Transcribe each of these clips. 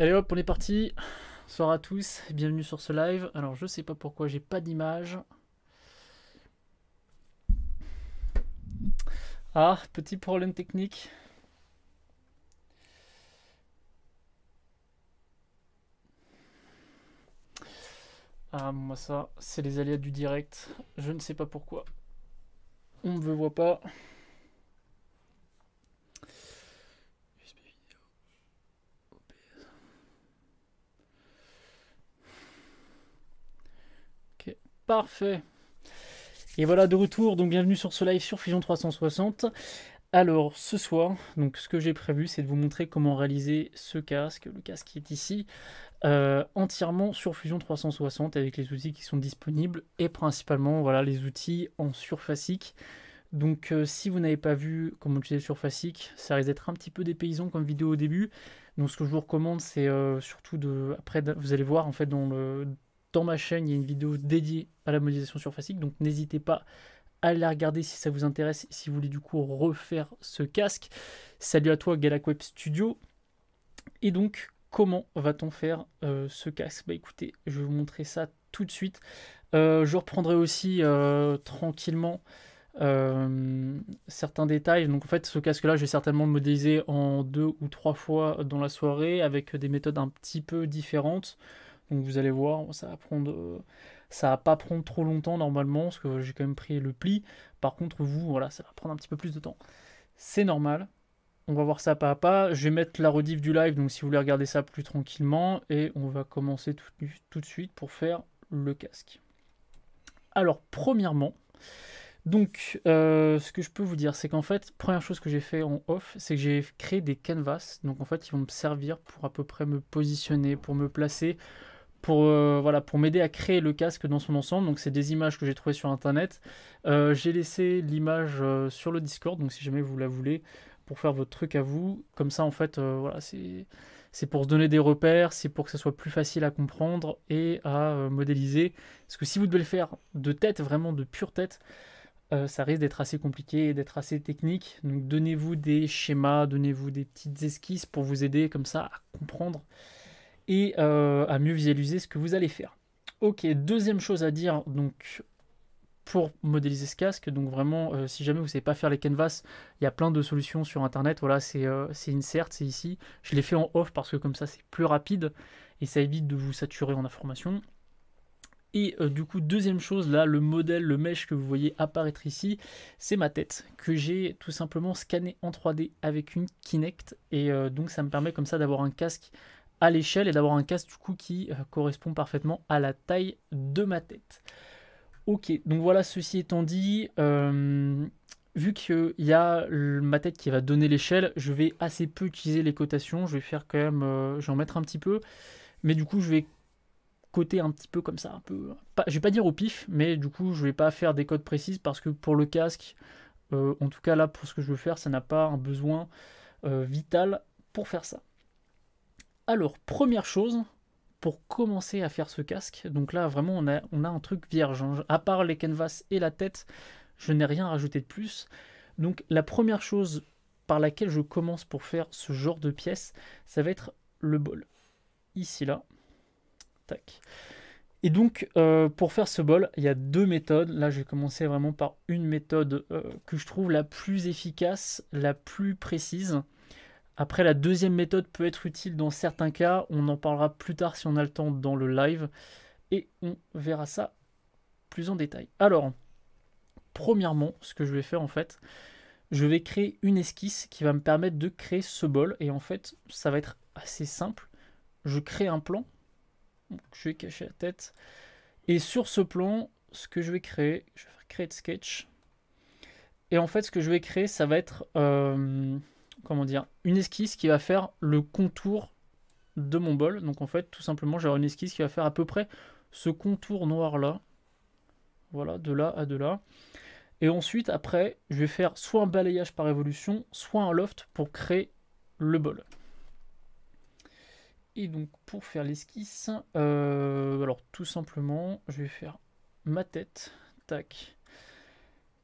Allez hop, on est parti. Soir à tous, bienvenue sur ce live. Alors je sais pas pourquoi j'ai pas d'image. Ah, petit problème technique. Ah moi ça, c'est les aléas du direct. Je ne sais pas pourquoi. On ne me voit pas. Parfait. Et voilà de retour, donc bienvenue sur ce live sur Fusion 360. Alors ce soir, donc ce que j'ai prévu, c'est de vous montrer comment réaliser ce casque, le casque qui est ici, euh, entièrement sur Fusion 360 avec les outils qui sont disponibles et principalement voilà les outils en surfacique. Donc euh, si vous n'avez pas vu comment utiliser surfacique, ça risque d'être un petit peu dépaysant comme vidéo au début. Donc ce que je vous recommande, c'est euh, surtout de après vous allez voir en fait dans le dans ma chaîne, il y a une vidéo dédiée à la modélisation surfacique, donc n'hésitez pas à la regarder si ça vous intéresse, si vous voulez du coup refaire ce casque. Salut à toi GalacWeb Studio. Et donc, comment va-t-on faire euh, ce casque Bah écoutez, je vais vous montrer ça tout de suite. Euh, je reprendrai aussi euh, tranquillement certains détails. Donc en fait, ce casque-là, je vais certainement le modéliser en deux ou trois fois dans la soirée avec des méthodes un petit peu différentes. Donc vous allez voir, ça va prendre, euh, ça va pas prendre trop longtemps normalement, parce que j'ai quand même pris le pli. Par contre, vous, voilà, ça va prendre un petit peu plus de temps. C'est normal. On va voir ça pas à pas. Je vais mettre la rediff du live, donc si vous voulez regarder ça plus tranquillement, et on va commencer tout, de suite pour faire le casque. Alors, premièrement, donc, euh, ce que je peux vous dire, c'est qu'en fait, première chose que j'ai fait en off, c'est que j'ai créé des canvas. Donc, en fait, ils vont me servir pour à peu près me positionner, pour me placer, pour, euh, voilà, pour m'aider à créer le casque dans son ensemble. Donc c'est des images que j'ai trouvées sur internet. Euh, j'ai laissé l'image euh, sur le Discord, donc si jamais vous la voulez, pour faire votre truc à vous. Comme ça, en fait, voilà, c'est, pour se donner des repères, c'est pour que ce soit plus facile à comprendre et à modéliser. Parce que si vous devez le faire de tête, vraiment de pure tête, ça risque d'être assez compliqué et d'être assez technique. Donc donnez-vous des schémas, donnez-vous des petites esquisses pour vous aider comme ça à comprendre et euh, à mieux visualiser ce que vous allez faire. Ok, deuxième chose à dire donc pour modéliser ce casque, donc vraiment euh, si jamais vous ne savez pas faire les canvas, il y a plein de solutions sur internet, voilà euh, c'est insert, c'est ici, je l'ai fait en off parce que comme ça c'est plus rapide et ça évite de vous saturer en information. Et du coup, deuxième chose, là, le modèle, le mesh que vous voyez apparaître ici, c'est ma tête que j'ai tout simplement scanné en 3D avec une Kinect. Et donc, ça me permet comme ça d'avoir un casque à l'échelle et d'avoir un casque du coup qui euh, correspond parfaitement à la taille de ma tête. Ok, donc voilà, ceci étant dit, euh, vu qu'il y a ma tête qui va donner l'échelle, je vais assez peu utiliser les cotations, je vais faire quand même, euh, j'en mettre un petit peu, mais du coup je vais coter un petit peu comme ça, un peu, pas, je vais pas dire au pif, mais du coup je vais pas faire des codes précises parce que pour le casque, en tout cas là pour ce que je veux faire, ça n'a pas un besoin vital pour faire ça. Alors, première chose, pour commencer à faire ce casque, donc là vraiment on a, on a un truc vierge, hein. à part les canvas et la tête, je n'ai rien rajouté de plus. Donc la première chose par laquelle je commence pour faire ce genre de pièce, ça va être le bol. Ici là, tac. Et donc euh, pour faire ce bol, il y a deux méthodes. Là je vais commencer vraiment par une méthode euh, que je trouve la plus efficace, la plus précise. Après, la deuxième méthode peut être utile dans certains cas. On en parlera plus tard si on a le temps dans le live. Et on verra ça plus en détail. Alors, premièrement, ce que je vais faire en fait, je vais créer une esquisse qui va me permettre de créer ce bol. Et en fait, ça va être assez simple. Je crée un plan. je vais cacher la tête. Et sur ce plan, ce que je vais créer, je vais faire Create Sketch. Et en fait, ce que je vais créer, ça va être... Euh, comment dire, une esquisse qui va faire le contour de mon bol. Donc en fait, tout simplement, j'aurai une esquisse qui va faire à peu près ce contour noir là. Voilà, de là à de là. Et ensuite, après, je vais faire soit un balayage par évolution, soit un loft pour créer le bol. Et donc, pour faire l'esquisse, euh, alors tout simplement, je vais faire ma tête, tac.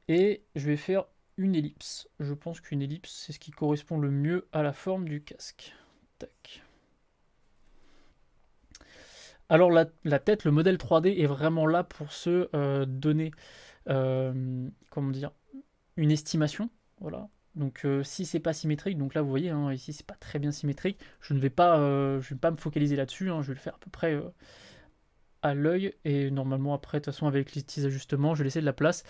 Et je vais faire une ellipse. Je pense qu'une ellipse, c'est ce qui correspond le mieux à la forme du casque. Tac. Alors la, tête, le modèle 3D est vraiment là pour se euh, donner, euh, comment dire, une estimation. Voilà. Donc euh, si c'est pas symétrique, donc là vous voyez hein, ici c'est pas très bien symétrique. Je ne vais pas, je vais pas me focaliser là-dessus. Hein. je vais le faire à peu près à l'œil et normalement après de toute façon avec les petits ajustements je vais laisser de la place.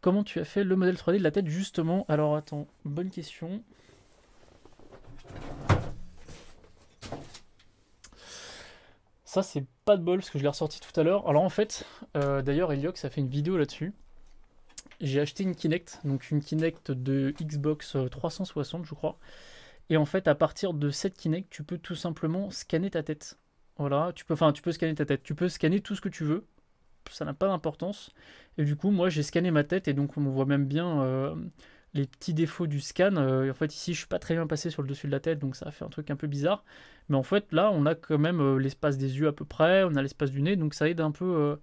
Comment tu as fait le modèle 3D de la tête justement Alors attends, bonne question. Ça c'est pas de bol parce que je l'ai ressorti tout à l'heure. Alors en fait, euh, d'ailleurs Eliox a fait une vidéo là-dessus. J'ai acheté une Kinect, donc une Kinect de Xbox 360 euh, je crois. Et en fait à partir de cette Kinect tu peux tout simplement scanner ta tête. Voilà, tu peux, enfin, tu peux scanner ta tête, tu peux scanner tout ce que tu veux, ça n'a pas d'importance. Et du coup, moi, j'ai scanné ma tête et donc on voit même bien euh, les petits défauts du scan. Euh, en fait, ici, je suis pas très bien passé sur le dessus de la tête, donc ça fait un truc un peu bizarre. Mais en fait, là, on a quand même euh, l'espace des yeux à peu près, on a l'espace du nez, donc ça aide un peu.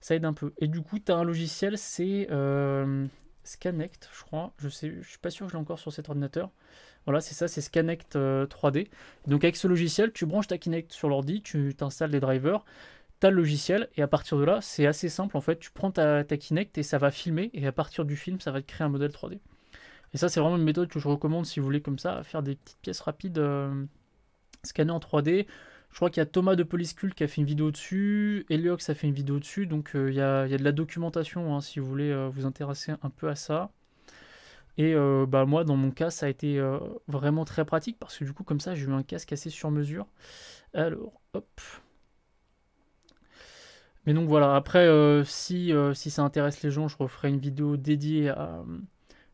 ça aide un peu. Et du coup, tu as un logiciel, c'est Scanect, je crois. Je sais, je suis pas sûr que je l'ai encore sur cet ordinateur. Voilà, c'est ça, c'est Scanect 3D. Euh, donc avec ce logiciel, tu branches ta Kinect sur l'ordi, tu t'installes les drivers, tu as le logiciel, et à partir de là, c'est assez simple en fait. Tu prends ta, Kinect et ça va filmer, et à partir du film, ça va te créer un modèle 3D. Et ça, c'est vraiment une méthode que je recommande si vous voulez comme ça, faire des petites pièces rapides euh, scannées en 3D. Je crois qu'il y a Thomas de Poliscule qui a fait une vidéo dessus, Eliox a fait une vidéo dessus, donc euh, il y, a, de la documentation hein, si vous voulez vous intéresser un peu à ça. Et euh, bah, moi, dans mon cas, ça a été euh, vraiment très pratique parce que du coup, comme ça, j'ai eu un casque assez sur mesure. Alors, hop. Mais donc voilà, après, euh, si, si ça intéresse les gens, je referai une vidéo dédiée à,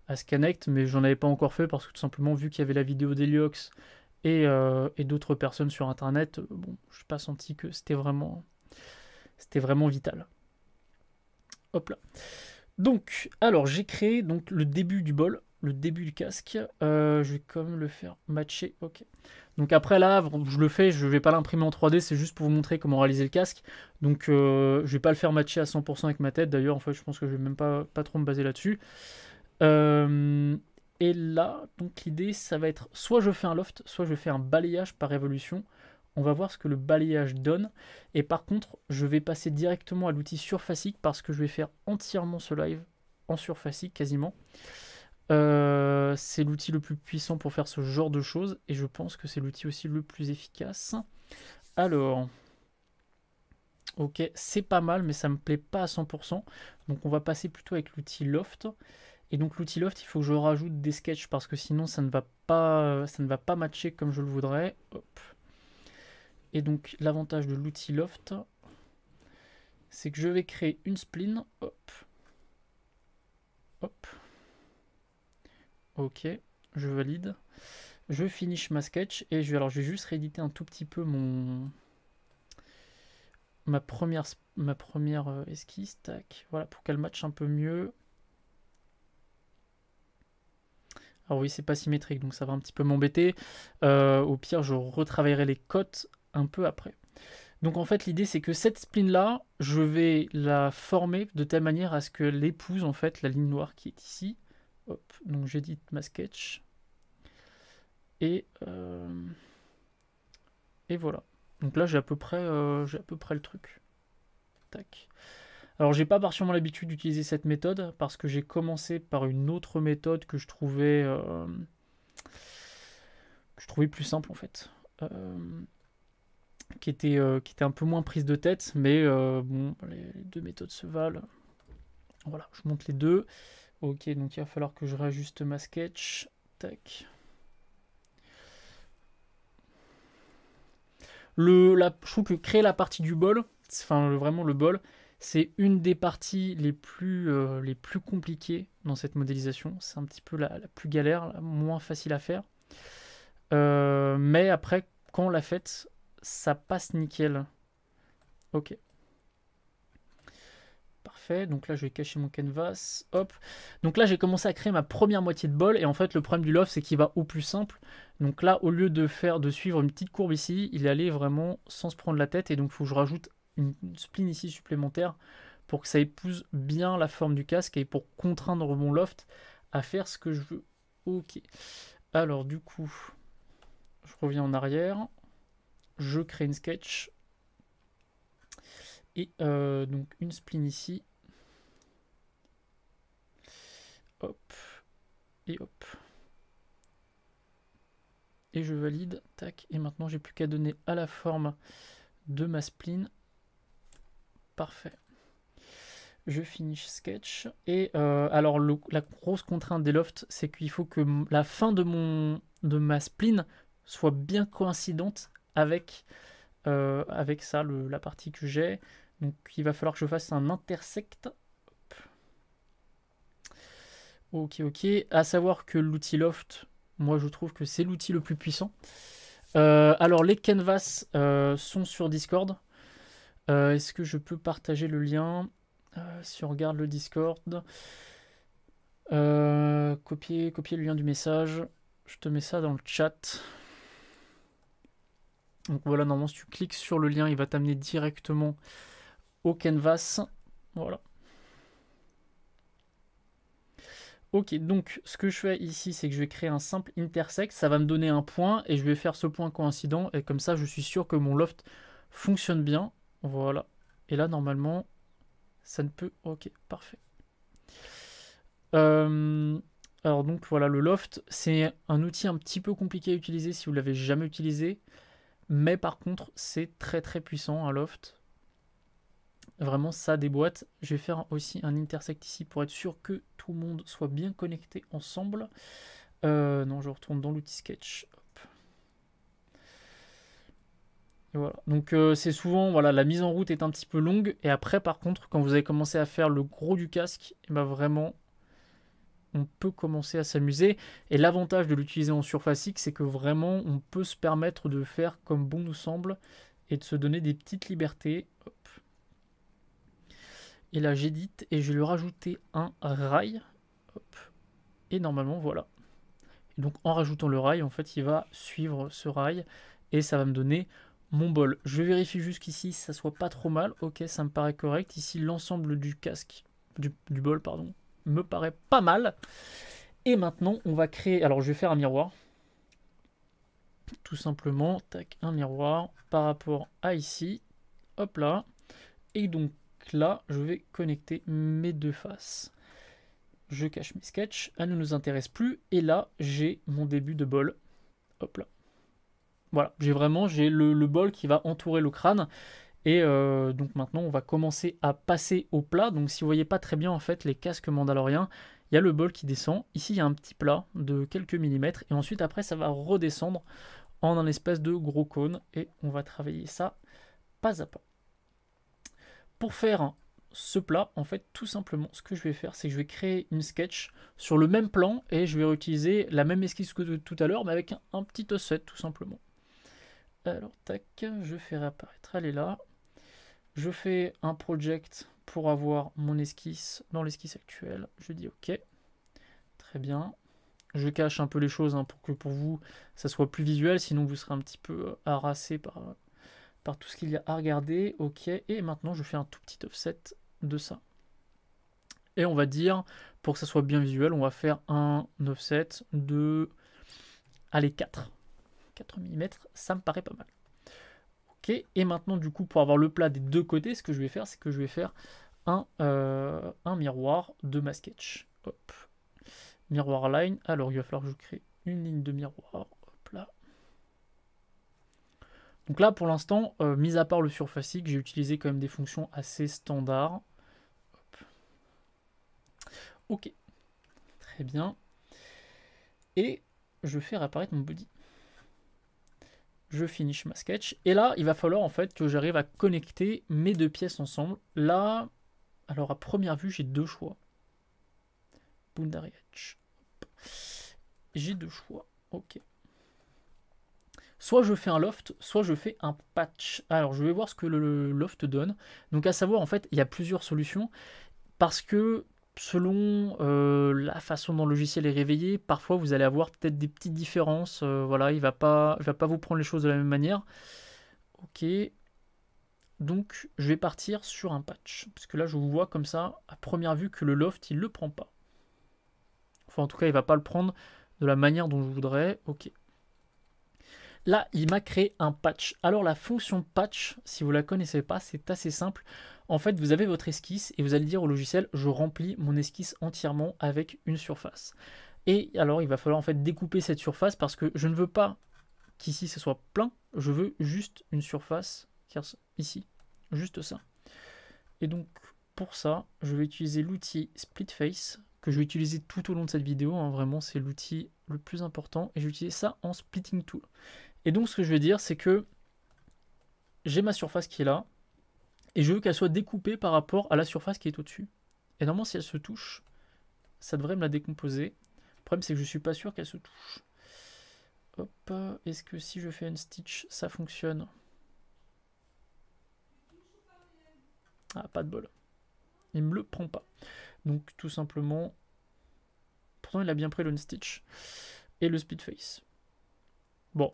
à scanect mais j'en avais pas encore fait parce que tout simplement, vu qu'il y avait la vidéo d'Eliox et, d'autres personnes sur Internet, bon, je n'ai pas senti que c'était vraiment, c'était vraiment vital. Hop là. Donc, alors j'ai créé donc, le début du bol, le début du casque. Euh, je vais quand même le faire matcher. Ok. Donc après là, je le fais, je ne vais pas l'imprimer en 3D, c'est juste pour vous montrer comment réaliser le casque. Donc euh, je ne vais pas le faire matcher à 100% avec ma tête. D'ailleurs, en fait, je pense que je ne vais même pas, trop me baser là-dessus. Euh, et là, donc l'idée, ça va être soit je fais un loft, soit je fais un balayage par révolution on va voir ce que le balayage donne. Et par contre, je vais passer directement à l'outil surfacique parce que je vais faire entièrement ce live en surfacique quasiment. Euh, c'est l'outil le plus puissant pour faire ce genre de choses et je pense que c'est l'outil aussi le plus efficace. Alors, ok, c'est pas mal mais ça me plaît pas à 100%. Donc on va passer plutôt avec l'outil Loft. Et donc l'outil Loft, il faut que je rajoute des sketchs parce que sinon ça ne va pas, ça ne va pas matcher comme je le voudrais. Hop. Et donc l'avantage de l'outil Loft, c'est que je vais créer une spline. Hop. Hop. Ok, je valide. Je finish ma sketch et je vais, alors je vais juste rééditer un tout petit peu mon ma première ma première euh, esquisse tac voilà pour qu'elle matche un peu mieux. Alors oui, c'est pas symétrique, donc ça va un petit peu m'embêter. Euh, au pire, je retravaillerai les cotes un peu après. Donc en fait l'idée c'est que cette spline là, je vais la former de telle manière à ce que l'épouse en fait la ligne noire qui est ici. Hop, donc j'édite ma sketch. Et, euh, et voilà. Donc là j'ai à peu près euh, j'ai à peu près le truc. Tac. Alors j'ai pas particulièrement l'habitude d'utiliser cette méthode parce que j'ai commencé par une autre méthode que je trouvais euh, que je trouvais plus simple en fait qui était, euh, qui était un peu moins prise de tête, mais euh, bon, les, deux méthodes se valent. Voilà, je monte les deux. Ok, donc il va falloir que je réajuste ma sketch. Tac. Le, la, je trouve que créer la partie du bol, enfin vraiment le bol, c'est une des parties les plus, euh, les plus compliquées dans cette modélisation. C'est un petit peu la, la, plus galère, la moins facile à faire. mais après, quand on l'a faite, ça passe nickel. Ok. Parfait. Donc là, je vais cacher mon canvas. Hop. Donc là, j'ai commencé à créer ma première moitié de bol. Et en fait, le problème du loft, c'est qu'il va au plus simple. Donc là, au lieu de faire de suivre une petite courbe ici, il allait vraiment sans se prendre la tête. Et donc, il faut que je rajoute une spline ici supplémentaire pour que ça épouse bien la forme du casque et pour contraindre mon loft à faire ce que je veux. Ok. Alors, du coup, je reviens en arrière je crée une sketch. Et euh, donc une spline ici. Hop. Et hop. Et je valide. Tac. Et maintenant, j'ai plus qu'à donner à la forme de ma spline. Parfait. Je finish sketch. Et euh, alors, la grosse contrainte des lofts, c'est qu'il faut que la fin de, mon, de ma spline soit bien coïncidente avec, euh, avec ça, la partie que j'ai. Donc il va falloir que je fasse un intersect. Ok, ok. À savoir que l'outil Loft, moi je trouve que c'est l'outil le plus puissant. Euh, alors les canvas euh, sont sur Discord. Est-ce que je peux partager le lien Si on regarde le Discord. copier, copier le lien du message. Je te mets ça dans le chat. Donc voilà, normalement, si tu cliques sur le lien, il va t'amener directement au canvas. Voilà. Ok, donc ce que je fais ici, c'est que je vais créer un simple intersect. Ça va me donner un point et je vais faire ce point coïncident. Et comme ça, je suis sûr que mon loft fonctionne bien. Voilà. Et là, normalement, ça ne peut... Ok, parfait. Euh, alors donc voilà, le loft, c'est un outil un petit peu compliqué à utiliser si vous l'avez jamais utilisé. Mais par contre, c'est très très puissant un loft. Vraiment, ça déboîte. Je vais faire aussi un intersect ici pour être sûr que tout le monde soit bien connecté ensemble. Euh, non, je retourne dans l'outil sketch. voilà. Donc euh, c'est souvent, voilà, la mise en route est un petit peu longue. Et après, par contre, quand vous avez commencé à faire le gros du casque, et eh ben vraiment, on peut commencer à s'amuser. Et l'avantage de l'utiliser en surface X, c'est que vraiment, on peut se permettre de faire comme bon nous semble et de se donner des petites libertés. Et là, j'édite et je vais lui rajouter un rail. Et normalement, voilà. donc, en rajoutant le rail, en fait, il va suivre ce rail et ça va me donner mon bol. Je vérifie jusqu'ici si ça soit pas trop mal. Ok, ça me paraît correct. Ici, l'ensemble du casque, du bol, pardon, me paraît pas mal. Et maintenant, on va créer... Alors, je vais faire un miroir. Tout simplement, tac, un miroir par rapport à ici. Hop là. Et donc là, je vais connecter mes deux faces. Je cache mes sketchs. Elle ah, ne nous intéresse plus. Et là, j'ai mon début de bol. Hop là. Voilà, j'ai vraiment j'ai le, le bol qui va entourer le crâne. Et euh, donc maintenant, on va commencer à passer au plat. Donc si vous voyez pas très bien en fait les casques mandaloriens, il y a le bol qui descend. Ici, il y a un petit plat de quelques millimètres. Et ensuite, après, ça va redescendre en un espèce de gros cône. Et on va travailler ça pas à pas. Pour faire ce plat, en fait, tout simplement, ce que je vais faire, c'est que je vais créer une sketch sur le même plan et je vais réutiliser la même esquisse que tout à l'heure, mais avec un, petit offset, tout simplement. Alors, tac, je fais réapparaître, elle est là. Je fais un project pour avoir mon esquisse dans l'esquisse actuelle. Je dis OK. Très bien. Je cache un peu les choses hein, pour que pour vous, ça soit plus visuel. Sinon, vous serez un petit peu euh, harassé par, euh, par tout ce qu'il y a à regarder. OK. Et maintenant, je fais un tout petit offset de ça. Et on va dire, pour que ça soit bien visuel, on va faire un offset de... Allez, 4. 4 mm, ça me paraît pas mal et maintenant du coup pour avoir le plat des deux côtés, ce que je vais faire, c'est que je vais faire un, euh, miroir de ma sketch. Miroir line. Alors il va falloir que je crée une ligne de miroir. Donc là pour l'instant, euh, mis à part le surfacique, j'ai utilisé quand même des fonctions assez standards. Ok. Très bien. Et je vais faire apparaître mon body je finis ma sketch. Et là, il va falloir en fait que j'arrive à connecter mes deux pièces ensemble. Là, alors à première vue, j'ai deux choix. Bundariach. J'ai deux choix. Ok. Soit je fais un loft, soit je fais un patch. Alors je vais voir ce que le loft donne. Donc à savoir, en fait, il y a plusieurs solutions. Parce que selon euh, la façon dont le logiciel est réveillé, parfois vous allez avoir peut-être des petites différences. Euh, voilà, il ne va, pas, va pas vous prendre les choses de la même manière. Ok. Donc je vais partir sur un patch. Parce que là je vous vois comme ça, à première vue, que le loft, il ne le prend pas. Enfin en tout cas, il ne va pas le prendre de la manière dont je voudrais. Ok. Là, il m'a créé un patch. Alors la fonction patch, si vous ne la connaissez pas, c'est assez simple. En fait, vous avez votre esquisse et vous allez dire au logiciel, je remplis mon esquisse entièrement avec une surface. Et alors, il va falloir en fait découper cette surface parce que je ne veux pas qu'ici ce soit plein, je veux juste une surface ici, juste ça. Et donc, pour ça, je vais utiliser l'outil Split Face que je vais utiliser tout au long de cette vidéo. Hein. vraiment, c'est l'outil le plus important. Et j'utilise ça en Splitting Tool. Et donc, ce que je vais dire, c'est que j'ai ma surface qui est là et je veux qu'elle soit découpée par rapport à la surface qui est au-dessus. Et normalement, si elle se touche, ça devrait me la décomposer. Le problème, c'est que je ne suis pas sûr qu'elle se touche. Hop, est-ce que si je fais un stitch, ça fonctionne Ah, pas de bol. Il me le prend pas. Donc, tout simplement... Pourtant, il a bien pris le stitch et le speed face. Bon,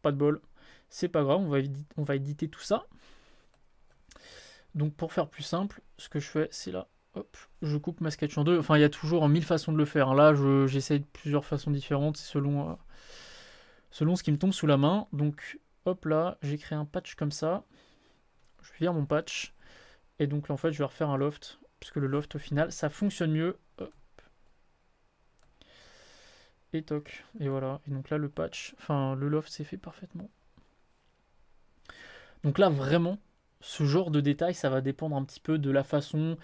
pas de bol. C'est pas grave, on va, on va éditer tout ça. Donc pour faire plus simple, ce que je fais, c'est là, hop, je coupe ma sketch en deux. Enfin, il y a toujours mille façons de le faire. Hein. Là, j'essaye de plusieurs façons différentes selon, euh, selon ce qui me tombe sous la main. Donc hop là, j'ai créé un patch comme ça. Je vire mon patch. Et donc là, en fait, je vais refaire un loft. Puisque le loft, au final, ça fonctionne mieux. Et toc. Et voilà. Et donc là, le patch, enfin, le loft s'est fait parfaitement. Donc là, vraiment, ce genre de détails, ça va dépendre un petit peu de la façon.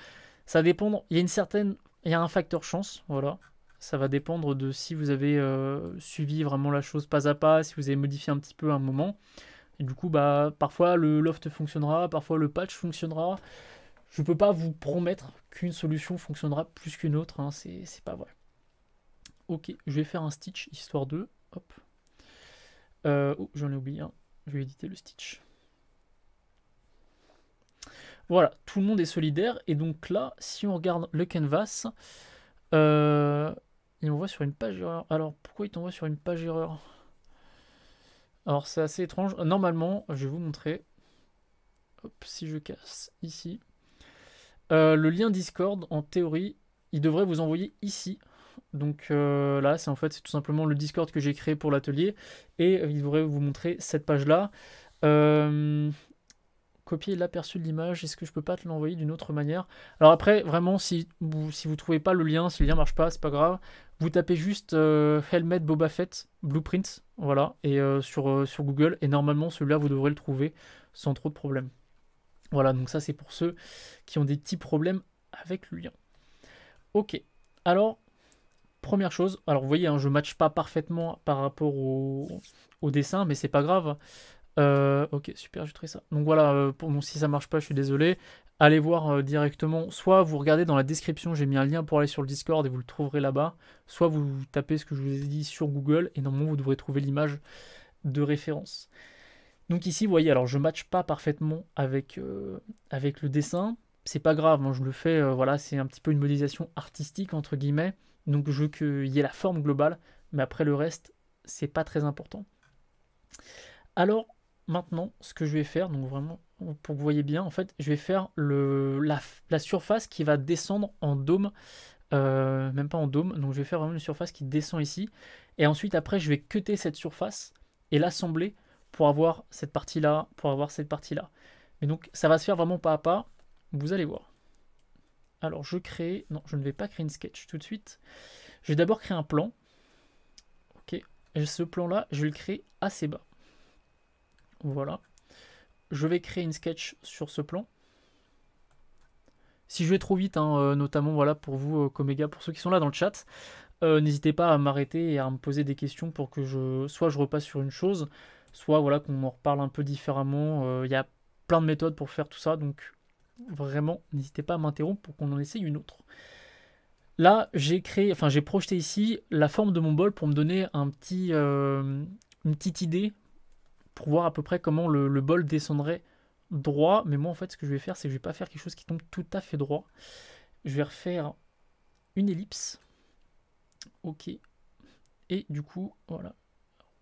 Ça dépend. Il y a une certaine, il y a un facteur chance, voilà. Ça va dépendre de si vous avez euh, suivi vraiment la chose pas à pas, si vous avez modifié un petit peu un moment. Et du coup, bah, parfois le loft fonctionnera, parfois le patch fonctionnera. Je ne peux pas vous promettre qu'une solution fonctionnera plus qu'une autre, hein, c'est pas vrai. Ok, je vais faire un stitch histoire de. Hop. Euh, oh, j'en ai oublié un. Je vais éditer le stitch. Voilà, tout le monde est solidaire. Et donc là, si on regarde le canvas, euh, il envoie sur une page erreur. Alors, pourquoi il t'envoie sur une page erreur Alors, c'est assez étrange. Normalement, je vais vous montrer. Hop, si je casse ici. Euh, le lien Discord, en théorie, il devrait vous envoyer ici. Donc euh, là, c'est en fait, c'est tout simplement le Discord que j'ai créé pour l'atelier. Et il devrait vous montrer cette page-là. Euh, copier l'aperçu de l'image Est-ce que je peux pas te l'envoyer d'une autre manière Alors après, vraiment, si vous, si vous trouvez pas le lien, si le lien marche pas, c'est pas grave. Vous tapez juste euh, Helmet Boba Fett Blueprint, voilà, et euh, euh, sur, Google, et normalement celui-là vous devrez le trouver sans trop de problèmes. Voilà, donc ça c'est pour ceux qui ont des petits problèmes avec le lien. Ok, alors première chose, alors vous voyez, hein, je ne matche pas parfaitement par rapport au, au dessin, mais c'est pas grave. Euh, ok, super, j'ai trouvé ça. Donc voilà, euh, si ça marche pas, je suis désolé. Allez voir euh, directement. Soit vous regardez dans la description, j'ai mis un lien pour aller sur le Discord et vous le trouverez là-bas. Soit vous tapez ce que je vous ai dit sur Google et normalement vous devrez trouver l'image de référence. Donc ici, vous voyez, alors je matche pas parfaitement avec, avec le dessin. C'est pas grave, moi hein, je le fais, voilà, c'est un petit peu une modélisation artistique entre guillemets. Donc je veux qu'il y ait la forme globale, mais après le reste, c'est pas très important. Alors, maintenant, ce que je vais faire, donc vraiment pour que vous voyez bien, en fait, je vais faire la, surface qui va descendre en dôme, euh, même pas en dôme, donc je vais faire vraiment une surface qui descend ici, et ensuite après je vais cutter cette surface et l'assembler pour avoir cette partie-là, pour avoir cette partie-là. Mais donc ça va se faire vraiment pas à pas, vous allez voir. Alors je crée, non je ne vais pas créer une sketch tout de suite, je vais d'abord créer un plan, ok, et ce plan-là je vais le créer assez bas. Voilà. Je vais créer une sketch sur ce plan. Si je vais trop vite, hein, euh, notamment voilà pour vous, euh, Coméga, pour ceux qui sont là dans le chat, euh, n'hésitez pas à m'arrêter et à me poser des questions pour que je soit je repasse sur une chose, soit voilà qu'on en reparle un peu différemment. Il y a plein de méthodes pour faire tout ça, donc vraiment n'hésitez pas à m'interrompre pour qu'on en essaye une autre. Là, j'ai créé, enfin j'ai projeté ici la forme de mon bol pour me donner un petit, une petite idée pour voir à peu près comment le, bol descendrait droit. Mais moi, en fait, ce que je vais faire, c'est que je vais pas faire quelque chose qui tombe tout à fait droit. Je vais refaire une ellipse. Ok. Et du coup, voilà.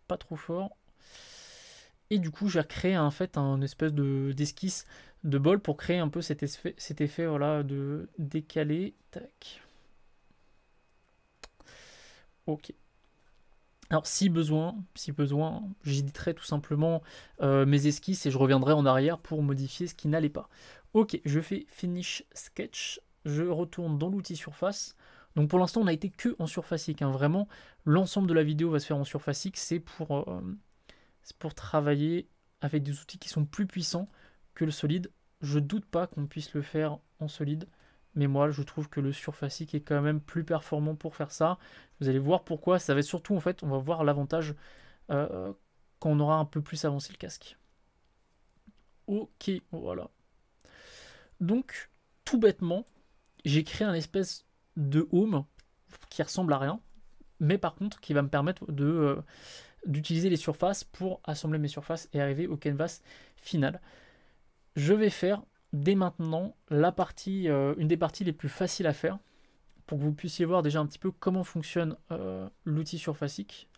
Pas trop fort. Et du coup, j'ai créé en fait un espèce de d'esquisse de bol pour créer un peu cet effet, cet effet voilà, de décalé. Tac. Ok. Alors si besoin, si besoin, j'éditerai tout simplement euh, mes esquisses et je reviendrai en arrière pour modifier ce qui n'allait pas. Ok, je fais Finish Sketch, je retourne dans l'outil surface. Donc pour l'instant on a été que en surfacique, hein, vraiment l'ensemble de la vidéo va se faire en surfacique, c'est pour, euh, pour travailler avec des outils qui sont plus puissants que le solide. Je doute pas qu'on puisse le faire en solide, mais moi, je trouve que le surfacique est quand même plus performant pour faire ça. Vous allez voir pourquoi. Ça va être surtout, en fait, on va voir l'avantage euh, euh, quand on aura un peu plus avancé le casque. Ok, voilà. Donc, tout bêtement, j'ai créé un espèce de home qui ressemble à rien, mais par contre qui va me permettre de euh, d'utiliser les surfaces pour assembler mes surfaces et arriver au canvas final. Je vais faire dès maintenant la partie, euh, une des parties les plus faciles à faire pour que vous puissiez voir déjà un petit peu comment fonctionne euh, l'outil surfacique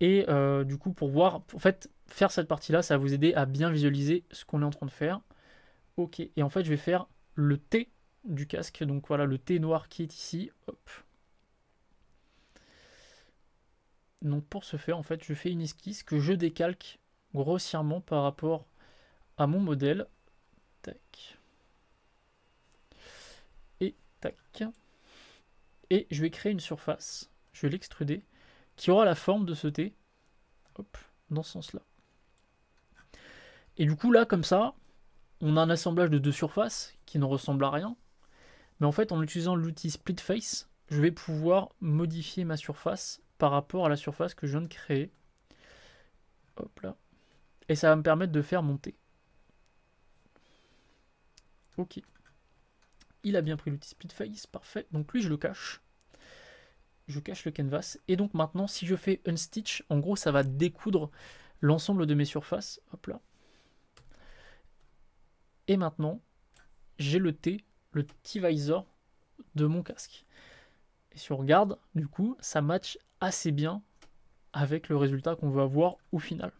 Et euh, du coup, pour voir, en fait, faire cette partie-là, ça va vous aider à bien visualiser ce qu'on est en train de faire. Ok, et en fait, je vais faire le T du casque. Donc voilà, le T noir qui est ici. Hop. Donc pour ce faire, en fait, je fais une esquisse que je décalque grossièrement par rapport à mon modèle. Et tac. Et je vais créer une surface. Je vais l'extruder. Qui aura la forme de ce T. Hop, dans ce sens-là. Et du coup, là, comme ça, on a un assemblage de deux surfaces qui ne ressemble à rien. Mais en fait, en utilisant l'outil Split Face, je vais pouvoir modifier ma surface par rapport à la surface que je viens de créer. Hop là. Et ça va me permettre de faire monter. Ok. Il a bien pris l'outil split face, parfait. Donc lui, je le cache. Je cache le canvas. Et donc maintenant, si je fais un stitch, en gros, ça va découdre l'ensemble de mes surfaces. Hop là. Et maintenant, j'ai le T, le T-Visor de mon casque. Et si on regarde, du coup, ça match assez bien avec le résultat qu'on veut avoir au final.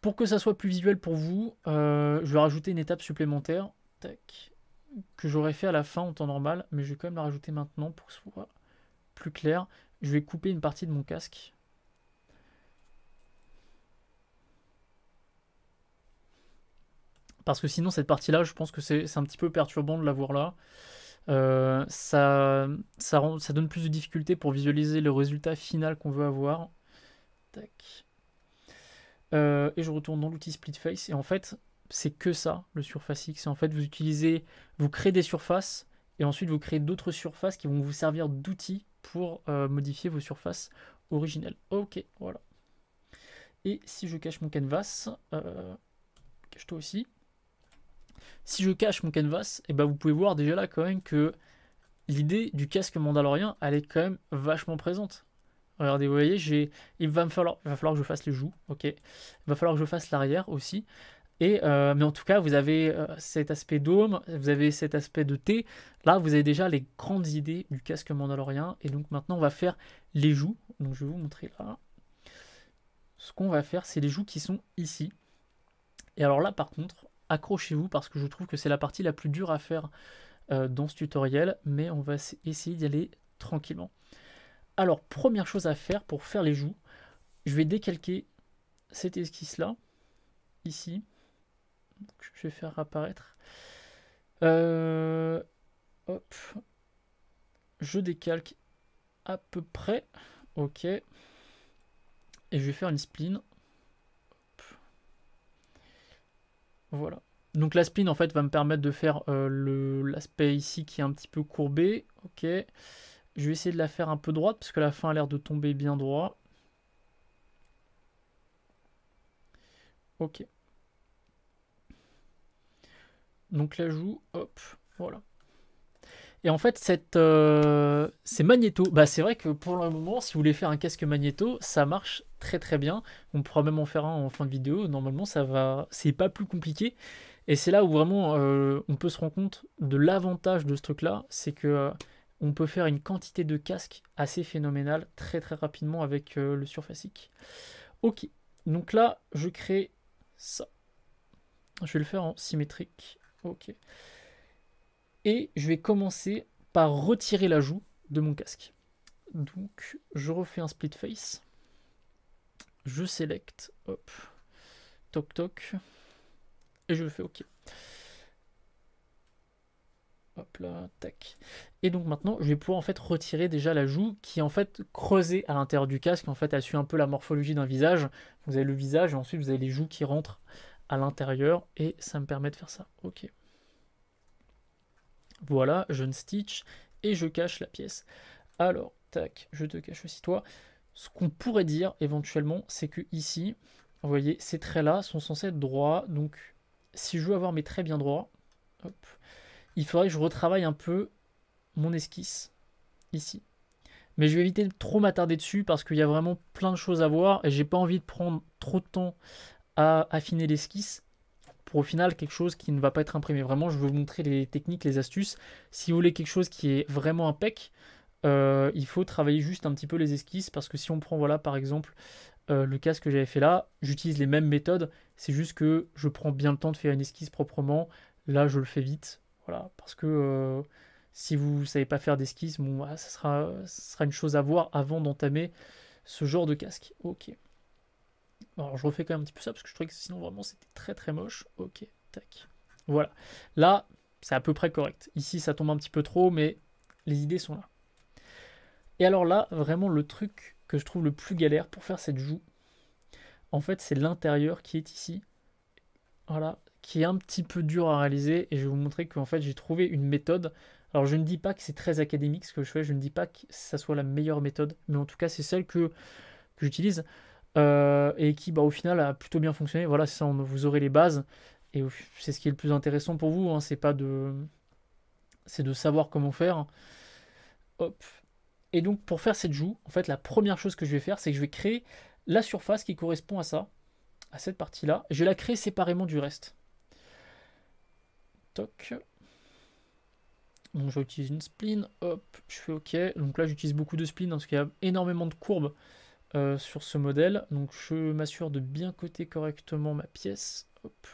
Pour que ça soit plus visuel pour vous, euh, je vais rajouter une étape supplémentaire. Tac. Que j'aurais fait à la fin en temps normal, mais je vais quand même la rajouter maintenant pour que ce soit plus clair. Je vais couper une partie de mon casque. Parce que sinon, cette partie-là, je pense que c'est un petit peu perturbant de la voir là. Euh, ça, donne plus de difficultés pour visualiser le résultat final qu'on veut avoir. Tac. Euh, et je retourne dans l'outil Split Face, Et en fait, c'est que ça, le Surface X. En fait, vous utilisez, vous créez des surfaces et ensuite vous créez d'autres surfaces qui vont vous servir d'outils pour euh, modifier vos surfaces originelles. Ok, voilà. Et si je cache mon canvas, euh, cache-toi aussi. Si je cache mon canvas, et eh ben vous pouvez voir déjà là quand même que l'idée du casque mandalorien, elle est quand même vachement présente. Regardez, vous voyez, il va me falloir, va falloir que je fasse les joues, ok. Il va falloir que je fasse l'arrière aussi. Et, euh, mais en tout cas, vous avez euh, cet aspect dôme, vous avez cet aspect de T. Là, vous avez déjà les grandes idées du casque mandalorien. Et donc maintenant, on va faire les joues. Donc je vais vous montrer là. Ce qu'on va faire, c'est les joues qui sont ici. Et alors là, par contre, accrochez-vous parce que je trouve que c'est la partie la plus dure à faire euh, dans ce tutoriel. Mais on va essayer d'y aller tranquillement. Alors, première chose à faire pour faire les joues, je vais décalquer cette esquisse-là, ici. je vais faire apparaître. Euh, je décalque à peu près. Ok. Et je vais faire une spline. Voilà. Donc la spline en fait va me permettre de faire euh, l'aspect ici qui est un petit peu courbé. Ok. Je vais essayer de la faire un peu droite, parce que la fin a l'air de tomber bien droit. Ok. Donc la joue, hop, voilà. Et en fait, cette, euh, ces magnétos, bah, c'est vrai que pour le moment, si vous voulez faire un casque magnéto, ça marche très très bien. On pourra même en faire un en fin de vidéo. Normalement, ça va, c'est pas plus compliqué. Et c'est là où vraiment euh, on peut se rendre compte de l'avantage de ce truc-là, c'est que euh, on peut faire une quantité de casques assez phénoménale très très rapidement avec euh, le surfacique. Ok, donc là je crée ça. Je vais le faire en symétrique. Ok. Et je vais commencer par retirer la joue de mon casque. Donc je refais un split face. Je sélecte. hop, toc toc, et je le fais OK. Hop là, tac. Et donc maintenant, je vais pouvoir en fait retirer déjà la joue qui est en fait creusée à l'intérieur du casque. En fait, elle suit un peu la morphologie d'un visage. Vous avez le visage et ensuite vous avez les joues qui rentrent à l'intérieur et ça me permet de faire ça. Ok. Voilà, je ne stitch et je cache la pièce. Alors, tac, je te cache aussi toi. Ce qu'on pourrait dire éventuellement, c'est que ici, vous voyez, ces traits-là sont censés être droits. Donc, si je veux avoir mes traits bien droits, il faudrait que je retravaille un peu mon esquisse ici. Mais je vais éviter de trop m'attarder dessus parce qu'il y a vraiment plein de choses à voir et j'ai pas envie de prendre trop de temps à affiner l'esquisse pour au final quelque chose qui ne va pas être imprimé. Vraiment, je veux vous montrer les techniques, les astuces. Si vous voulez quelque chose qui est vraiment impec, euh, il faut travailler juste un petit peu les esquisses parce que si on prend voilà par exemple euh, le casque que j'avais fait là, j'utilise les mêmes méthodes, c'est juste que je prends bien le temps de faire une esquisse proprement. Là, je le fais vite, voilà, parce que euh, si vous ne savez pas faire d'esquisse, bon, ça, sera, sera une chose à voir avant d'entamer ce genre de casque. Ok. Alors je refais quand même un petit peu ça parce que je trouvais que sinon vraiment c'était très très moche. Ok, tac. Voilà. Là, c'est à peu près correct. Ici, ça tombe un petit peu trop, mais les idées sont là. Et alors là, vraiment le truc que je trouve le plus galère pour faire cette joue, en fait, c'est l'intérieur qui est ici. Voilà, qui est un petit peu dur à réaliser. Et je vais vous montrer qu'en fait, j'ai trouvé une méthode alors je ne dis pas que c'est très académique ce que je fais, je ne dis pas que ça soit la meilleure méthode, mais en tout cas c'est celle que, j'utilise euh, et qui bah, au final a plutôt bien fonctionné. Voilà, ça, vous aurez les bases et c'est ce qui est le plus intéressant pour vous, hein. c'est pas de... c'est de savoir comment faire. Hop. Et donc pour faire cette joue, en fait la première chose que je vais faire, c'est que je vais créer la surface qui correspond à ça, à cette partie-là. Je vais la créer séparément du reste. Toc. Donc je une spline, hop, je fais OK. Donc là j'utilise beaucoup de spline parce qu'il y a énormément de courbes euh, sur ce modèle. Donc je m'assure de bien coter correctement ma pièce. Hop.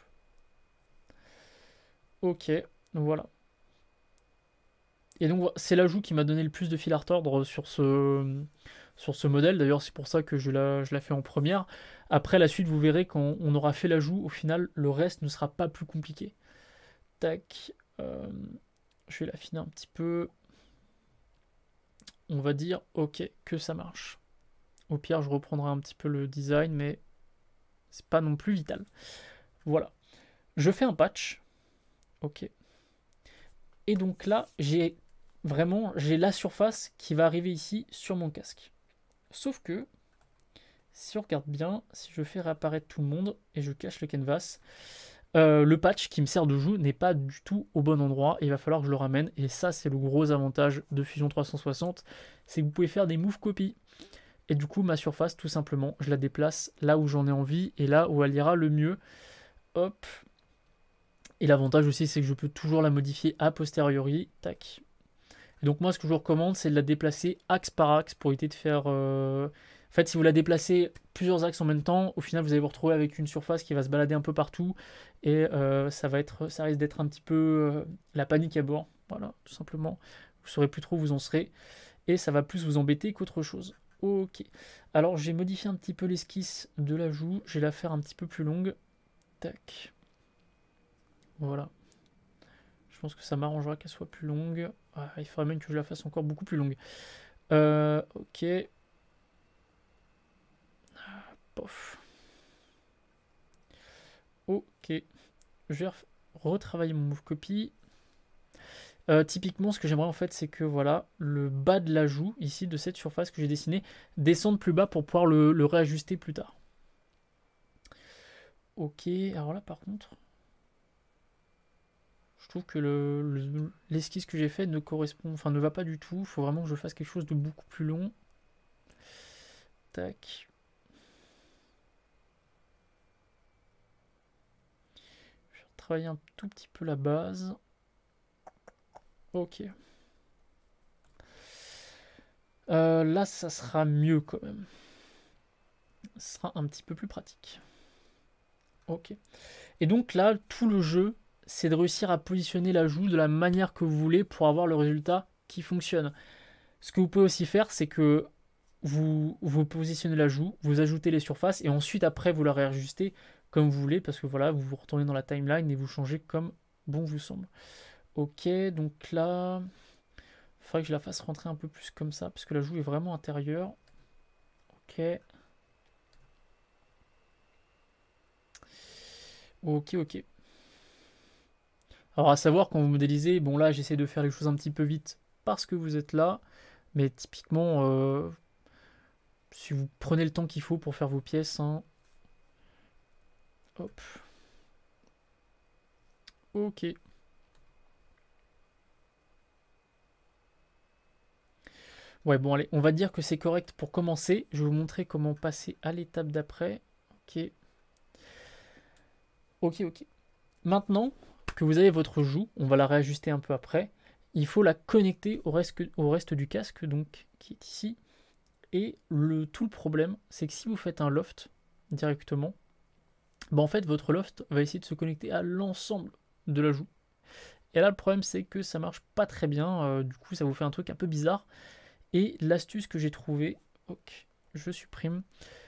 Ok, voilà. Et donc c'est l'ajout qui m'a donné le plus de fil à retordre sur ce, sur ce modèle. D'ailleurs c'est pour ça que je la, je la fais en première. Après la suite vous verrez quand on aura fait l'ajout, au final le reste ne sera pas plus compliqué. Tac. Euh je vais l'affiner un petit peu. On va dire ok que ça marche. Au pire, je reprendrai un petit peu le design, mais c'est pas non plus vital. Voilà. Je fais un patch. Ok. Et donc là, j'ai vraiment j'ai la surface qui va arriver ici sur mon casque. Sauf que, si on regarde bien, si je fais réapparaître tout le monde et je cache le canvas, euh, le patch qui me sert de joue n'est pas du tout au bon endroit, et il va falloir que je le ramène, et ça c'est le gros avantage de Fusion 360, c'est que vous pouvez faire des move copies. Et du coup ma surface tout simplement, je la déplace là où j'en ai envie, et là où elle ira le mieux. Hop. Et l'avantage aussi c'est que je peux toujours la modifier a posteriori, tac. donc moi ce que je vous recommande c'est de la déplacer axe par axe pour éviter de faire... Euh, en fait, si vous la déplacez plusieurs axes en même temps, au final, vous allez vous retrouver avec une surface qui va se balader un peu partout et euh, ça, va être, ça risque d'être un petit peu euh, la panique à bord. Voilà, tout simplement. Vous saurez plus trop où vous en serez et ça va plus vous embêter qu'autre chose. Ok. Alors, j'ai modifié un petit peu l'esquisse de la joue. Je vais la faire un petit peu plus longue. Tac. Voilà. Je pense que ça m'arrangera qu'elle soit plus longue. Ah, il faudrait même que je la fasse encore beaucoup plus longue. Euh, ok, Ok. Je vais retravailler mon move copy. Euh, typiquement, ce que j'aimerais en fait, c'est que voilà, le bas de la joue, ici, de cette surface que j'ai dessinée, descende plus bas pour pouvoir le, réajuster plus tard. Ok, alors là par contre, je trouve que l'esquisse que j'ai faite ne correspond, enfin ne va pas du tout. Il faut vraiment que je fasse quelque chose de beaucoup plus long. Tac. un tout petit peu la base. Ok. Euh, là, ça sera mieux quand même. Ce sera un petit peu plus pratique. Ok. Et donc là, tout le jeu, c'est de réussir à positionner la joue de la manière que vous voulez pour avoir le résultat qui fonctionne. Ce que vous pouvez aussi faire, c'est que vous, vous positionnez la joue, vous ajoutez les surfaces et ensuite après vous la réajustez comme vous voulez, parce que voilà, vous vous retournez dans la timeline et vous changez comme bon vous semble. Ok, donc là, il faudrait que je la fasse rentrer un peu plus comme ça, parce que la joue est vraiment intérieure. Ok. Ok, ok. Alors à savoir, quand vous modélisez, bon là j'essaie de faire les choses un petit peu vite parce que vous êtes là, mais typiquement, euh, si vous prenez le temps qu'il faut pour faire vos pièces, hein, Hop. Ok. Ouais, bon, allez, on va dire que c'est correct pour commencer. Je vais vous montrer comment passer à l'étape d'après. Ok. Ok, ok. Maintenant que vous avez votre joue, on va la réajuster un peu après, il faut la connecter au reste, au reste du casque, donc qui est ici. Et le, tout le problème, c'est que si vous faites un loft directement, bah, en fait votre loft va essayer de se connecter à l'ensemble de la joue. Et là le problème c'est que ça marche pas très bien, euh, du coup ça vous fait un truc un peu bizarre. Et l'astuce que j'ai trouvée, ok, je supprime,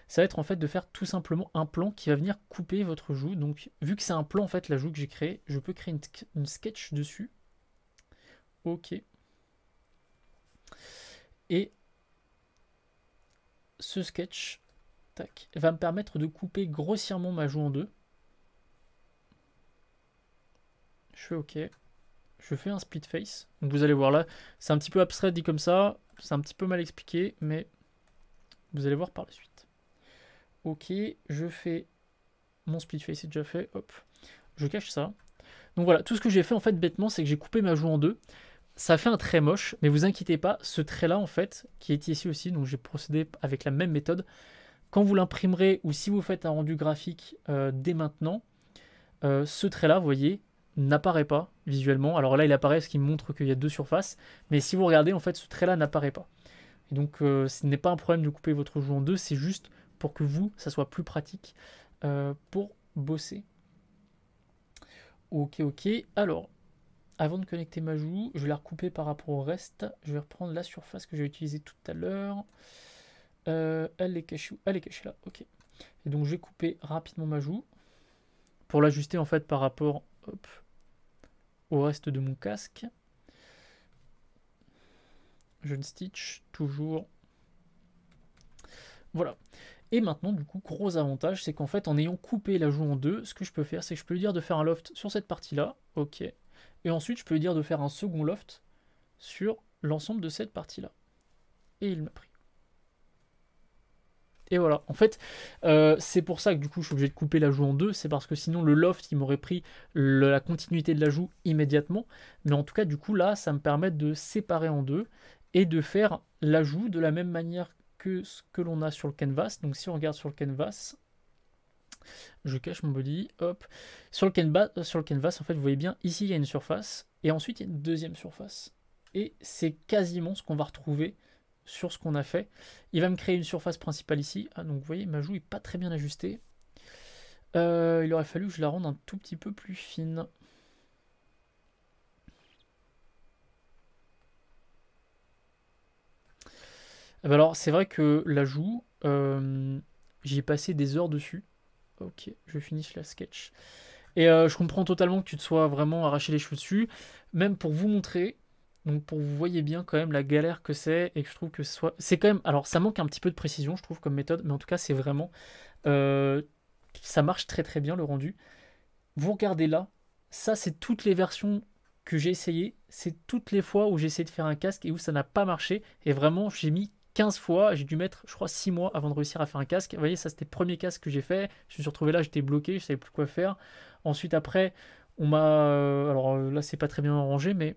ça va être en fait de faire tout simplement un plan qui va venir couper votre joue. Donc vu que c'est un plan en fait la joue que j'ai créée, je peux créer une, une sketch dessus. Ok. Et ce sketch, va me permettre de couper grossièrement ma joue en deux. Je fais OK. Je fais un split face. Donc vous allez voir là, c'est un petit peu abstrait dit comme ça. C'est un petit peu mal expliqué, mais vous allez voir par la suite. OK, je fais mon split face C'est déjà fait. Hop, je cache ça. Donc voilà, tout ce que j'ai fait en fait bêtement, c'est que j'ai coupé ma joue en deux. Ça fait un trait moche, mais vous inquiétez pas, ce trait là en fait, qui est ici aussi, donc j'ai procédé avec la même méthode, quand vous l'imprimerez ou si vous faites un rendu graphique euh, dès maintenant, euh, ce trait-là, vous voyez, n'apparaît pas visuellement. Alors là, il apparaît ce qui montre qu'il y a deux surfaces, mais si vous regardez, en fait, ce trait-là n'apparaît pas. Et donc, euh, ce n'est pas un problème de couper votre joue en deux, c'est juste pour que vous, ça soit plus pratique pour bosser. Ok, ok. Alors, avant de connecter ma joue, je vais la recouper par rapport au reste. Je vais reprendre la surface que j'ai utilisée tout à l'heure. Euh, elle est cachée Elle est là, ok. Et donc je vais couper rapidement ma joue pour l'ajuster en fait par rapport au reste de mon casque. Je ne stitch toujours. Voilà. Et maintenant, du coup, gros avantage, c'est qu'en fait, en ayant coupé la joue en deux, ce que je peux faire, c'est que je peux lui dire de faire un loft sur cette partie-là, ok. Et ensuite, je peux lui dire de faire un second loft sur l'ensemble de cette partie-là. Et il m'a pris. Et voilà, en fait, euh, c'est pour ça que du coup je suis obligé de couper la joue en deux, c'est parce que sinon le loft il m'aurait pris la continuité de la joue immédiatement. Mais en tout cas, du coup là, ça me permet de séparer en deux et de faire la joue de la même manière que ce que l'on a sur le canvas. Donc si on regarde sur le canvas, je cache mon body, hop. Sur le, canvas, euh, sur le canvas, en fait, vous voyez bien, ici il y a une surface, et ensuite il y a une deuxième surface. Et c'est quasiment ce qu'on va retrouver sur ce qu'on a fait. Il va me créer une surface principale ici. Ah, donc vous voyez, ma joue n'est pas très bien ajustée. Euh, il aurait fallu que je la rende un tout petit peu plus fine. Ah bah alors, c'est vrai que la joue, euh, j'y ai passé des heures dessus. Ok, je finis la sketch. Et euh, je comprends totalement que tu te sois vraiment arraché les cheveux dessus. Même pour vous montrer donc pour vous voyez bien quand même la galère que c'est et que je trouve que soit c'est quand même alors ça manque un petit peu de précision je trouve comme méthode mais en tout cas c'est vraiment euh, ça marche très très bien le rendu. Vous regardez là, ça c'est toutes les versions que j'ai essayées. c'est toutes les fois où j'ai essayé de faire un casque et où ça n'a pas marché et vraiment j'ai mis 15 fois, j'ai dû mettre je crois 6 mois avant de réussir à faire un casque. Vous voyez ça c'était le premier casque que j'ai fait, je me suis retrouvé là, j'étais bloqué, je savais plus quoi faire. Ensuite après on m'a euh, alors euh, là c'est pas très bien arrangé, mais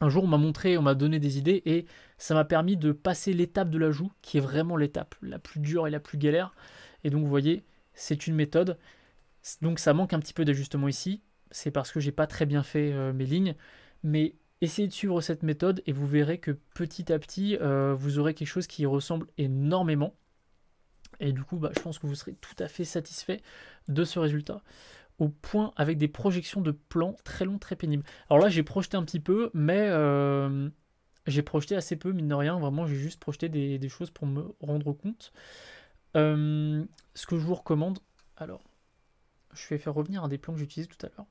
un jour, on m'a montré, on m'a donné des idées et ça m'a permis de passer l'étape de la joue, qui est vraiment l'étape la plus dure et la plus galère. Et donc, vous voyez, c'est une méthode. Donc, ça manque un petit peu d'ajustement ici. C'est parce que j'ai pas très bien fait euh, mes lignes. Mais essayez de suivre cette méthode et vous verrez que petit à petit, euh, vous aurez quelque chose qui ressemble énormément. Et du coup, bah, je pense que vous serez tout à fait satisfait de ce résultat au point avec des projections de plans très longs, très pénibles. Alors là, j'ai projeté un petit peu, mais euh, j'ai projeté assez peu, mine de rien. Vraiment, j'ai juste projeté des, choses pour me rendre compte. Euh, ce que je vous recommande, alors, je vais faire revenir un des plans que j'utilise tout à l'heure.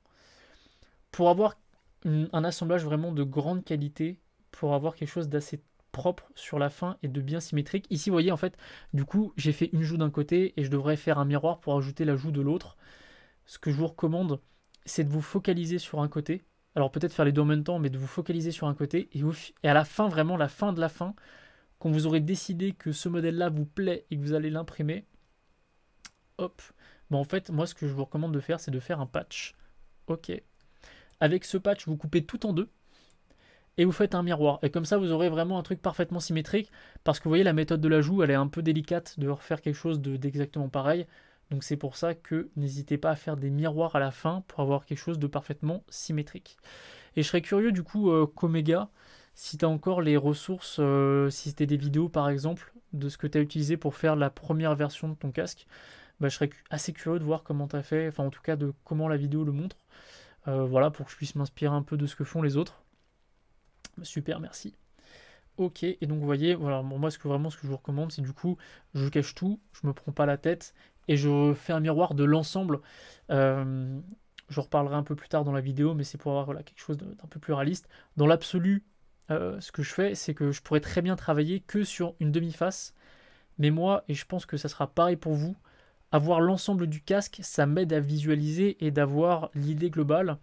Pour avoir un assemblage vraiment de grande qualité, pour avoir quelque chose d'assez propre sur la fin et de bien symétrique. Ici, vous voyez, en fait, du coup, j'ai fait une joue d'un côté et je devrais faire un miroir pour ajouter la joue de l'autre ce que je vous recommande, c'est de vous focaliser sur un côté. Alors peut-être faire les deux en même temps, mais de vous focaliser sur un côté. Et, à la fin, vraiment, la fin de la fin, quand vous aurez décidé que ce modèle-là vous plaît et que vous allez l'imprimer, hop, Bon en fait, moi, ce que je vous recommande de faire, c'est de faire un patch. Ok. Avec ce patch, vous coupez tout en deux et vous faites un miroir. Et comme ça, vous aurez vraiment un truc parfaitement symétrique parce que vous voyez, la méthode de la joue, elle est un peu délicate de refaire quelque chose d'exactement pareil. Donc c'est pour ça que n'hésitez pas à faire des miroirs à la fin pour avoir quelque chose de parfaitement symétrique. Et je serais curieux du coup, euh, si tu as encore les ressources, euh, si c'était des vidéos par exemple, de ce que tu as utilisé pour faire la première version de ton casque, bah, je serais assez curieux de voir comment tu as fait, enfin en tout cas de comment la vidéo le montre. Euh, voilà, pour que je puisse m'inspirer un peu de ce que font les autres. Super, merci. Ok, et donc vous voyez, voilà, moi ce que vraiment ce que je vous recommande, c'est du coup, je cache tout, je me prends pas la tête, et je fais un miroir de l'ensemble. Euh, je reparlerai un peu plus tard dans la vidéo, mais c'est pour avoir quelque chose d'un peu plus réaliste. Dans l'absolu, euh, ce que je fais, c'est que je pourrais très bien travailler que sur une demi-face, mais moi, et je pense que ça sera pareil pour vous, avoir l'ensemble du casque, ça m'aide à visualiser et d'avoir l'idée globale.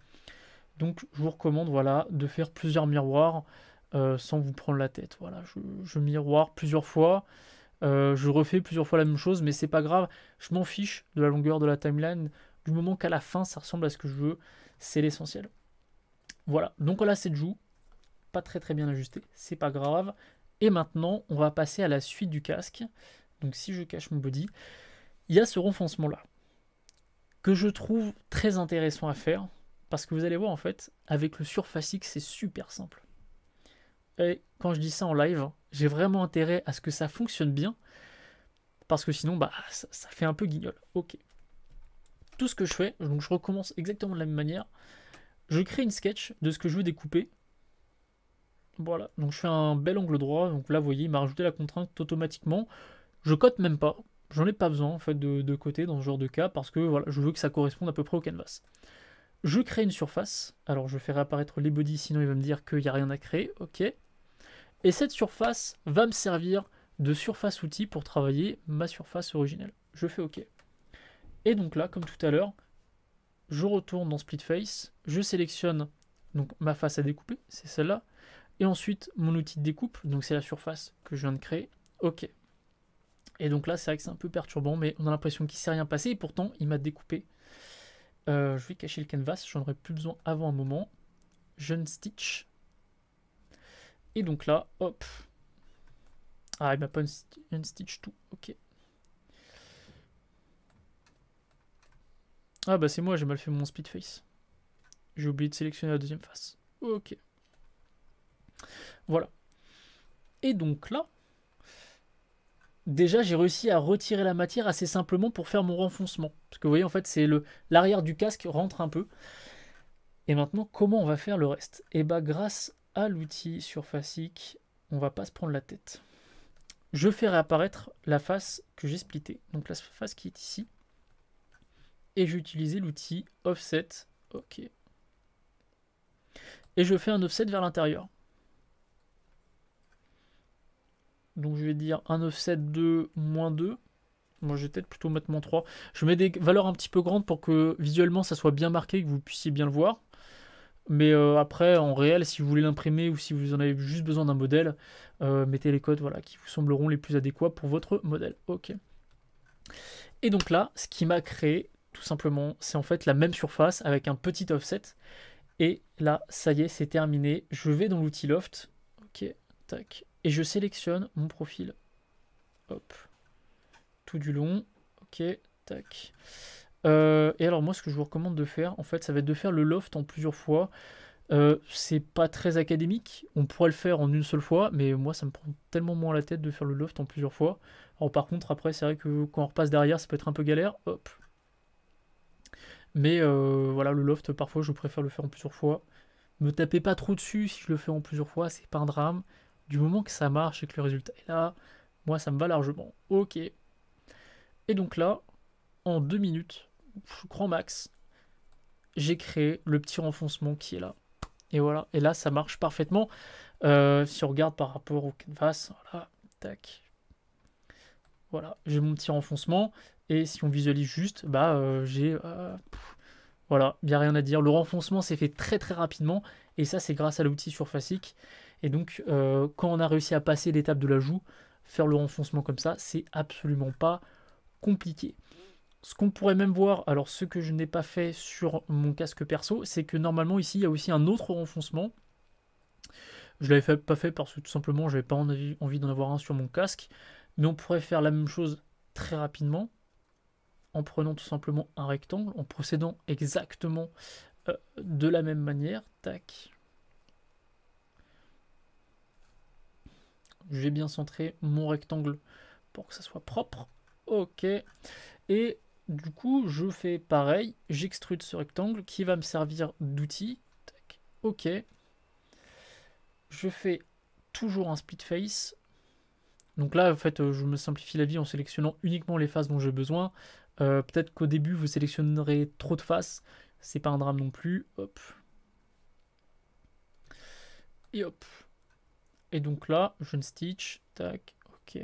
Donc je vous recommande voilà, de faire plusieurs miroirs euh, sans vous prendre la tête. Voilà, je, je miroir plusieurs fois. Euh, je refais plusieurs fois la même chose, mais c'est pas grave. Je m'en fiche de la longueur de la timeline. Du moment qu'à la fin, ça ressemble à ce que je veux, c'est l'essentiel. Voilà. Donc là, c'est joue. Pas très très bien ajusté. C'est pas grave. Et maintenant, on va passer à la suite du casque. Donc si je cache mon body, il y a ce renfoncement là que je trouve très intéressant à faire parce que vous allez voir en fait avec le Surface c'est super simple. Et quand je dis ça en live, hein, j'ai vraiment intérêt à ce que ça fonctionne bien, parce que sinon, bah, ça, fait un peu guignol. Ok. Tout ce que je fais, donc je recommence exactement de la même manière. Je crée une sketch de ce que je veux découper. Voilà, donc je fais un bel angle droit. Donc là, vous voyez, il m'a rajouté la contrainte automatiquement. Je cote même pas. J'en ai pas besoin en fait de, de côté dans ce genre de cas parce que voilà, je veux que ça corresponde à peu près au canvas. Je crée une surface. Alors je fais réapparaître les bodies, sinon il va me dire qu'il n'y a rien à créer. Ok. Et cette surface va me servir de surface outil pour travailler ma surface originelle. Je fais OK. Et donc là, comme tout à l'heure, je retourne dans Split Face, je sélectionne donc ma face à découper, c'est celle-là, et ensuite mon outil de découpe, donc c'est la surface que je viens de créer. OK. Et donc là, c'est vrai que c'est un peu perturbant, mais on a l'impression qu'il ne s'est rien passé, et pourtant, il m'a découpé. Euh, je vais cacher le canvas, j'en aurai plus besoin avant un moment. ne Stitch, et donc là, hop. Ah, il m'a pas un, stitch tout. Ok. Ah bah c'est moi, j'ai mal fait mon speed face. J'ai oublié de sélectionner la deuxième face. Ok. Voilà. Et donc là, déjà j'ai réussi à retirer la matière assez simplement pour faire mon renfoncement. Parce que vous voyez en fait c'est le l'arrière du casque rentre un peu. Et maintenant comment on va faire le reste Et eh bah grâce l'outil surfacique on va pas se prendre la tête. Je fais réapparaître la face que j'ai donc la face qui est ici. Et j'ai utilisé l'outil Offset, ok. Et je fais un offset vers l'intérieur. Donc je vais dire un offset de moins 2. Moi, je vais peut-être plutôt mettre mon 3. Je mets des valeurs un petit peu grandes pour que visuellement ça soit bien marqué, que vous puissiez bien le voir. Mais euh, après, en réel, si vous voulez l'imprimer ou si vous en avez juste besoin d'un modèle, euh, mettez les codes voilà, qui vous sembleront les plus adéquats pour votre modèle. Ok. Et donc là, ce qui m'a créé, tout simplement, c'est en fait la même surface avec un petit offset. Et là, ça y est, c'est terminé. Je vais dans l'outil Loft. Ok, tac. Et je sélectionne mon profil. Hop. Tout du long. Ok, tac. Euh, et alors moi ce que je vous recommande de faire en fait ça va être de faire le loft en plusieurs fois. Euh, c'est pas très académique, on pourrait le faire en une seule fois, mais moi ça me prend tellement moins la tête de faire le loft en plusieurs fois. Alors par contre après c'est vrai que quand on repasse derrière ça peut être un peu galère, hop. Mais euh, voilà le loft parfois je préfère le faire en plusieurs fois. Me tapez pas trop dessus si je le fais en plusieurs fois, c'est pas un drame. Du moment que ça marche et que le résultat est là, moi ça me va largement. Ok. Et donc là, en deux minutes, grand max, j'ai créé le petit renfoncement qui est là. Et voilà, et là ça marche parfaitement. Euh, si on regarde par rapport au canvas, voilà, tac. Voilà, j'ai mon petit renfoncement. Et si on visualise juste, bah euh, j'ai... Euh, voilà, il n'y a rien à dire. Le renfoncement s'est fait très très rapidement. Et ça c'est grâce à l'outil surfacique. Et donc quand on a réussi à passer l'étape de la joue, faire le renfoncement comme ça, c'est absolument pas compliqué. Ce qu'on pourrait même voir, alors ce que je n'ai pas fait sur mon casque perso, c'est que normalement ici il y a aussi un autre renfoncement. Je l'avais pas fait parce que tout simplement n'avais pas envie, d'en avoir un sur mon casque. Mais on pourrait faire la même chose très rapidement en prenant tout simplement un rectangle, en procédant exactement euh, de la même manière. Tac. J'ai bien centré mon rectangle pour que ça soit propre. Ok. Et du coup, je fais pareil, j'extrude ce rectangle qui va me servir d'outil. Ok. Je fais toujours un split face. Donc là, en fait, euh, je me simplifie la vie en sélectionnant uniquement les faces dont j'ai besoin. Euh, peut-être qu'au début, vous sélectionnerez trop de faces. C'est pas un drame non plus. Hop. Et hop. Et donc là, je ne stitch. Tac. Ok.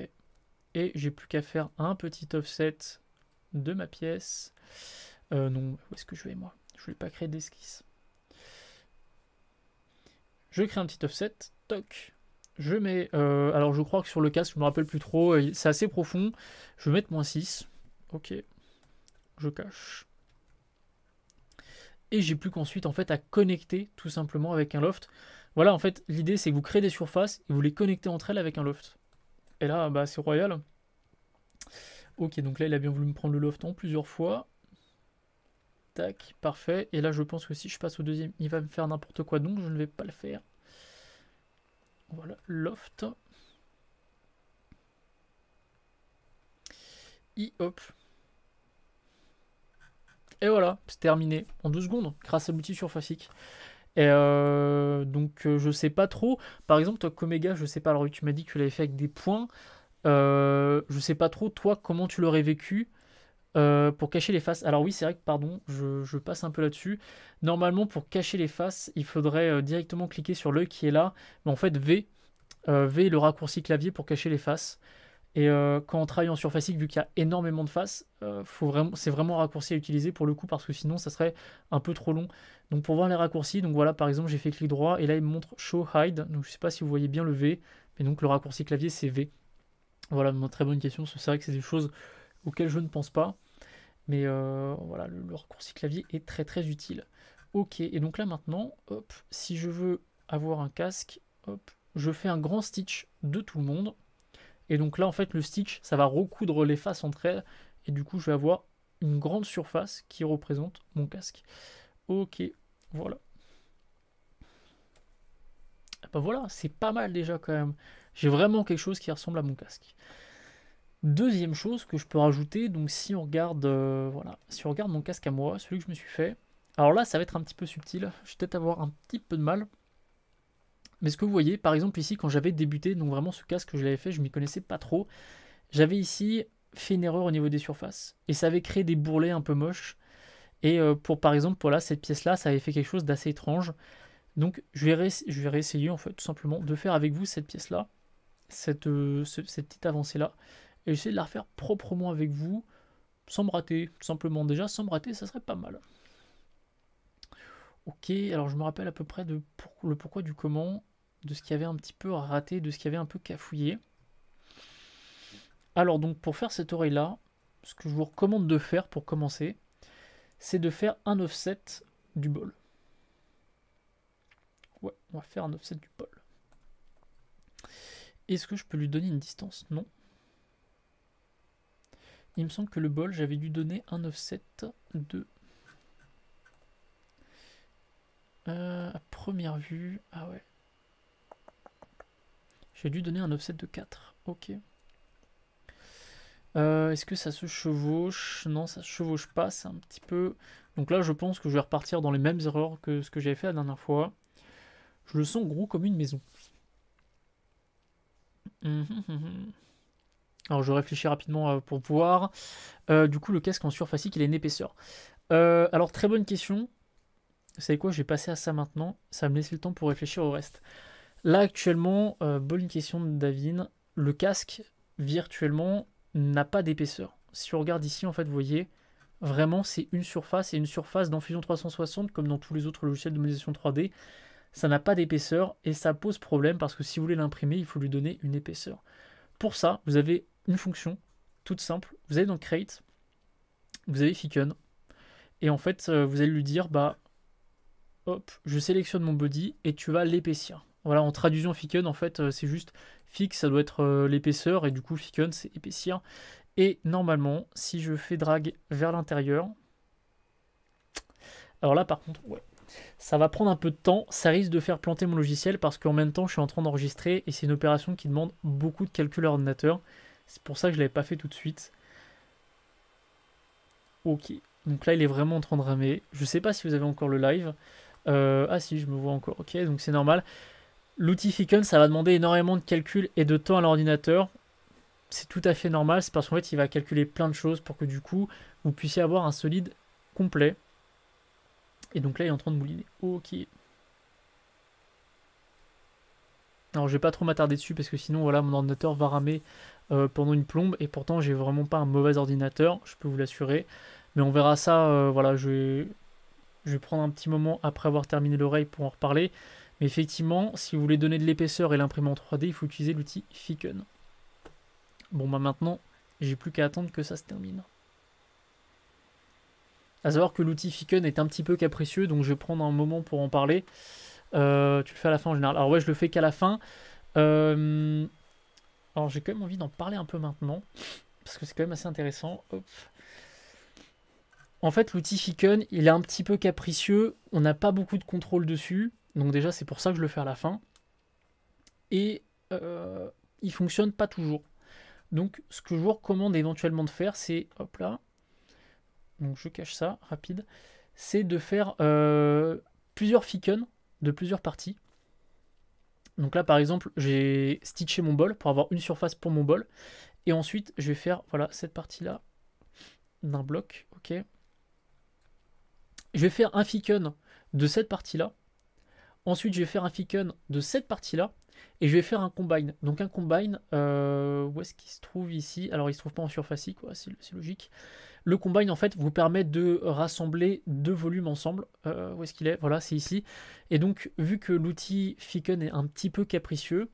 Et j'ai plus qu'à faire un petit offset de ma pièce. Euh, non, où est-ce que je vais moi Je ne voulais pas créer d'esquisse. Je crée un petit offset, toc. Je mets, euh, alors je crois que sur le casque, je me rappelle plus trop, c'est assez profond. Je vais mettre moins 6. Ok, je cache. Et j'ai plus qu'ensuite en fait à connecter tout simplement avec un loft. Voilà, en fait, l'idée c'est que vous créez des surfaces et vous les connectez entre elles avec un loft. Et là, bah, c'est royal. Ok, donc là, il a bien voulu me prendre le Loft en plusieurs fois. Tac, parfait. Et là, je pense que si je passe au deuxième, il va me faire n'importe quoi, donc je ne vais pas le faire. Voilà, loft. Et hop. Et voilà, c'est terminé en 12 secondes grâce à l'outil surfacique. Et euh, donc, euh, je sais pas trop. Par exemple, toi, Comega, je sais pas. Alors, tu m'as dit que tu l'avais fait avec des points. Euh, je sais pas trop, toi, comment tu l'aurais vécu euh, pour cacher les faces. Alors oui, c'est vrai que, pardon, je, passe un peu là-dessus. Normalement, pour cacher les faces, il faudrait euh, directement cliquer sur l'œil qui est là. Mais en fait, V, V est le raccourci clavier pour cacher les faces. Et quand on travaille en surfacique, vu qu'il y a énormément de faces, c'est vraiment raccourci à utiliser pour le coup, parce que sinon, ça serait un peu trop long. Donc pour voir les raccourcis, donc voilà, par exemple, j'ai fait clic droit, et là, il me montre Show Hide. Donc je sais pas si vous voyez bien le V, mais donc le raccourci clavier, c'est V. Voilà, une très bonne question, c'est vrai que c'est des choses auxquelles je ne pense pas. Mais euh, voilà, le, raccourci clavier est très très utile. Ok, et donc là maintenant, hop, si je veux avoir un casque, je fais un grand stitch de tout le monde. Et donc là, en fait, le stitch, ça va recoudre les faces entre elles. Et du coup, je vais avoir une grande surface qui représente mon casque. Ok, voilà. Ah bah voilà, c'est pas mal déjà quand même. J'ai vraiment quelque chose qui ressemble à mon casque. Deuxième chose que je peux rajouter, donc si on regarde, euh, voilà, si on regarde mon casque à moi, celui que je me suis fait, alors là ça va être un petit peu subtil, je vais peut-être avoir un petit peu de mal, mais ce que vous voyez, par exemple ici quand j'avais débuté, donc vraiment ce casque que je l'avais fait, je ne m'y connaissais pas trop, j'avais ici fait une erreur au niveau des surfaces, et ça avait créé des bourrelets un peu moches, et euh, pour par exemple, voilà, cette pièce-là, ça avait fait quelque chose d'assez étrange, donc je vais, je vais réessayer en fait tout simplement de faire avec vous cette pièce-là, euh, cette, petite avancée-là. Et j'essaie de la refaire proprement avec vous, sans me rater, simplement. Déjà, sans me rater, ça serait pas mal. Ok, alors je me rappelle à peu près de le pourquoi du comment, de ce qui avait un petit peu raté, de ce qui avait un peu cafouillé. Alors donc pour faire cette oreille-là, ce que je vous recommande de faire pour commencer, c'est de faire un offset du bol. Ouais, on va faire un offset du bol. Est-ce que je peux lui donner une distance Non. Il me semble que le bol, j'avais dû donner un offset de euh, à première vue, ah ouais. J'ai dû donner un offset de 4. Ok. Euh, est-ce que ça se chevauche Non, ça se chevauche pas. C'est un petit peu. Donc là, je pense que je vais repartir dans les mêmes erreurs que ce que j'avais fait la dernière fois. Je le sens gros comme une maison. Mhm, mhm, mhm. Alors je réfléchis rapidement euh, pour pouvoir. Euh, du coup, le casque en surface, il est une épaisseur. Euh, alors très bonne question. Vous savez quoi, je vais passer à ça maintenant. Ça me laisse le temps pour réfléchir au reste. Là actuellement, bonne question de David. Le casque virtuellement n'a pas d'épaisseur. Si on regarde ici, en fait, vous voyez, vraiment c'est une surface et une surface dans Fusion 360 comme dans tous les autres logiciels de modélisation 3D ça n'a pas d'épaisseur et ça pose problème parce que si vous voulez l'imprimer, il faut lui donner une épaisseur. Pour ça, vous avez une fonction toute simple. Vous allez dans Create, vous avez Ficken, et en fait, euh, vous allez lui dire, bah, hop, je sélectionne mon body et tu vas l'épaissir. Voilà, en traduction, Ficken, en fait, euh, c'est juste fixe, ça doit être euh, l'épaisseur, et du coup, Ficken, c'est épaissir. Et normalement, si je fais drag vers l'intérieur, alors là, par contre, ouais, ça va prendre un peu de temps, ça risque de faire planter mon logiciel parce qu'en même temps je suis en train d'enregistrer et c'est une opération qui demande beaucoup de calculs à l'ordinateur, C'est pour ça que je ne l'avais pas fait tout de suite. Ok, donc là il est vraiment en train de ramer. Je ne sais pas si vous avez encore le live. Euh, ah si, je me vois encore. Ok, donc c'est normal. L'outil Ficken ça va demander énormément de calcul et de temps à l'ordinateur. C'est tout à fait normal, c'est parce qu'en fait il va calculer plein de choses pour que du coup vous puissiez avoir un solide complet. Et donc là, il est en train de mouliner. Ok. Alors, je vais pas trop m'attarder dessus parce que sinon, voilà, mon ordinateur va ramer euh, pendant une plombe. Et pourtant, j'ai vraiment pas un mauvais ordinateur, je peux vous l'assurer. Mais on verra ça. Euh, voilà, je vais, prendre un petit moment après avoir terminé l'oreille pour en reparler. Mais effectivement, si vous voulez donner de l'épaisseur et l'imprimer en 3D, il faut utiliser l'outil Ficken. Bon, bah maintenant, j'ai plus qu'à attendre que ça se termine. À savoir que l'outil Ficken est un petit peu capricieux, donc je vais prendre un moment pour en parler. Euh, tu le fais à la fin en général. Alors ouais, je le fais qu'à la fin. Euh, alors j'ai quand même envie d'en parler un peu maintenant, parce que c'est quand même assez intéressant. En fait, l'outil Ficken, il est un petit peu capricieux. On n'a pas beaucoup de contrôle dessus. Donc déjà, c'est pour ça que je le fais à la fin. Et il euh, il fonctionne pas toujours. Donc ce que je vous recommande éventuellement de faire, c'est... Hop là donc je cache ça, rapide, c'est de faire euh, plusieurs fikun de plusieurs parties. Donc là, par exemple, j'ai stitché mon bol pour avoir une surface pour mon bol. Et ensuite, je vais faire voilà cette partie-là d'un bloc. Ok. Je vais faire un fikun de cette partie-là. Ensuite, je vais faire un fikun de cette partie-là. Et je vais faire un combine. Donc un combine, euh, où est-ce qu'il se trouve ici Alors, il se trouve pas en surface, quoi. C'est logique. Le combine en fait vous permet de rassembler deux volumes ensemble. Euh, où est-ce qu'il est, Voilà, c'est ici. Et donc vu que l'outil Ficken est un petit peu capricieux,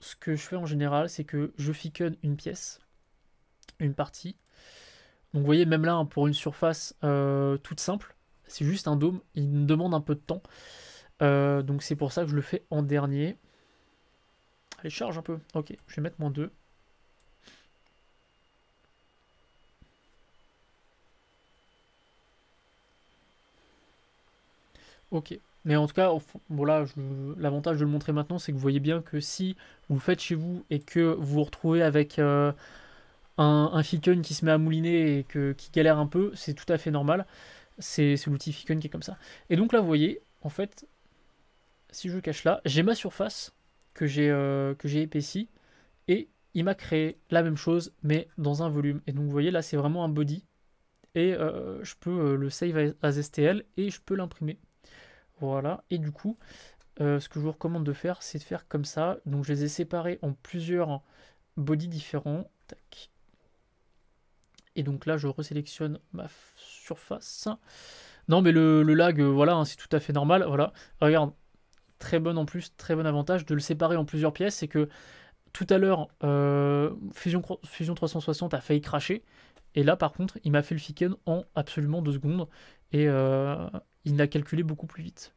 ce que je fais en général c'est que je Ficken une pièce, une partie. Donc vous voyez même là hein, pour une surface euh, toute simple, c'est juste un dôme, il me demande un peu de temps. Euh, donc c'est pour ça que je le fais en dernier. Allez, charge un peu. Ok, je vais mettre moins 2. Ok. Mais en tout cas, l'avantage de le montrer maintenant, c'est que vous voyez bien que si vous le faites chez vous et que vous vous retrouvez avec euh, un, un Ficun qui se met à mouliner et que, qui galère un peu, c'est tout à fait normal. C'est l'outil Ficun qui est comme ça. Et donc là, vous voyez, en fait, si je cache là, j'ai ma surface euh, que j'ai épaissie et il m'a créé la même chose mais dans un volume. Et donc vous voyez là c'est vraiment un body et euh, je peux le save as STL et je peux l'imprimer. Voilà, et du coup, euh, ce que je vous recommande de faire, c'est de faire comme ça. Donc je les ai séparés en plusieurs bodies différents. Et donc là, je resélectionne ma surface. Non, mais le, lag, euh, voilà, hein, c'est tout à fait normal. Voilà, regarde, très bon en plus, très bon avantage de le séparer en plusieurs pièces, c'est que tout à l'heure, euh, Fusion, Fusion 360 a failli cracher. Et là, par contre, il m'a fait le ficken en absolument deux secondes. Et, euh, il l'a calculé beaucoup plus vite.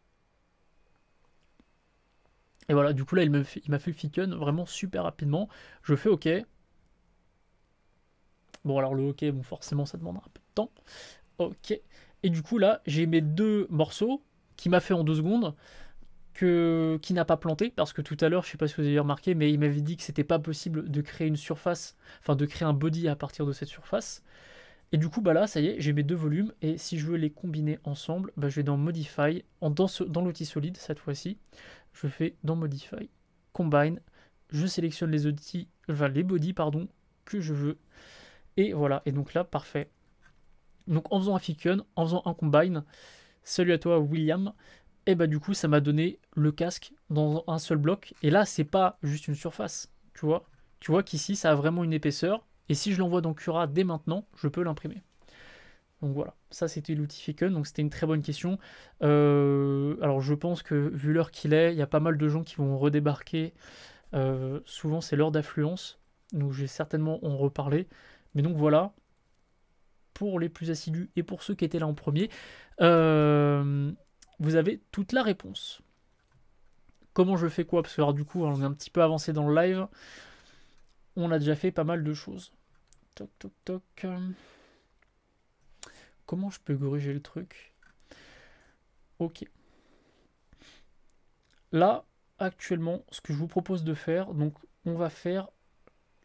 Et voilà, du coup là, il m'a fait, le Ficken vraiment super rapidement. Je fais OK. Bon, alors le OK, bon, forcément, ça demandera un peu de temps. OK. Et du coup là, j'ai mes deux morceaux qui m'a fait en deux secondes. Que, qui n'a pas planté parce que tout à l'heure, je sais pas si vous avez remarqué, mais il m'avait dit que c'était pas possible de créer une surface, enfin de créer un body à partir de cette surface. Et du coup, bah là, ça y est, j'ai mes deux volumes. Et si je veux les combiner ensemble, bah, je vais dans Modify, en, dans, dans l'outil solide cette fois-ci. Je fais dans Modify, Combine. Je sélectionne les outils, les bodies, pardon, que je veux. Et voilà. Et donc là, parfait. Donc en faisant un Fiction, en faisant un Combine, salut à toi, William. Et bah du coup, ça m'a donné le casque dans un seul bloc. Et là, c'est pas juste une surface, tu vois. Tu vois qu'ici, ça a vraiment une épaisseur. Et si je l'envoie dans Cura dès maintenant, je peux l'imprimer. Donc voilà, ça c'était l'outil Ficken. donc c'était une très bonne question. Euh, alors je pense que vu l'heure qu'il est, il y a pas mal de gens qui vont redébarquer. Euh, souvent c'est l'heure d'affluence, donc j'ai certainement en reparler. Mais donc voilà, pour les plus assidus et pour ceux qui étaient là en premier, euh, vous avez toute la réponse. Comment je fais quoi Parce que du coup, on est un petit peu avancé dans le live. On a déjà fait pas mal de choses. Toc, toc, toc. Comment je peux corriger le truc Ok. Là, actuellement, ce que je vous propose de faire, donc on va faire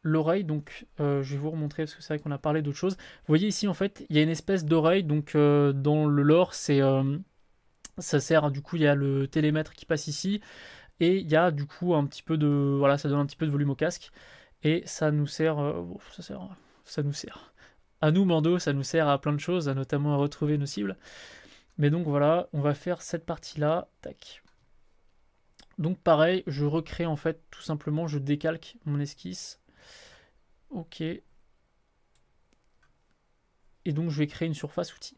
l'oreille. Donc, euh, je vais vous remontrer parce que c'est vrai qu'on a parlé d'autre chose. Vous voyez ici, en fait, il y a une espèce d'oreille. Donc, euh, dans le lore, c'est euh, ça sert. Du coup, il y a le télémètre qui passe ici et il y a du coup un petit peu de voilà, ça donne un petit peu de volume au casque et ça nous sert. ça sert ça nous sert. À nous, Mando, ça nous sert à plein de choses, notamment à retrouver nos cibles. Mais donc voilà, on va faire cette partie-là, tac. Donc pareil, je recrée en fait, tout simplement, je décalque mon esquisse. Ok. Et donc je vais créer une surface outil.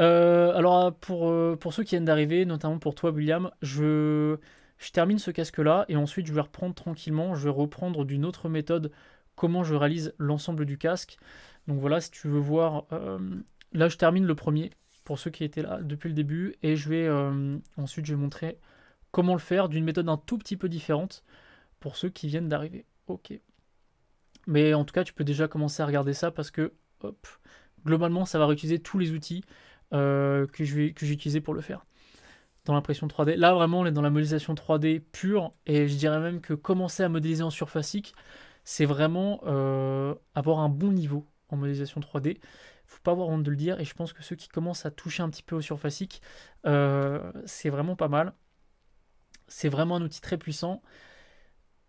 Euh, alors euh, pour, euh, pour ceux qui viennent d'arriver, notamment pour toi William, je, je termine ce casque là et ensuite je vais reprendre tranquillement, je vais reprendre d'une autre méthode comment je réalise l'ensemble du casque. Donc voilà, si tu veux voir, euh, là je termine le premier pour ceux qui étaient là depuis le début et je vais euh, ensuite je vais montrer comment le faire d'une méthode un tout petit peu différente pour ceux qui viennent d'arriver. Ok. Mais en tout cas, tu peux déjà commencer à regarder ça parce que globalement, ça va réutiliser tous les outils euh, que je vais que j'utilisais pour le faire dans l'impression 3D. Là, vraiment, on est dans la modélisation 3D pure et je dirais même que commencer à modéliser en surfacique, c'est vraiment euh, avoir un bon niveau en modélisation 3D. Faut pas avoir honte de le dire, et je pense que ceux qui commencent à toucher un petit peu au surfacique, euh, c'est vraiment pas mal. C'est vraiment un outil très puissant.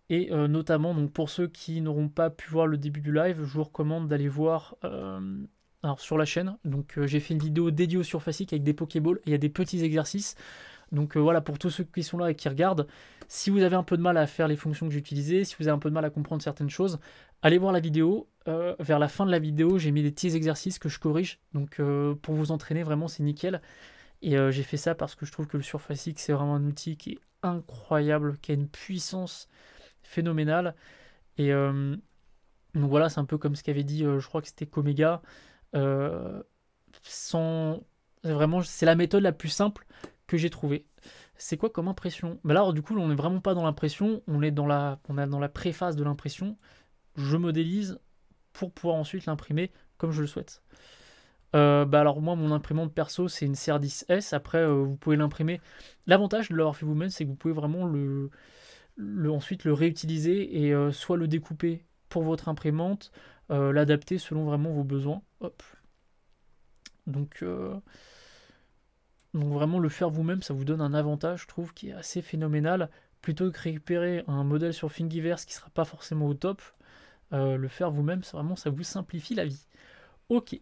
Et euh, notamment, donc pour ceux qui n'auront pas pu voir le début du live, je vous recommande d'aller voir alors sur la chaîne. Donc j'ai fait une vidéo dédiée au surfacique avec des Pokéballs. Il y a des petits exercices. Donc voilà, pour tous ceux qui sont là et qui regardent, si vous avez un peu de mal à faire les fonctions que j'utilisais, si vous avez un peu de mal à comprendre certaines choses, allez voir la vidéo. Euh, vers la fin de la vidéo, j'ai mis des petits exercices que je corrige. Donc euh, pour vous entraîner, vraiment, c'est nickel. Et euh, j'ai fait ça parce que je trouve que le Surface X, c'est vraiment un outil qui est incroyable, qui a une puissance phénoménale. Et donc voilà, c'est un peu comme ce qu'avait dit, je crois que c'était Comega. sans... Vraiment, c'est la méthode la plus simple que j'ai trouvée c'est quoi comme impression Mais bah là, du coup, on n'est vraiment pas dans l'impression, on est dans la, on est dans la préface de l'impression. Je modélise pour pouvoir ensuite l'imprimer comme je le souhaite. Euh, bah alors moi, mon imprimante perso, c'est une CR10S. Après, euh, vous pouvez l'imprimer. L'avantage de l'avoir fait vous-même, c'est que vous pouvez vraiment le, le ensuite le réutiliser et euh, soit le découper pour votre imprimante, l'adapter selon vraiment vos besoins. Hop. Donc donc vraiment le faire vous-même, ça vous donne un avantage, je trouve, qui est assez phénoménal. Plutôt que récupérer un modèle sur Thingiverse qui sera pas forcément au top, euh, le faire vous-même, ça vraiment ça vous simplifie la vie. Ok.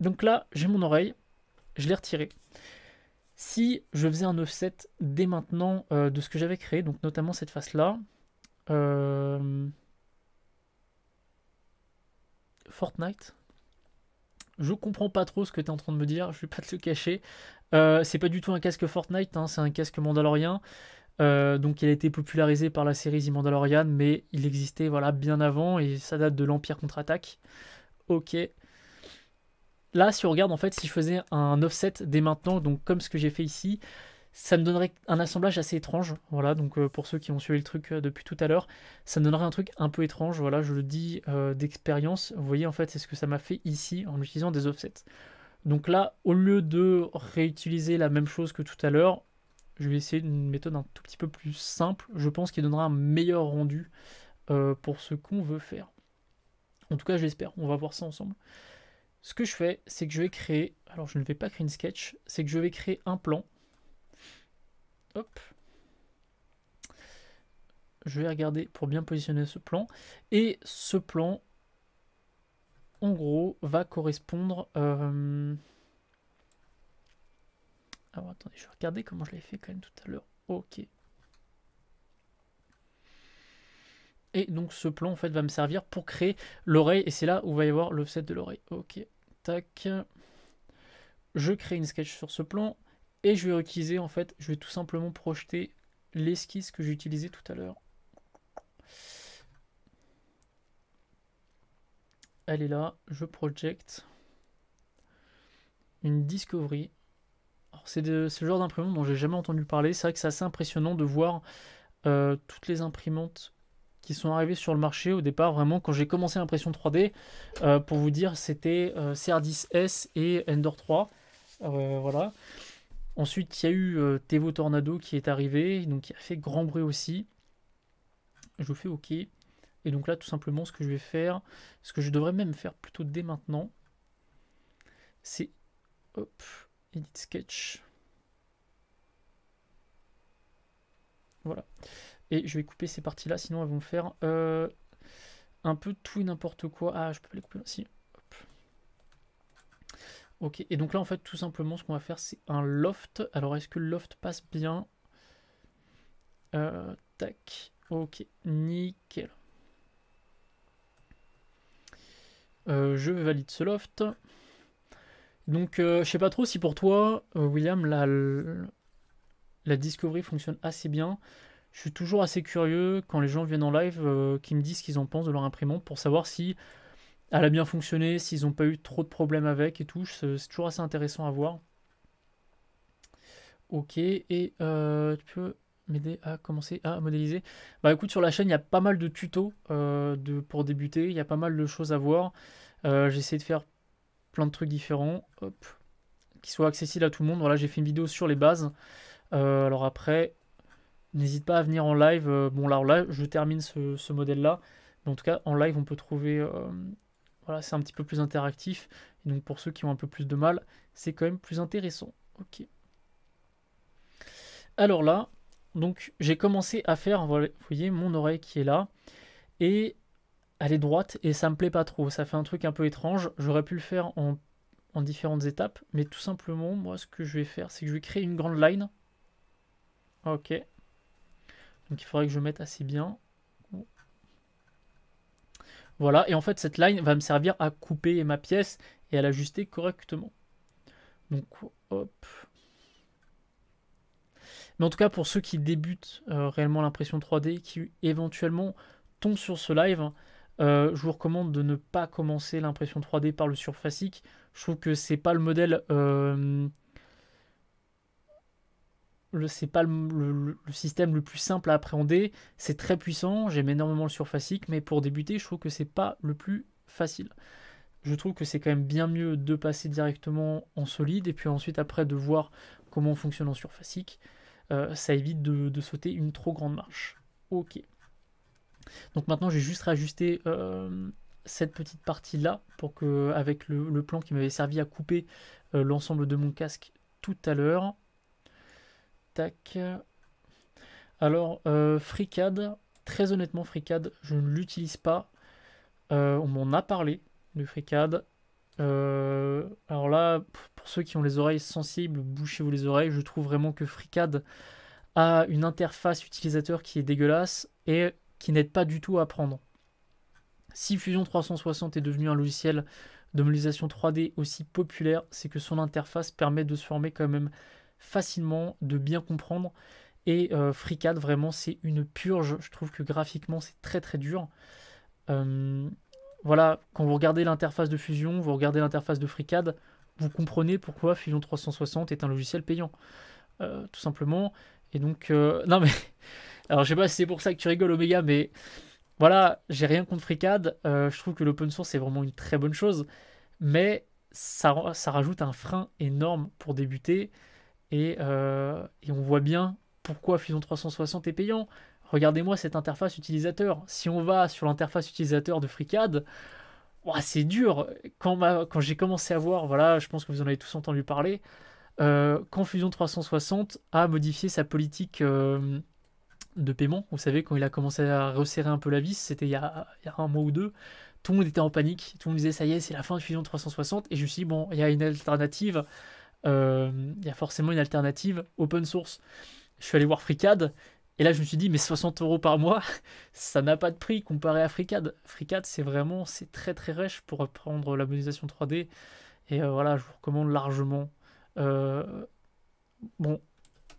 Donc là, j'ai mon oreille, je l'ai retirée. Si je faisais un offset dès maintenant euh, de ce que j'avais créé, donc notamment cette face-là, euh, Fortnite, je comprends pas trop ce que tu es en train de me dire, je vais pas te le cacher. Euh, c'est pas du tout un casque Fortnite, hein, c'est un casque Mandalorian. Euh, donc il a été popularisé par la série The Mandalorian, mais il existait voilà bien avant et ça date de l'Empire contre-attaque. Ok. Là, si on regarde, en fait, si je faisais un offset dès maintenant, donc comme ce que j'ai fait ici, ça me donnerait un assemblage assez étrange. Voilà, donc euh, pour ceux qui ont suivi le truc euh, depuis tout à l'heure, ça me donnerait un truc un peu étrange. Voilà, je le dis euh, d'expérience. Vous voyez, en fait, c'est ce que ça m'a fait ici en utilisant des offsets. Donc là, au lieu de réutiliser la même chose que tout à l'heure, je vais essayer une méthode un tout petit peu plus simple. Je pense qu'il donnera un meilleur rendu pour ce qu'on veut faire. En tout cas, j'espère. On va voir ça ensemble. Ce que je fais, c'est que je vais créer. Alors, je ne vais pas créer une sketch. C'est que je vais créer un plan je vais regarder pour bien positionner ce plan. Et ce plan, en gros, va correspondre... Euh, attendez, je vais regarder comment je l'ai fait quand même tout à l'heure. Ok. Et donc ce plan en fait va me servir pour créer l'oreille. Et c'est là où va y avoir l'offset de l'oreille. Ok. Tac. Je crée une sketch sur ce plan. Et je vais utiliser, en fait, je vais tout simplement projeter l'esquisse que j'utilisais tout à l'heure. Elle est là, je projecte une Discovery. C'est ce genre d'imprimante dont j'ai jamais entendu parler. C'est vrai que c'est assez impressionnant de voir euh, toutes les imprimantes qui sont arrivées sur le marché au départ. Vraiment, quand j'ai commencé l'impression 3D, euh, pour vous dire, c'était euh, CR10S et Endor 3. voilà. Ensuite, il y a eu euh, Tevo Tornado qui est arrivé, donc il a fait grand bruit aussi. Je vous fais OK. Et donc là, tout simplement, ce que je vais faire, ce que je devrais même faire plutôt dès maintenant, c'est. Hop, Edit Sketch. Voilà. Et je vais couper ces parties-là, sinon elles vont faire euh, un peu tout et n'importe quoi. Ah, je peux les couper aussi. Ok, et donc là, en fait, tout simplement, ce qu'on va faire, c'est un loft. Alors, est-ce que le loft passe bien euh, Tac. Ok, nickel. Euh, je valide ce loft. Donc, je euh, je sais pas trop si pour toi, William, la, la Discovery fonctionne assez bien. Je suis toujours assez curieux quand les gens viennent en live qui me disent ce qu'ils en pensent de leur imprimante pour savoir si elle a bien fonctionné, s'ils n'ont pas eu trop de problèmes avec et tout, c'est toujours assez intéressant à voir. Ok, et euh, tu peux m'aider à commencer à modéliser Bah écoute, sur la chaîne, il y a pas mal de tutos euh, pour débuter, il y a pas mal de choses à voir. Euh, j'ai essayé de faire plein de trucs différents, qui soient accessibles à tout le monde. Voilà, j'ai fait une vidéo sur les bases. Euh, alors après, n'hésite pas à venir en live. bon, là, je termine ce, ce modèle-là. Mais en tout cas, en live, on peut trouver voilà, c'est un petit peu plus interactif. Et donc pour ceux qui ont un peu plus de mal, c'est quand même plus intéressant. Ok. Alors là, donc j'ai commencé à faire, vous voyez, mon oreille qui est là. Et elle est droite et ça me plaît pas trop. Ça fait un truc un peu étrange. J'aurais pu le faire en, en différentes étapes. Mais tout simplement, moi, ce que je vais faire, c'est que je vais créer une grande line. Ok. Donc il faudrait que je mette assez bien. Voilà, et en fait cette line va me servir à couper ma pièce et à l'ajuster correctement. Donc hop. Mais en tout cas pour ceux qui débutent euh, réellement l'impression 3D, qui éventuellement tombent sur ce live, hein, euh, je vous recommande de ne pas commencer l'impression 3D par le surfacique. Je trouve que c'est pas le modèle euh, c'est pas le, système le plus simple à appréhender. C'est très puissant, j'aime énormément le surfacique, mais pour débuter, je trouve que c'est pas le plus facile. Je trouve que c'est quand même bien mieux de passer directement en solide et puis ensuite après de voir comment on fonctionne en surfacique. Euh, ça évite de, sauter une trop grande marche. Ok. Donc maintenant, j'ai juste réajusté euh, cette petite partie là pour que, avec le, plan qui m'avait servi à couper euh, l'ensemble de mon casque tout à l'heure, alors, euh, FreeCAD, très honnêtement, FreeCAD, je ne l'utilise pas. Euh, on m'en a parlé de FreeCAD. Euh, alors là, pour ceux qui ont les oreilles sensibles, bouchez-vous les oreilles. Je trouve vraiment que FreeCAD a une interface utilisateur qui est dégueulasse et qui n'aide pas du tout à apprendre. Si Fusion 360 est devenu un logiciel de modélisation 3D aussi populaire, c'est que son interface permet de se former quand même facilement, de bien comprendre. Et euh, FreeCAD vraiment, c'est une purge. Je trouve que graphiquement, c'est très très dur. Euh, voilà, quand vous regardez l'interface de Fusion, vous regardez l'interface de FreeCAD vous comprenez pourquoi Fusion 360 est un logiciel payant. Euh, tout simplement. Et donc, non mais, alors je sais pas si c'est pour ça que tu rigoles, Omega, mais voilà, j'ai rien contre FreeCAD, je trouve que l'open source est vraiment une très bonne chose. Mais ça, ça rajoute un frein énorme pour débuter. Euh, et, on voit bien pourquoi Fusion 360 est payant. Regardez-moi cette interface utilisateur. Si on va sur l'interface utilisateur de FreeCAD, oh, c'est dur. Quand, j'ai commencé à voir, voilà, je pense que vous en avez tous entendu parler, euh, quand Fusion 360 a modifié sa politique euh, de paiement, vous savez, quand il a commencé à resserrer un peu la vis, c'était il, il, y a un mois ou deux, tout le monde était en panique. Tout le monde disait, ça y est, c'est la fin de Fusion 360. Et je me suis dit, bon, il y a une alternative. Euh, il y a forcément une alternative open source. Je suis allé voir FreeCAD, et là, je me suis dit, mais 60 euros par mois, ça n'a pas de prix comparé à FreeCAD. FreeCAD, c'est vraiment, c'est très très riche pour prendre la 3D. Et euh, voilà, je vous recommande largement. Euh, bon,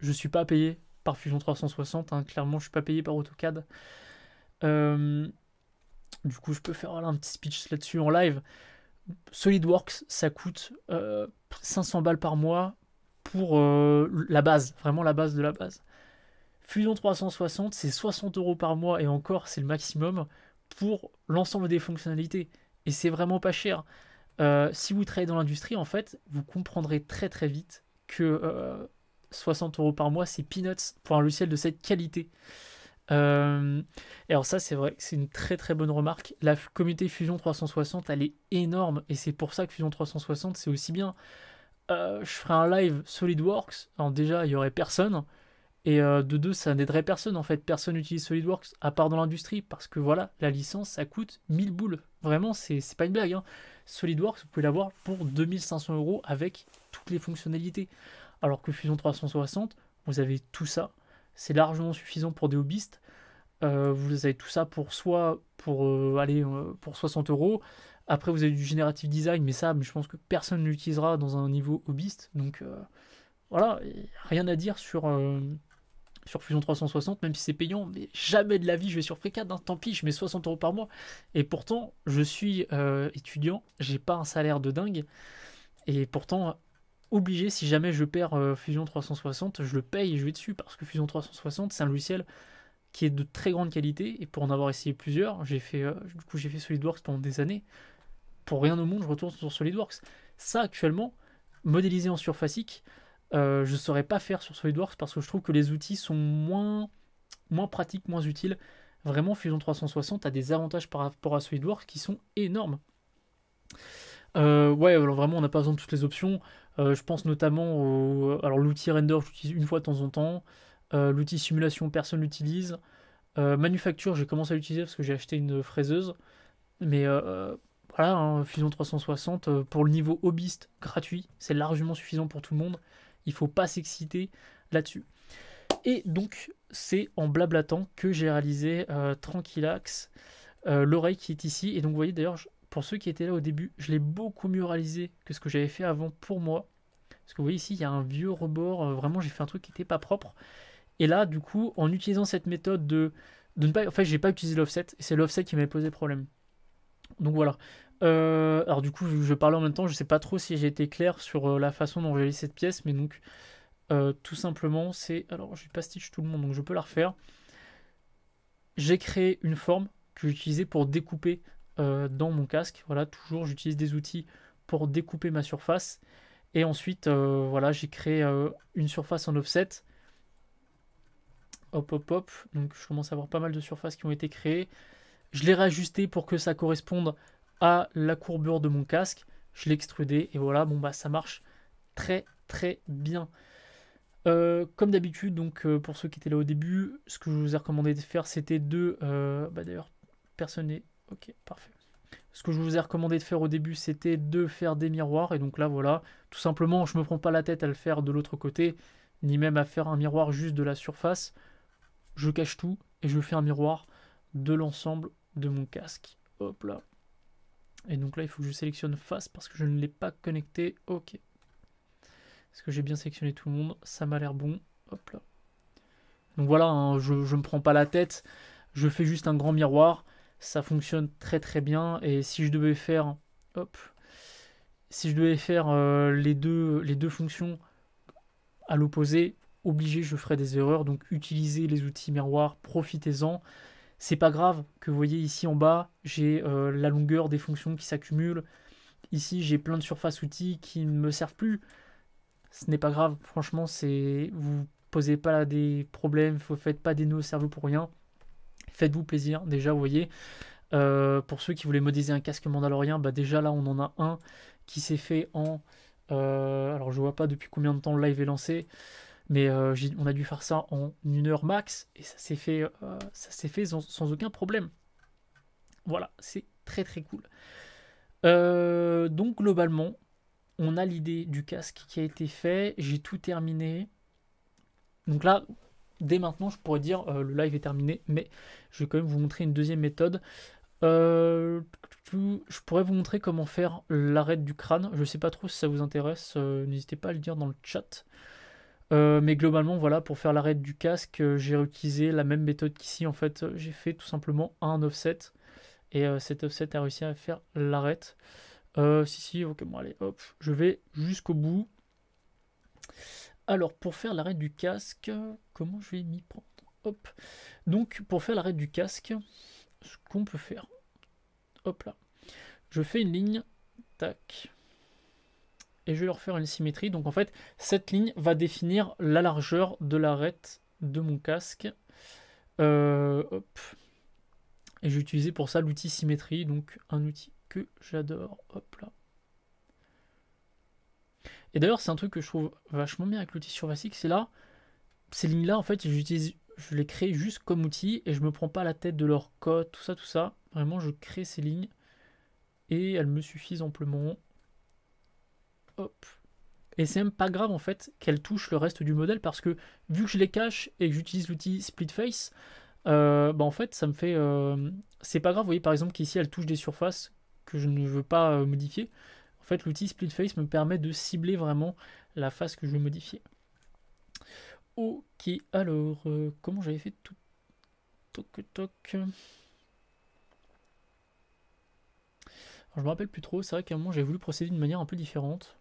je suis pas payé par Fusion 360, hein, clairement, je suis pas payé par AutoCAD. du coup, je peux faire un petit speech là-dessus en live. SolidWorks, ça coûte 500 euh, balles par mois pour euh, la base, vraiment la base de la base. Fusion 360, c'est 60 euros par mois et encore, c'est le maximum pour l'ensemble des fonctionnalités. Et c'est vraiment pas cher. Euh, si vous travaillez dans l'industrie, en fait, vous comprendrez très très vite que 60 euros par mois, c'est peanuts pour un logiciel de cette qualité. Euh, alors ça, c'est vrai, c'est une très très bonne remarque. La communauté Fusion 360, elle est énorme et c'est pour ça que Fusion 360, c'est aussi bien. Euh, je ferai un live SolidWorks. Alors déjà, il n'y aurait personne. Et euh, de deux, ça n'aiderait personne en fait. Personne n'utilise SolidWorks à part dans l'industrie parce que voilà, la licence ça coûte 1000 boules. Vraiment, c'est pas une blague. Hein. SolidWorks, vous pouvez l'avoir pour 2500 euros avec toutes les fonctionnalités. Alors que Fusion 360, vous avez tout ça c'est largement suffisant pour des hobbyistes. Euh, vous avez tout ça pour soi pour euh, aller euh, pour 60 euros. Après, vous avez du générative design, mais ça, je pense que personne ne l'utilisera dans un niveau hobbyiste. Donc voilà, rien à dire sur, sur Fusion 360, même si c'est payant. Mais jamais de la vie, je vais sur Freecad. Hein, tant pis, je mets 60 euros par mois. Et pourtant, je suis étudiant, j'ai pas un salaire de dingue. Et pourtant, obligé, si jamais je perds euh, Fusion 360, je le paye et je vais dessus, parce que Fusion 360, c'est un logiciel qui est de très grande qualité, et pour en avoir essayé plusieurs, j'ai fait, euh, du coup j'ai fait SolidWorks pendant des années. Pour rien au monde, je retourne sur SolidWorks. Ça, actuellement, modélisé en surfacique, euh, je ne saurais pas faire sur SolidWorks parce que je trouve que les outils sont moins, moins pratiques, moins utiles. Vraiment, Fusion 360 a des avantages par rapport à SolidWorks qui sont énormes. ouais, alors vraiment, on n'a pas besoin de toutes les options. Euh, je pense notamment au, euh, alors l'outil render, j'utilise une fois de temps en temps. Euh, l'outil simulation, personne l'utilise. manufacture, j'ai commencé à l'utiliser parce que j'ai acheté une fraiseuse. Mais voilà, hein, Fusion 360, pour le niveau hobbyiste, gratuit, c'est largement suffisant pour tout le monde. Il ne faut pas s'exciter là-dessus. Et donc, c'est en blablatant que j'ai réalisé Tranquilax, l'oreille qui est ici. Et donc, vous voyez d'ailleurs, pour ceux qui étaient là au début, je l'ai beaucoup mieux réalisé que ce que j'avais fait avant pour moi. Parce que vous voyez ici, il y a un vieux rebord, euh, vraiment j'ai fait un truc qui n'était pas propre. Et là, du coup, en utilisant cette méthode de, de ne pas... En fait, j'ai pas utilisé l'offset, c'est l'offset qui m'avait posé problème. Donc voilà. Euh, alors du coup, je, parlais en même temps, je ne sais pas trop si j'ai été clair sur euh, la façon dont j'ai cette pièce, mais donc tout simplement, c'est... Alors, je pastiche tout le monde, donc je peux la refaire. J'ai créé une forme que j'utilisais pour découper euh, dans mon casque. Voilà, toujours j'utilise des outils pour découper ma surface. Et ensuite, euh, voilà, j'ai créé euh, une surface en offset. Hop, hop, hop. Donc je commence à avoir pas mal de surfaces qui ont été créées. Je l'ai réajusté pour que ça corresponde à la courbure de mon casque. Je l'ai extrudé et voilà, bon bah ça marche très très bien. comme d'habitude, donc pour ceux qui étaient là au début, ce que je vous ai recommandé de faire, c'était de, bah, d'ailleurs, personne n'est Ok, parfait. Ce que je vous ai recommandé de faire au début, c'était de faire des miroirs. Et donc là, voilà, tout simplement, je ne me prends pas la tête à le faire de l'autre côté, ni même à faire un miroir juste de la surface. Je cache tout et je fais un miroir de l'ensemble de mon casque. Hop là. Et donc là, il faut que je sélectionne face parce que je ne l'ai pas connecté. Ok. Est-ce que j'ai bien sélectionné tout le monde Ça m'a l'air bon. Hop là. Donc voilà, hein, je ne me prends pas la tête. Je fais juste un grand miroir ça fonctionne très très bien. Et si je devais faire, hop, si je devais faire euh, les, deux, les deux fonctions à l'opposé, obligé, je ferais des erreurs. Donc utilisez les outils miroirs, profitez-en. C'est pas grave que vous voyez ici en bas, j'ai euh, la longueur des fonctions qui s'accumulent. Ici, j'ai plein de surfaces outils qui ne me servent plus. Ce n'est pas grave, franchement, c'est vous posez pas des problèmes, vous faites pas des nœuds au cerveau pour rien. Faites-vous plaisir, déjà, vous voyez. Euh, pour ceux qui voulaient modéliser un casque mandalorien, bah, déjà là, on en a un qui s'est fait en... Euh, alors, je vois pas depuis combien de temps le live est lancé, mais euh, on a dû faire ça en une heure max, et ça s'est fait, ça s'est fait sans, aucun problème. Voilà, c'est très très cool. donc, globalement, on a l'idée du casque qui a été fait. J'ai tout terminé. Donc là, dès maintenant, je pourrais dire euh, le live est terminé, mais je vais quand même vous montrer une deuxième méthode. Euh, je pourrais vous montrer comment faire l'arrêt du crâne. Je ne sais pas trop si ça vous intéresse, euh, n'hésitez pas à le dire dans le chat. mais globalement, voilà, pour faire l'arrêt du casque, j'ai réutilisé la même méthode qu'ici. En fait, j'ai fait tout simplement un offset. Et cet offset a réussi à faire l'arrêt. si, si, ok, bon, allez, hop, je vais jusqu'au bout. Alors, pour faire l'arrêt du casque, comment je vais m'y prendre Hop. Donc, pour faire l'arrêt du casque, ce qu'on peut faire, hop là, je fais une ligne, tac, et je vais leur faire une symétrie. Donc, en fait, cette ligne va définir la largeur de l'arête de mon casque. Euh, hop. Et j'ai utilisé pour ça l'outil symétrie, donc un outil que j'adore. Hop là. Et d'ailleurs, c'est un truc que je trouve vachement bien avec l'outil Vasic, c'est là, ces lignes-là, en fait, je les crée juste comme outil et je me prends pas la tête de leur code, tout ça, tout ça. Vraiment, je crée ces lignes et elles me suffisent amplement. Hop. Et c'est même pas grave en fait qu'elles touchent le reste du modèle parce que vu que je les cache et que j'utilise l'outil Split Face, euh, bah en fait ça me fait. Euh, c'est pas grave, vous voyez par exemple qu'ici elles touchent des surfaces que je ne veux pas euh, modifier. En fait, l'outil Split Face me permet de cibler vraiment la face que je veux modifier. Ok, alors, euh, comment j'avais fait tout Toc, toc. je me rappelle plus trop, c'est vrai qu'à un moment, j'ai voulu procéder d'une manière un peu différente.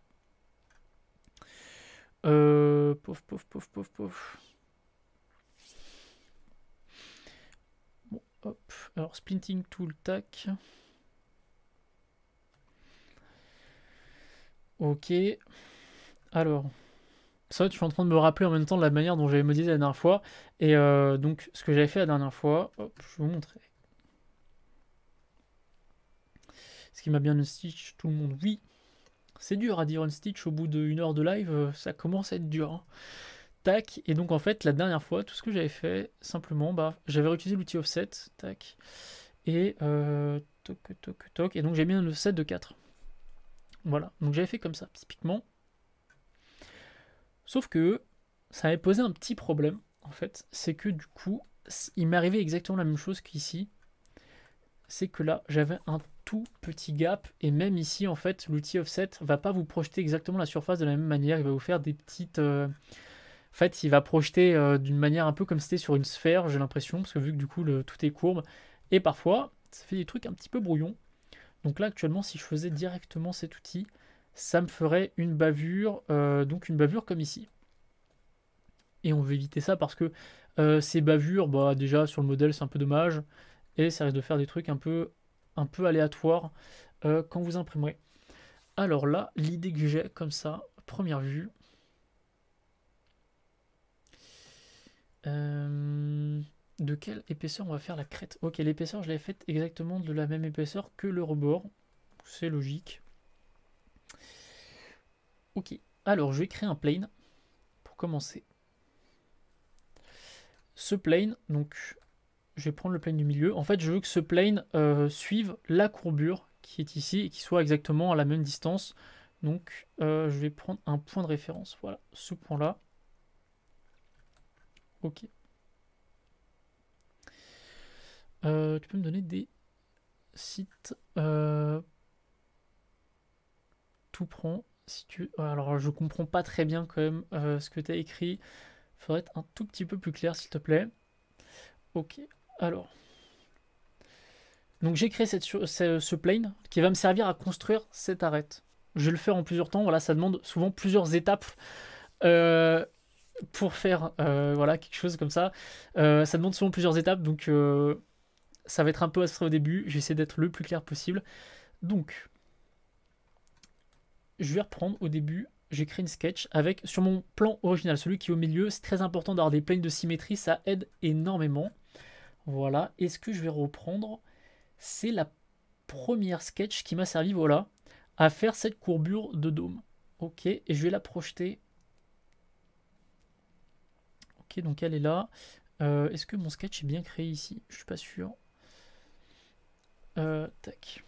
Pouf, euh, pauvre, pouf, pouf, pouf. Bon, hop. Alors, splinting tool, tac. Ok. Alors, ça, je suis en train de me rappeler en même temps de la manière dont j'avais modifié la dernière fois. Et euh, donc, ce que j'avais fait la dernière fois, hop, je vais vous montrer. Ce qui m'a bien un stitch, tout le monde, oui. C'est dur à dire un stitch au bout d'une heure de live, euh, ça commence à être dur. Hein. Tac, et donc en fait, la dernière fois, tout ce que j'avais fait, simplement, bah, j'avais réutilisé l'outil offset, tac, et euh, toc, toc, toc, et donc j'ai bien un offset de 4. Voilà, donc j'avais fait comme ça, typiquement. Sauf que ça avait posé un petit problème, en fait, c'est que du coup, il m'arrivait exactement la même chose qu'ici. C'est que là, j'avais un tout petit gap, et même ici, en fait, l'outil offset va pas vous projeter exactement la surface de la même manière, il va vous faire des petites... Euh, en fait, il va projeter euh, d'une manière un peu comme si c'était sur une sphère, j'ai l'impression, parce que vu que du coup, le, tout est courbe, et parfois, ça fait des trucs un petit peu brouillons. Donc là, actuellement, si je faisais directement cet outil, ça me ferait une bavure, euh, donc une bavure comme ici. Et on veut éviter ça parce que euh, ces bavures, bah, déjà sur le modèle, c'est un peu dommage. Et ça risque de faire des trucs un peu, un peu aléatoires euh, quand vous imprimerez. Alors là, l'idée que j'ai comme ça, première vue de quelle épaisseur on va faire la crête Ok, l'épaisseur, je l'ai faite exactement de la même épaisseur que le rebord. C'est logique. Ok, alors je vais créer un plane pour commencer. Ce plane, donc je vais prendre le plane du milieu. En fait, je veux que ce plane euh, suive la courbure qui est ici et qui soit exactement à la même distance. Donc, euh, je vais prendre un point de référence. Voilà, ce point-là. Ok. Euh, tu peux me donner des sites euh, tout prend si tu alors je comprends pas très bien quand même euh, ce que tu as écrit faudrait être un tout petit peu plus clair s'il te plaît ok alors donc j'ai créé cette, ce, plane qui va me servir à construire cette arête je vais le faire en plusieurs temps voilà ça demande souvent plusieurs étapes pour faire voilà quelque chose comme ça ça demande souvent plusieurs étapes donc ça va être un peu abstrait au début, j'essaie d'être le plus clair possible. Donc, je vais reprendre au début, j'ai créé une sketch avec, sur mon plan original, celui qui est au milieu, c'est très important d'avoir des planes de symétrie, ça aide énormément. Voilà, et ce que je vais reprendre, c'est la première sketch qui m'a servi, voilà, à faire cette courbure de dôme. Ok, et je vais la projeter. Ok, donc elle est là. Euh, est-ce que mon sketch est bien créé ici Je suis pas sûr. Euh, tac.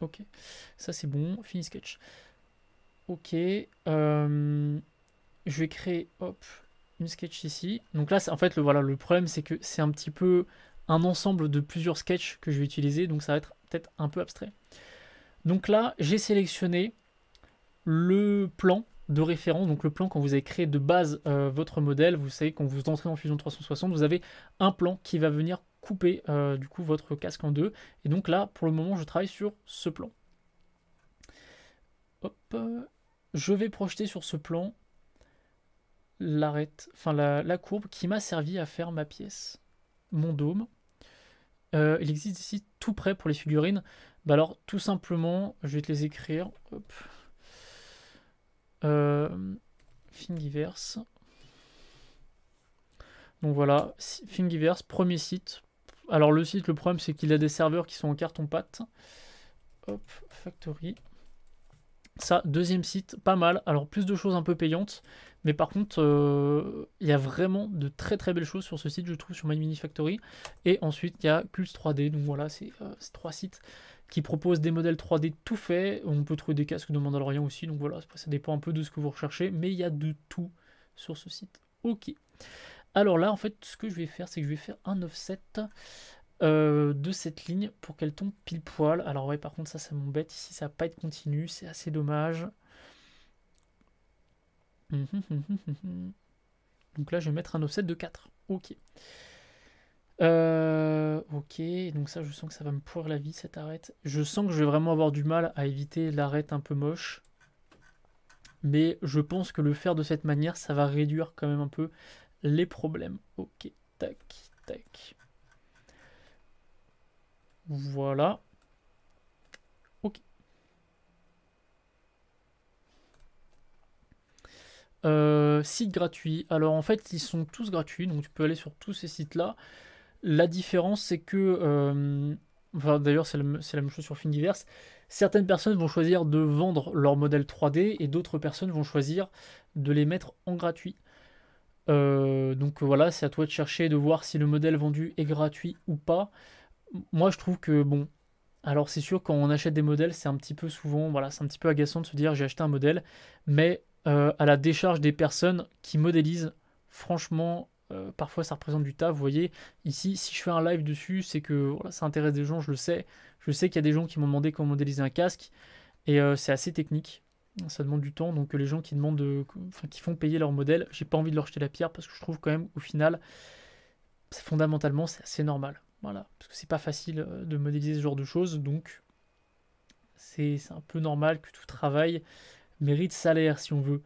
Ok. Ça, c'est bon. Fini sketch. Ok. Euh, je vais créer, une sketch ici. Donc là, en fait, le, voilà, le problème, c'est que c'est un petit peu un ensemble de plusieurs sketchs que je vais utiliser. Donc ça va être peut-être un peu abstrait. Donc là, j'ai sélectionné le plan de référence, donc le plan quand vous avez créé de base euh, votre modèle, vous savez quand vous entrez en Fusion 360, vous avez un plan qui va venir couper euh, du coup votre casque en deux. Et donc là, pour le moment, je travaille sur ce plan. je vais projeter sur ce plan l'arête, enfin la, courbe qui m'a servi à faire ma pièce, mon dôme. Euh, il existe ici tout près pour les figurines. Bah alors, tout simplement, je vais te les écrire. Hop. Thingiverse. Euh, donc voilà, Thingiverse, premier site alors le site, le problème c'est qu'il a des serveurs qui sont en carton pâte. Hop, factory. Ça, deuxième site, pas mal. Alors plus de choses un peu payantes, mais par contre, euh, il y a vraiment de très très belles choses sur ce site, je trouve, sur My Mini Factory. Et ensuite, il y a Pulse 3D. Donc voilà, euh, c'est trois sites qui proposent des modèles 3D tout faits. On peut trouver des casques de Mandalorian aussi. Donc voilà, ça dépend un peu de ce que vous recherchez, mais il y a de tout sur ce site. Ok. Alors là, en fait, ce que je vais faire, c'est que je vais faire un offset euh, de cette ligne pour qu'elle tombe pile poil. Alors ouais, par contre, ça, ça m'embête. Ici, ça va pas être continu. C'est assez dommage. Donc là, je vais mettre un offset de 4. Ok. Euh, ok, donc ça, je sens que ça va me pourrir la vie, cette arête. Je sens que je vais vraiment avoir du mal à éviter l'arête un peu moche. Mais je pense que le faire de cette manière, ça va réduire quand même un peu les problèmes. Ok, tac, tac. Voilà. Ok. Euh, site gratuit. Alors en fait, ils sont tous gratuits, donc tu peux aller sur tous ces sites-là. La différence, c'est que... Euh, d'ailleurs, c'est la, même chose sur Findiverse, Certaines personnes vont choisir de vendre leur modèle 3D et d'autres personnes vont choisir de les mettre en gratuit. Euh, donc euh, voilà, c'est à toi de chercher, de voir si le modèle vendu est gratuit ou pas. Moi, je trouve que bon. Alors c'est sûr, quand on achète des modèles, c'est un petit peu souvent, voilà, c'est un petit peu agaçant de se dire j'ai acheté un modèle, mais euh, à la décharge des personnes qui modélisent, franchement, parfois ça représente du taf. Vous voyez, ici, si je fais un live dessus, c'est que voilà, ça intéresse des gens, je le sais. Je sais qu'il y a des gens qui m'ont demandé comment modéliser un casque, et c'est assez technique ça demande du temps. Donc euh, les gens qui demandent, qui font payer leur modèle, j'ai pas envie de leur jeter la pierre parce que je trouve quand même au final, fondamentalement, c'est assez normal. Voilà, parce que c'est pas facile euh, de modéliser ce genre de choses, donc c'est un peu normal que tout travail mérite salaire si on veut.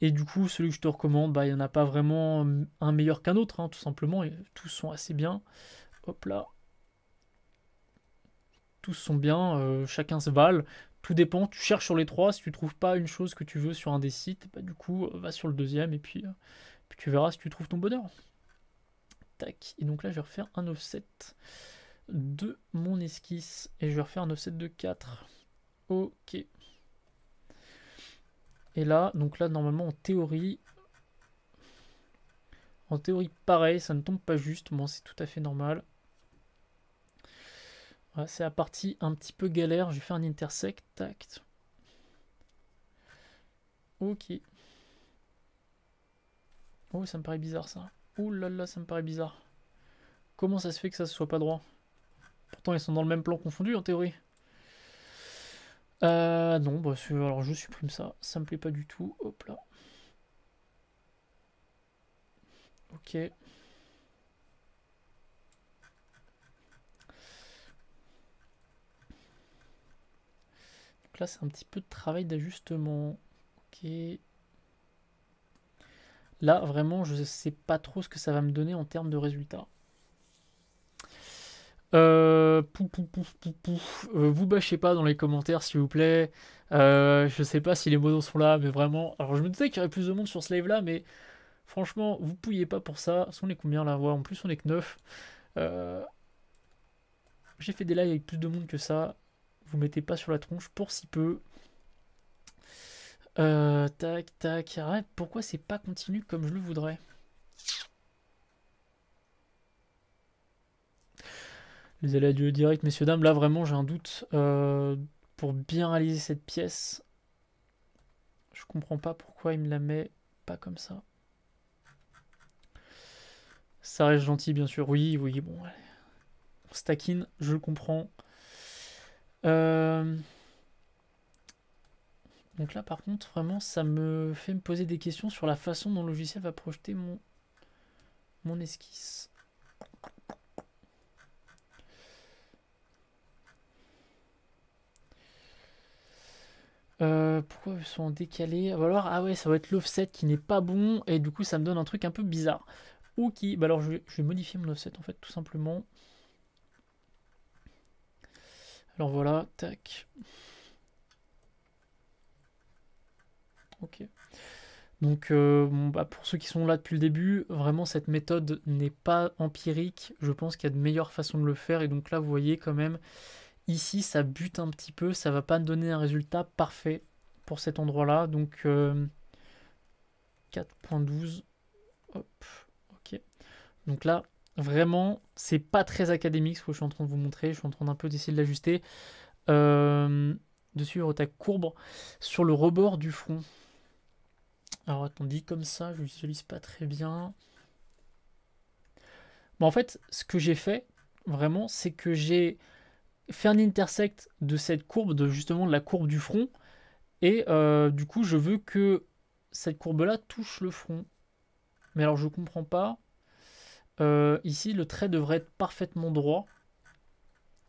Et du coup, celui que je te recommande, bah, il n'y en a pas vraiment un meilleur qu'un autre, hein, tout simplement, et tous sont assez bien. Hop là. Tous sont bien, euh, chacun se valent, tout dépend, tu cherches sur les trois, si tu ne trouves pas une chose que tu veux sur un des sites, bah, du coup, euh, va sur le deuxième et euh, puis, tu verras si tu trouves ton bonheur. Tac, et donc là, je vais refaire un offset de mon esquisse et je vais refaire un offset de 4. Ok. Et là, donc là, normalement, en théorie, en théorie, pareil, ça ne tombe pas juste, Moi, c'est tout à fait normal c'est la partie un petit peu galère. Je vais faire un intersect. Tac. Ok. Oh, ça me paraît bizarre ça. Ouh là là, ça me paraît bizarre. Comment ça se fait que ça ne soit pas droit Pourtant, ils sont dans le même plan confondu en théorie. Euh, non, bah, alors je supprime ça. Ça me plaît pas du tout. Hop là. Ok. c'est un petit peu de travail d'ajustement. Ok. Là, vraiment, je ne sais pas trop ce que ça va me donner en termes de résultats. Euh, euh, vous bâchez pas dans les commentaires, s'il vous plaît. je euh, je sais pas si les modos sont là, mais vraiment. Alors, je me disais qu'il y aurait plus de monde sur ce live là, mais franchement, vous pouillez pas pour ça. On est combien là En plus, on est que 9. J'ai fait des lives avec plus de monde que ça vous mettez pas sur la tronche pour si peu. Euh, tac, tac. Arrête. pourquoi c'est pas continu comme je le voudrais Les allées dieu direct, messieurs, dames. Là, vraiment, j'ai un doute euh, pour bien réaliser cette pièce. Je comprends pas pourquoi il me la met pas comme ça. Ça reste gentil, bien sûr. Oui, oui, bon, allez. je comprends. Euh, Donc là, par contre, vraiment, ça me fait me poser des questions sur la façon dont le logiciel va projeter mon, mon esquisse. Euh, pourquoi ils sont décalés ah ouais, ça va être l'offset qui n'est pas bon, et du coup, ça me donne un truc un peu bizarre. Ok, bah alors je vais modifier mon offset en fait, tout simplement. Alors voilà, tac. Ok. Donc euh, bon, bah, pour ceux qui sont là depuis le début, vraiment cette méthode n'est pas empirique. Je pense qu'il y a de meilleures façons de le faire. Et donc là, vous voyez quand même, ici, ça bute un petit peu. Ça va pas donner un résultat parfait pour cet endroit-là. Donc 4.12. Euh, Hop, ok. Donc là, Vraiment, c'est pas très académique ce que je suis en train de vous montrer. Je suis en train d'un peu d'essayer de l'ajuster. Euh, de suivre ta courbe sur le rebord du front. Alors dit comme ça, je ne l'utilise pas très bien. Bon, en fait, ce que j'ai fait, vraiment, c'est que j'ai fait un intersect de cette courbe, de justement de la courbe du front. Et euh, du coup, je veux que cette courbe-là touche le front. Mais alors, je comprends pas. Euh, ici, le trait devrait être parfaitement droit.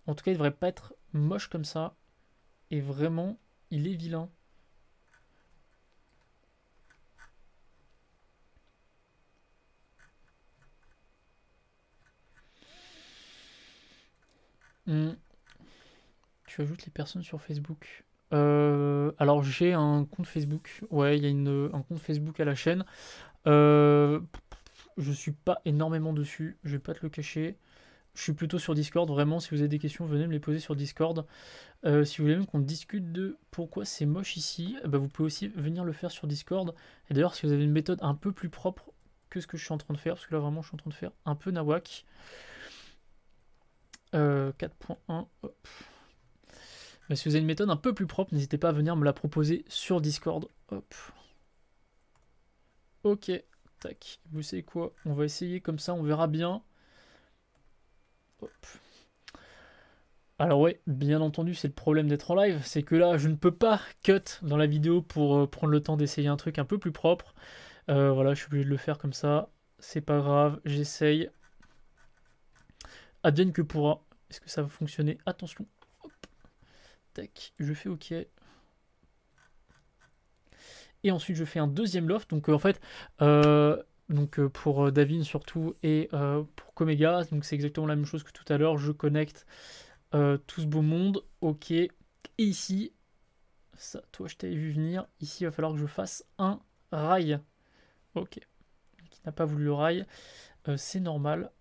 En tout cas, il devrait pas être moche comme ça. Et vraiment, il est vilain. Hmm. Tu ajoutes les personnes sur Facebook. Euh, alors j'ai un compte Facebook. Ouais, il y a une, un compte Facebook à la chaîne. Euh, je suis pas énormément dessus, je vais pas te le cacher. Je suis plutôt sur Discord, vraiment, si vous avez des questions, venez me les poser sur Discord. Euh, si vous voulez même qu'on discute de pourquoi c'est moche ici, eh ben, vous pouvez aussi venir le faire sur Discord. Et d'ailleurs, si vous avez une méthode un peu plus propre que ce que je suis en train de faire, parce que là vraiment je suis en train de faire un peu nawak. 4.1, euh, si vous avez une méthode un peu plus propre, n'hésitez pas à venir me la proposer sur Discord. Hop. Ok. Tac. Vous savez quoi On va essayer comme ça, on verra bien. Alors ouais, bien entendu, c'est le problème d'être en live, c'est que là, je ne peux pas cut dans la vidéo pour euh, prendre le temps d'essayer un truc un peu plus propre. Euh, voilà, je suis obligé de le faire comme ça. C'est pas grave, j'essaye. Advienne que pourra. Est-ce que ça va fonctionner Attention. Tac, je fais OK et ensuite je fais un deuxième loft. Donc euh, en fait, euh, donc euh, pour Davin surtout et pour Comega, donc c'est exactement la même chose que tout à l'heure. Je connecte tout ce beau monde. Ok. Et ici, ça, toi je t'avais vu venir. Ici, il va falloir que je fasse un rail. Ok. Qui n'a pas voulu le rail. c'est normal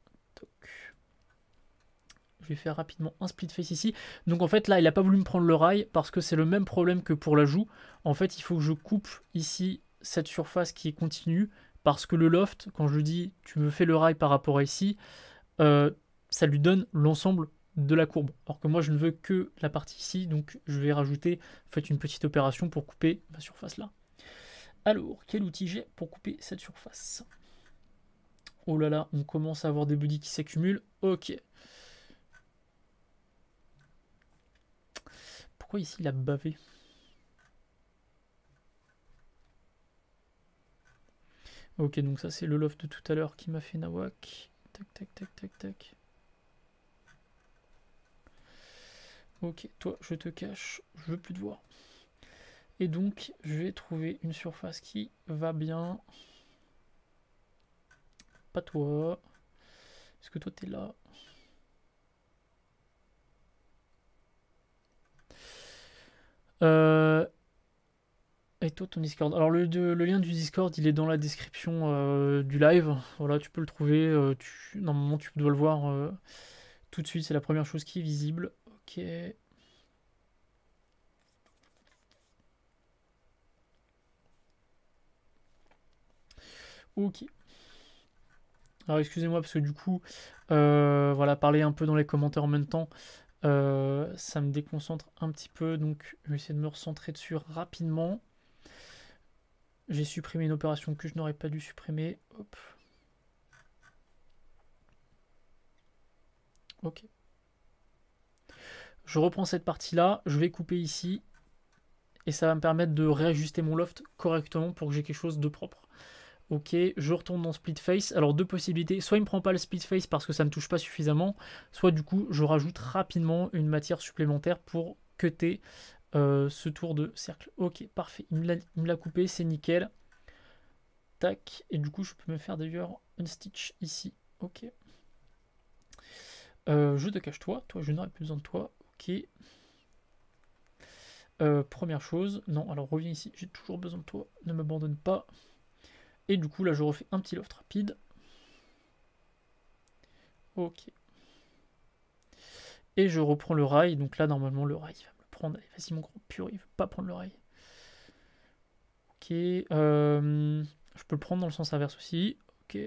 je vais faire rapidement un split face ici. Donc en fait là il n'a pas voulu me prendre le rail parce que c'est le même problème que pour la joue. En fait il faut que je coupe ici cette surface qui est continue parce que le loft, quand je dis tu me fais le rail par rapport à ici, euh, ça lui donne l'ensemble de la courbe. Alors que moi je ne veux que la partie ici, donc je vais rajouter faites fait, une petite opération pour couper ma surface là. Alors, quel outil j'ai pour couper cette surface Oh là là, on commence à avoir des bodies qui s'accumulent. Ok, ici la a bavé Ok, donc ça c'est le loft de tout à l'heure qui m'a fait Nawak. Tac, tac, tac, tac, tac. Ok, toi, je te cache, je veux plus te voir. Et donc, je vais trouver une surface qui va bien. Pas toi. Est-ce que toi, t'es là Euh, et toi, ton Discord Alors, le, lien du Discord, il est dans la description euh, du live. Voilà, tu peux le trouver. Euh, normalement, tu dois le voir tout de suite. C'est la première chose qui est visible. Ok. Ok. Alors, excusez-moi, parce que du coup, voilà, parler un peu dans les commentaires en même temps. Euh, ça me déconcentre un petit peu, donc je vais essayer de me recentrer dessus rapidement. J'ai supprimé une opération que je n'aurais pas dû supprimer. Hop. Ok. Je reprends cette partie-là, je vais couper ici, et ça va me permettre de réajuster mon loft correctement pour que j'ai quelque chose de propre. Ok, je retourne dans split face. Alors deux possibilités, soit il ne me prend pas le split face parce que ça ne touche pas suffisamment, soit du coup je rajoute rapidement une matière supplémentaire pour cutter euh, ce tour de cercle. Ok, parfait, il me l'a coupé, c'est nickel. Tac, et du coup je peux me faire d'ailleurs un stitch ici. Ok. Euh, je te cache toi, toi je n'aurai plus besoin de toi. Ok. Euh, première chose, non, alors reviens ici, j'ai toujours besoin de toi, ne m'abandonne pas. Et du coup, là, je refais un petit loft rapide. Ok. Et je reprends le rail. Donc là, normalement, le rail va me le prendre. Allez, vas-y, mon gros pur, il veut pas prendre le rail. Ok. Euh, je peux le prendre dans le sens inverse aussi. Ok.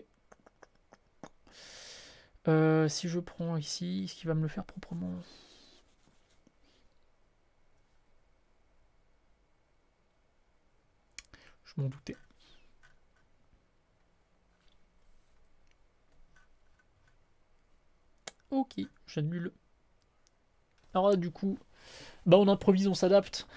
Euh, si je prends ici, est-ce qu'il va me le faire proprement Je m'en doutais. Ok, j'annule. Alors du coup, bah on improvise, on s'adapte.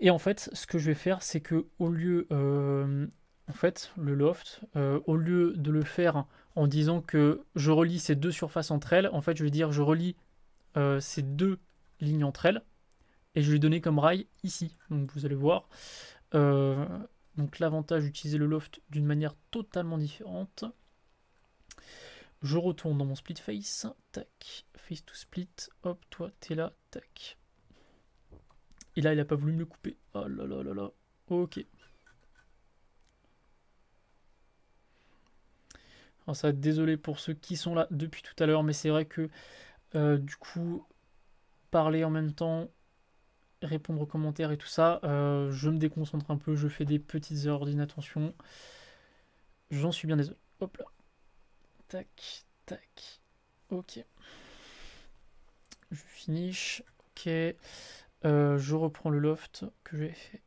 Et en fait, ce que je vais faire, c'est que au lieu, euh, en fait, le loft, euh, au lieu de le faire en disant que je relie ces deux surfaces entre elles, en fait, je vais dire je relie euh, ces deux lignes entre elles et je vais donner comme rail ici. Donc vous allez voir. donc l'avantage d'utiliser le loft d'une manière totalement différente. Je retourne dans mon split face. Tac. Face to split. Hop, toi, t'es là. Tac. Et là, il a pas voulu me le couper. Oh là là là là. Ok. Alors ça, désolé pour ceux qui sont là depuis tout à l'heure, mais c'est vrai que euh, du coup, parler en même temps, répondre aux commentaires et tout ça, euh, je me déconcentre un peu, je fais des petites erreurs d'inattention. J'en suis bien désolé. Hop là. Tac, tac. Ok. Je finis, Ok. Euh, je reprends le loft que j'ai fait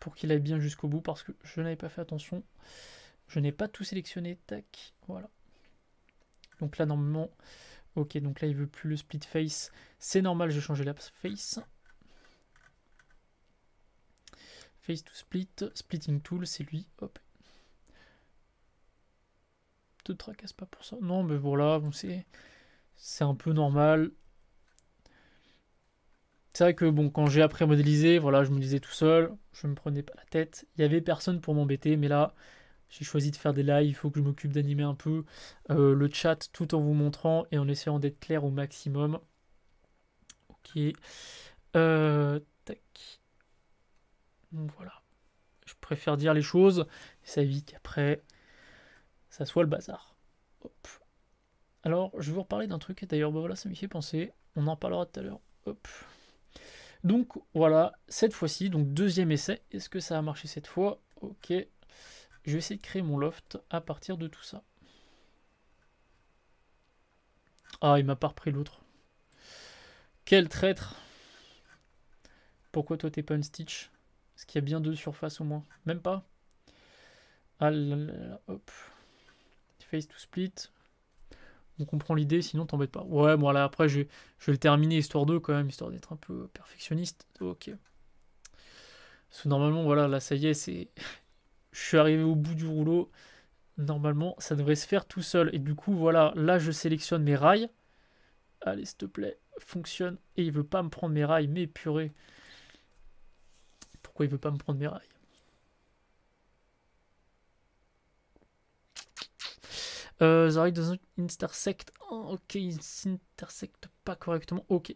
pour qu'il aille bien jusqu'au bout parce que je n'avais pas fait attention. Je n'ai pas tout sélectionné. Tac. Voilà. Donc là, normalement. Ok, donc là, il veut plus le split face. C'est normal, j'ai changé la face. Face to split. Splitting tool, c'est lui. Hop, te tracasse pas pour ça. Non, mais voilà, bon, c'est c'est un peu normal. C'est vrai que bon, quand j'ai après modélisé, voilà, je me disais tout seul, je me prenais pas la tête. Il y avait personne pour m'embêter, mais là, j'ai choisi de faire des lives. Il faut que je m'occupe d'animer un peu euh, le chat tout en vous montrant et en essayant d'être clair au maximum. Ok. Euh, tac. voilà. Je préfère dire les choses. Ça évite qu'après, ça soit le bazar. Alors, je vais vous reparler d'un truc, d'ailleurs, ben voilà, ça m'y fait penser, on en parlera tout à l'heure. Donc voilà, cette fois-ci, donc deuxième essai, est-ce que ça a marché cette fois Ok, je vais essayer de créer mon loft à partir de tout ça. Ah, il m'a pas repris l'autre. Quel traître Pourquoi toi t'es pas un Stitch Est-ce qu'il y a bien deux surfaces au moins. Même pas Ah là, hop face to split. On comprend l'idée, sinon t'embête pas. Ouais, bon, là, après, je, vais le terminer histoire 2 quand même, histoire d'être un peu perfectionniste. Ok. Parce que normalement, voilà, là, ça y est, c'est. je suis arrivé au bout du rouleau. Normalement, ça devrait se faire tout seul. Et du coup, voilà, là, je sélectionne mes rails. Allez, s'il te plaît, fonctionne. Et il veut pas me prendre mes rails, mais purée. Pourquoi il veut pas me prendre mes rails Euh, the doesn't intersect. Oh, ok, il s'intersecte pas correctement. Ok.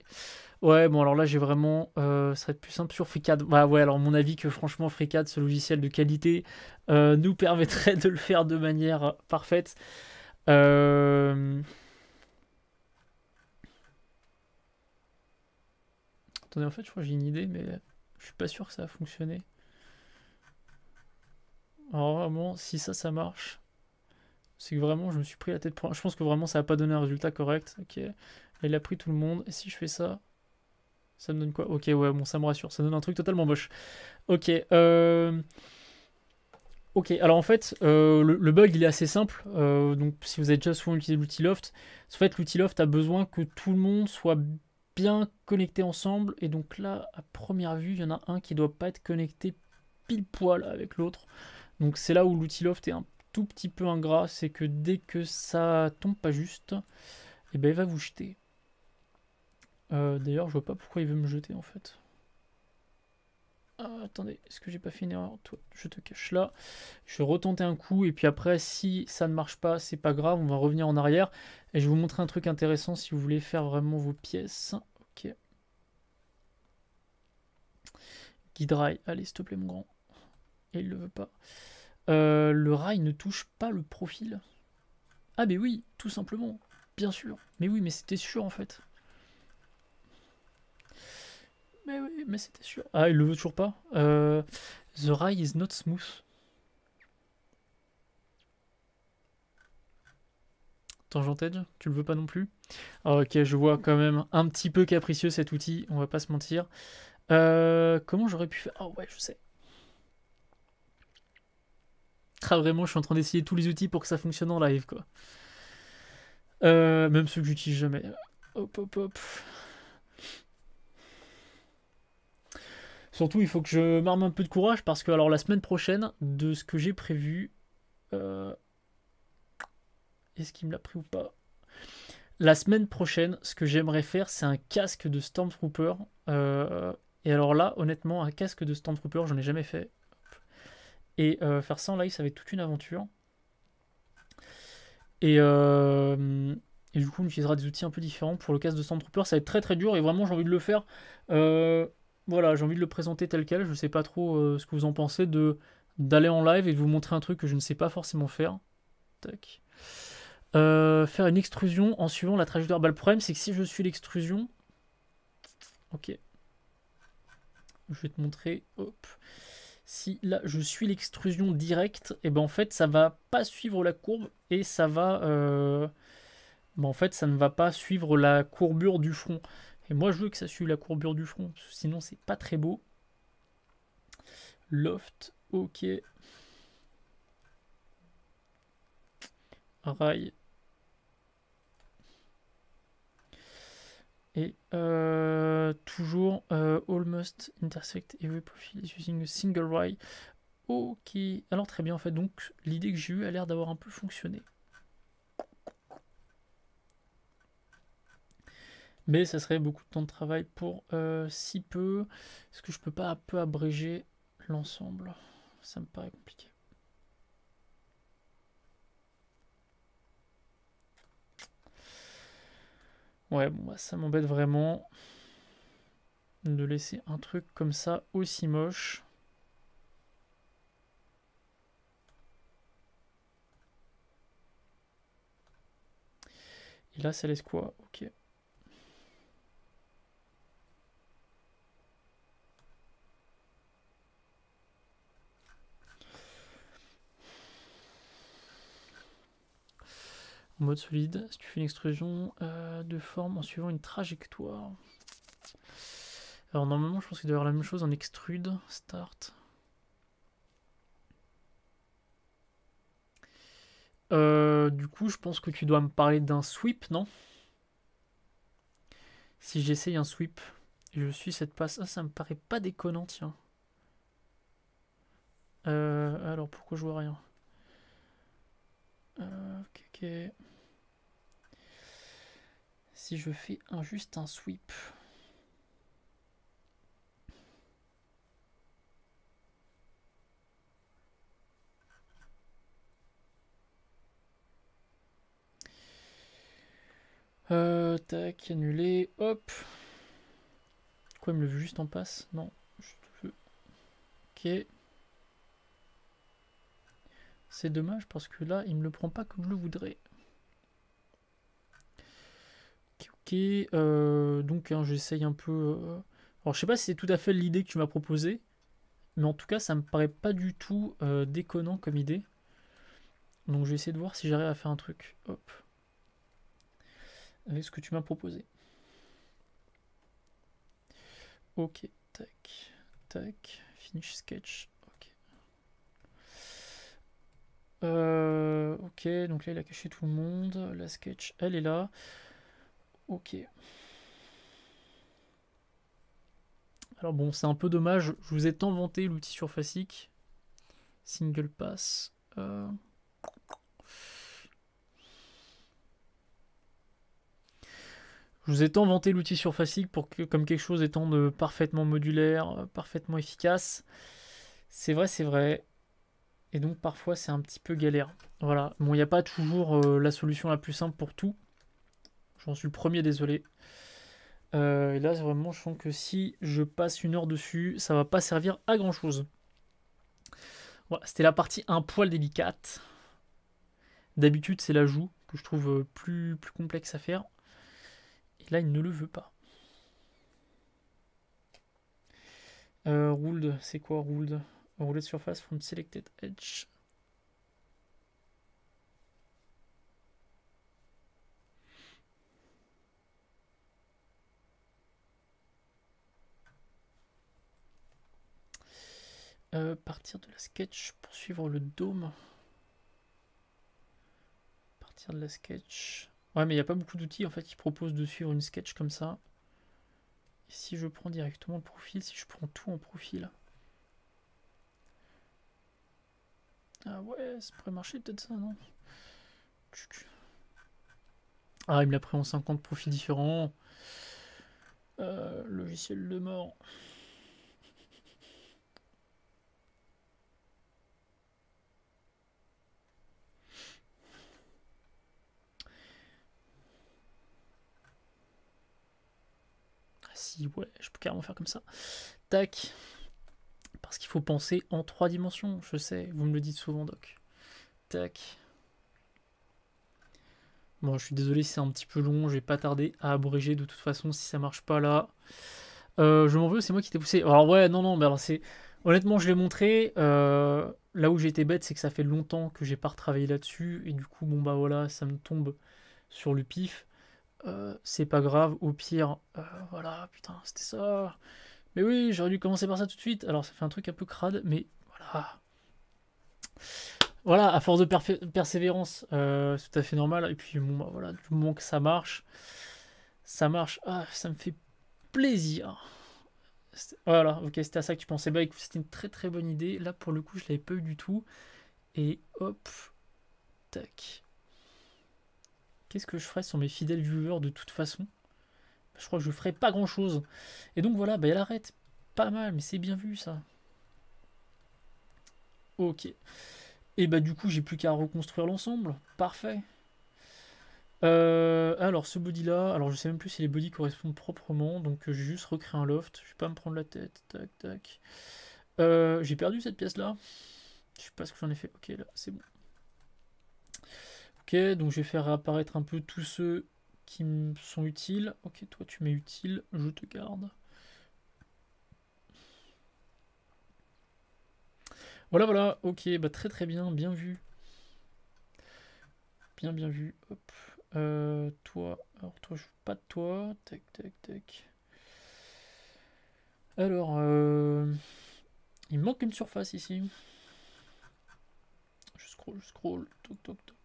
Ouais, bon, alors là, j'ai vraiment. Euh, ça va être plus simple sur FreeCAD. Bah ouais, alors mon avis que franchement, FreeCAD, ce logiciel de qualité, euh, nous permettrait de le faire de manière parfaite. Attendez, en fait, je crois que j'ai une idée, mais je suis pas sûr que ça a fonctionné. Alors vraiment, si ça, ça marche. C'est que vraiment, je me suis pris la tête pour... Je pense que vraiment, ça n'a pas donné un résultat correct. Ok. Il a pris tout le monde. Et si je fais ça, ça me donne quoi Ok, ouais, bon, ça me rassure. Ça donne un truc totalement moche. Ok. Euh, ok, alors en fait, euh, le, bug il est assez simple. Euh, donc, si vous avez déjà souvent utilisé l'outil Loft, en fait, l'outil Loft a besoin que tout le monde soit bien connecté ensemble. Et donc là, à première vue, il y en a un qui doit pas être connecté pile poil avec l'autre. Donc, c'est là où l'outil Loft est un peu tout petit peu ingrat, c'est que dès que ça tombe pas juste, et eh ben, il va vous jeter. Euh, d'ailleurs, je vois pas pourquoi il veut me jeter en fait. Ah, attendez, est-ce que j'ai pas fait une erreur Toi, je te cache là. Je vais retenter un coup et puis après, si ça ne marche pas, c'est pas grave, on va revenir en arrière et je vais vous montrer un truc intéressant si vous voulez faire vraiment vos pièces. Ok. Guidrail, allez, s'il te plaît, mon grand. Et il le veut pas. Euh, le rail ne touche pas le profil. Ah mais oui, tout simplement. Bien sûr. Mais oui, mais c'était sûr en fait. Mais oui, mais c'était sûr. Ah, il le veut toujours pas. Euh, the rail is not smooth. Edge, tu le veux pas non plus ah, Ok, je vois quand même un petit peu capricieux cet outil, on va pas se mentir. Euh, comment j'aurais pu faire Ah ouais, je sais. Très vraiment, je suis en train d'essayer tous les outils pour que ça fonctionne en live, quoi. Euh, même ceux que j'utilise jamais. Hop, hop, hop. Surtout, il faut que je m'arme un peu de courage parce que, alors, la semaine prochaine, de ce que j'ai prévu. Euh, est-ce qu'il me l'a pris ou pas La semaine prochaine, ce que j'aimerais faire, c'est un casque de Stormtrooper. Euh, et alors là, honnêtement, un casque de Stormtrooper, j'en ai jamais fait. Et euh, faire ça en live, ça va être toute une aventure. Et, euh, du coup, on utilisera des outils un peu différents. Pour le cas de trooper ça va être très très dur et vraiment, j'ai envie de le faire. Euh, voilà, j'ai envie de le présenter tel quel. Je ne sais pas trop ce que vous en pensez de d'aller en live et de vous montrer un truc que je ne sais pas forcément faire. Tac. faire une extrusion en suivant la trajectoire. Bah, le problème, c'est que si je suis l'extrusion. Ok. Je vais te montrer. Hop si là je suis l'extrusion directe, et eh ben en fait ça va pas suivre la courbe et ça va, euh, ben en fait ça ne va pas suivre la courbure du front. Et moi je veux que ça suive la courbure du front, sinon c'est pas très beau. Loft, ok. Rail, Et euh, toujours euh, almost intersect every profile using a single ray. Ok, alors très bien en fait. Donc l'idée que j'ai eue a l'air d'avoir un peu fonctionné. Mais ça serait beaucoup de temps de travail pour euh, si peu. Est-ce que je peux pas un peu abréger l'ensemble Ça me paraît compliqué. Ouais, bon, bah, ça m'embête vraiment de laisser un truc comme ça aussi moche. Et là, ça laisse quoi Ok. Mode solide, si tu fais une extrusion euh, de forme en suivant une trajectoire. Alors normalement je pense qu'il doit y avoir la même chose en extrude, start. Euh, du coup je pense que tu dois me parler d'un sweep, non Si j'essaye un sweep, je suis cette passe. Ah ça me paraît pas déconnant, tiens. Euh, alors pourquoi je vois rien Ok, ok. Si je fais un, juste un sweep. Euh, tac, annulé, hop. Quoi, il me le veut juste en passe Non, je veux. Ok. C'est dommage parce que là, il me le prend pas comme je le voudrais. Euh, donc hein, j'essaye un peu... Euh, alors je sais pas si c'est tout à fait l'idée que tu m'as proposée, mais en tout cas ça me paraît pas du tout euh, déconnant comme idée. Donc je vais essayer de voir si j'arrive à faire un truc. Hop. Avec ce que tu m'as proposé. Ok, tac, tac, finish sketch. Ok. ok, donc là il a caché tout le monde. La sketch, elle est là. Ok. Alors bon, c'est un peu dommage. Je vous ai tant vanté l'outil surfacique. Single pass. Euh. Je vous ai tant vanté l'outil surfacique pour que, comme quelque chose étant de parfaitement modulaire, euh, parfaitement efficace. C'est vrai, c'est vrai. Et donc parfois c'est un petit peu galère. Voilà. Bon, il n'y a pas toujours euh, la solution la plus simple pour tout. J'en suis le premier, désolé. Euh, et là, vraiment, je sens que si je passe une heure dessus, ça va pas servir à grand chose. Voilà, c'était la partie un poil délicate. D'habitude, c'est la joue que je trouve euh, plus, plus complexe à faire. Et là, il ne le veut pas. Euh, rouled, c'est quoi Rouled Roulé de surface from selected edge. Euh, partir de la sketch pour suivre le dôme. Partir de la sketch. Ouais, mais il n'y a pas beaucoup d'outils en fait qui proposent de suivre une sketch comme ça. si je prends directement le profil, si je prends tout en profil. Ah ouais, ça pourrait marcher peut-être ça, non Ah, il me l'a pris en 50 profils différents. Euh, logiciel de mort. ouais, je peux carrément faire comme ça. Tac. Parce qu'il faut penser en trois dimensions, je sais, vous me le dites souvent, Doc. Tac. Bon, je suis désolé, c'est un petit peu long, je vais pas tarder à abréger de toute façon si ça marche pas là. Euh, je m'en veux, c'est moi qui t'ai poussé. Alors ouais, non, non, mais alors c'est... Honnêtement, je l'ai montré. Euh, là où j'étais bête, c'est que ça fait longtemps que j'ai pas retravaillé là-dessus. Et du coup, bon bah voilà, ça me tombe sur le pif. Euh, c'est pas grave, au pire, euh, voilà, putain, c'était ça. Mais oui, j'aurais dû commencer par ça tout de suite. Alors ça fait un truc un peu crade, mais voilà. Voilà, à force de persévérance, euh, c'est tout à fait normal. Et puis bon, bah, voilà, du moment que ça marche, ça marche. Ah, ça me fait plaisir. Voilà, ok, c'était à ça que tu pensais. Bah écoute, c'était une très très bonne idée. Là, pour le coup, je l'avais pas eu du tout. Et hop, tac. Qu'est-ce que je ferais sur mes fidèles viewers de toute façon Je crois que je ferais pas grand-chose. Et donc voilà, bah, elle arrête. Pas mal, mais c'est bien vu ça. Ok. Et bah du coup, j'ai plus qu'à reconstruire l'ensemble. Parfait. Euh, alors ce body là, alors je sais même plus si les bodies correspondent proprement, donc euh, je vais juste recréer un loft, je vais pas me prendre la tête, tac tac. Euh, j'ai perdu cette pièce là, je sais pas ce que j'en ai fait, ok là c'est bon donc je vais faire apparaître un peu tous ceux qui me sont utiles. Ok, toi tu m'es utile, je te garde. Voilà, voilà, ok, bah très très bien, bien vu. Bien, bien vu, euh, toi, alors toi, je veux pas de toi, tac, tac, tac. Alors, euh, il manque une surface ici. Je scroll, je scroll, toc, toc, toc.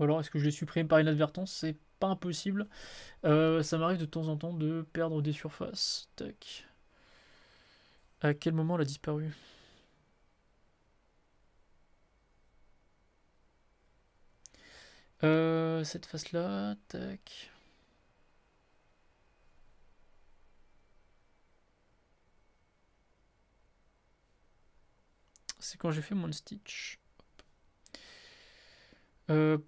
Ou alors est-ce que je les supprime par inadvertance C'est pas impossible. Euh, ça m'arrive de temps en temps de perdre des surfaces. Tac. À quel moment elle a disparu euh, Cette face-là, tac. C'est quand j'ai fait mon stitch. Euh...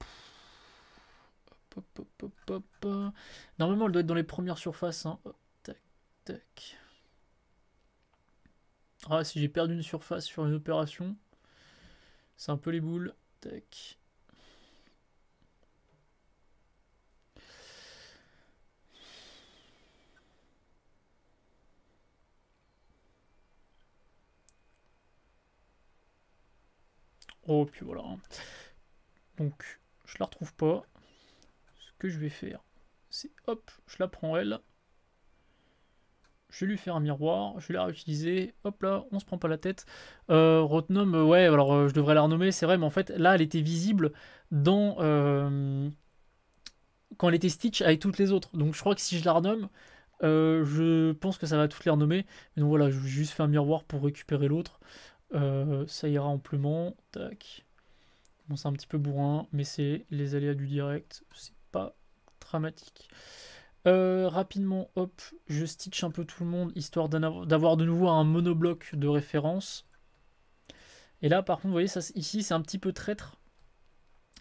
Normalement, elle doit être dans les premières surfaces. Hein. tac, tac. Ah, si j'ai perdu une surface sur une opération, c'est un peu les boules. Tac. Oh, puis voilà. Hein. Donc, je la retrouve pas. Ce que je vais faire, c'est hop, je la prends elle. Je vais lui faire un miroir, je vais la réutiliser, hop là, on se prend pas la tête. Euh, euh ouais, alors euh, je devrais la renommer, c'est vrai, mais en fait, là, elle était visible dans... Euh, quand elle était Stitch avec toutes les autres. Donc je crois que si je la renomme, je pense que ça va toutes les renommer. donc voilà, je vais juste faire un miroir pour récupérer l'autre. ça ira amplement. Tac. Bon, c'est un petit peu bourrin, mais c'est les aléas du direct. C'est pas dramatique. Euh, rapidement, hop, je stitch un peu tout le monde, histoire d'avoir de nouveau un monobloc de référence. Et là, par contre, vous voyez, ça, ici, c'est un petit peu traître.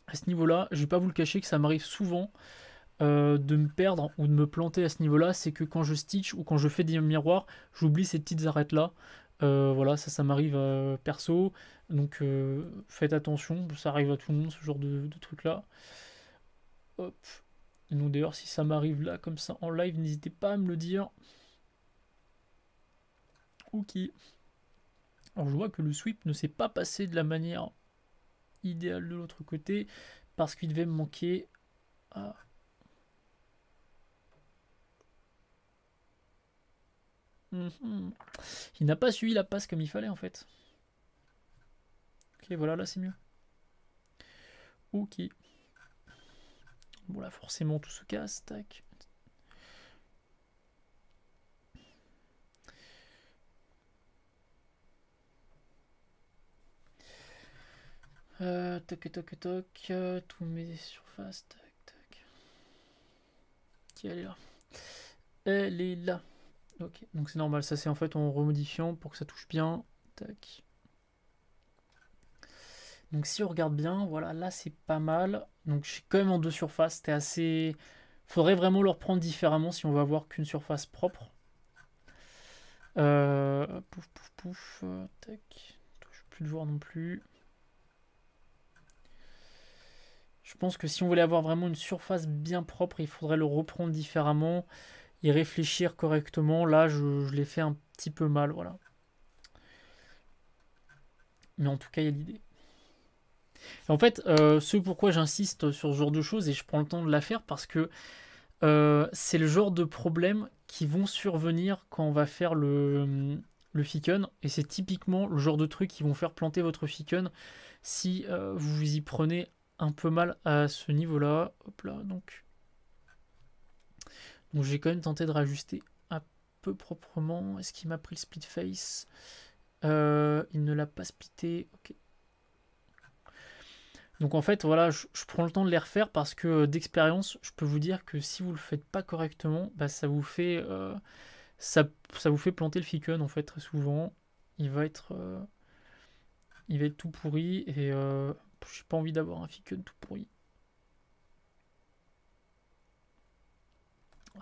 À ce niveau-là, je vais pas vous le cacher que ça m'arrive souvent euh, de me perdre ou de me planter à ce niveau-là. C'est que quand je stitch ou quand je fais des miroirs, j'oublie ces petites arêtes-là. Euh, voilà, ça, ça m'arrive euh, perso. Donc euh, faites attention, ça arrive à tout le monde, ce genre de, truc-là. Hop. Donc d'ailleurs, si ça m'arrive là, comme ça, en live, n'hésitez pas à me le dire. Ok. Alors je vois que le sweep ne s'est pas passé de la manière idéale de l'autre côté, parce qu'il devait me manquer... Ah. Mhm. Il n'a pas suivi la passe comme il fallait en fait. Ok, voilà, là c'est mieux. Ok. Bon là forcément tout se casse, tac. Euh, toc toc toc, euh, Tout tous mes surfaces, tac tac. Qui elle est là Elle est là donc c'est normal, ça c'est en fait en remodifiant pour que ça touche bien. Donc si on regarde bien, voilà, là c'est pas mal. Donc je suis quand même en deux surfaces, c'était assez... Faudrait vraiment le reprendre différemment si on veut avoir qu'une surface propre. Euh, pouf, pouf, pouf, tac. Touche plus de voir non plus. Je pense que si on voulait avoir vraiment une surface bien propre, il faudrait le reprendre différemment réfléchir correctement. Là, je, l'ai fait un petit peu mal, voilà. Mais en tout cas, il y a l'idée. En fait, euh, ce pourquoi j'insiste sur ce genre de choses et je prends le temps de la faire parce que euh, c'est le genre de problèmes qui vont survenir quand on va faire le, le ficken et c'est typiquement le genre de trucs qui vont faire planter votre ficken si vous euh, vous y prenez un peu mal à ce niveau-là. Hop là, donc donc j'ai quand même tenté de rajuster un peu proprement. Est-ce qu'il m'a pris le split face euh, Il ne l'a pas splitté. Donc en fait, voilà, je, prends le temps de les refaire parce que euh, d'expérience, je peux vous dire que si vous le faites pas correctement, bah, ça vous fait euh, ça, vous fait planter le ficun en fait très souvent. Il va être il va tout pourri et euh, j'ai pas envie d'avoir un ficun tout pourri.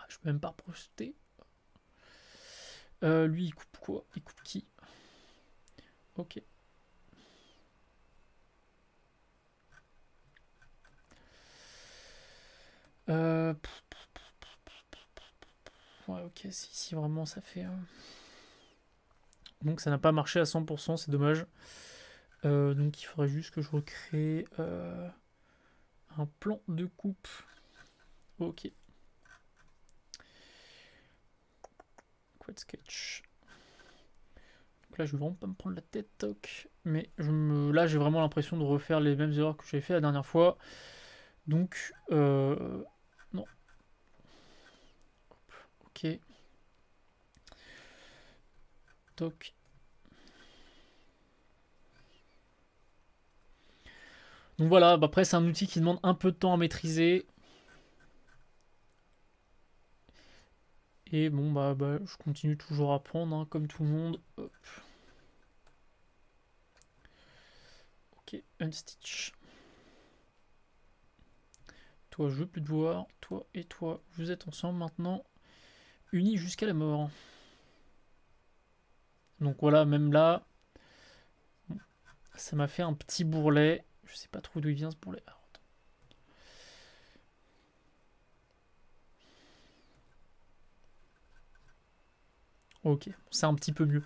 Je je peux même pas projeter. lui, il coupe quoi Il coupe qui Ok. ok, si, si vraiment ça fait... Donc ça n'a pas marché à 100%, c'est dommage. donc il faudrait juste que je recrée un plan de coupe. Ok. sketch. là, je vais vraiment pas me prendre la tête, toc. Mais je me... là, j'ai vraiment l'impression de refaire les mêmes erreurs que j'ai fait la dernière fois. Donc, euh, non. Ok. Toc. Donc voilà, bah, après c'est un outil qui demande un peu de temps à maîtriser. Et bon, bah, bah, je continue toujours à prendre, hein, comme tout le monde. Ok, un stitch. Toi, je veux plus te voir. Toi et toi, vous êtes ensemble maintenant, unis jusqu'à la mort. Donc voilà, même là, ça m'a fait un petit bourrelet. Je sais pas trop d'où il vient ce bourrelet. Ok, c'est un petit peu mieux.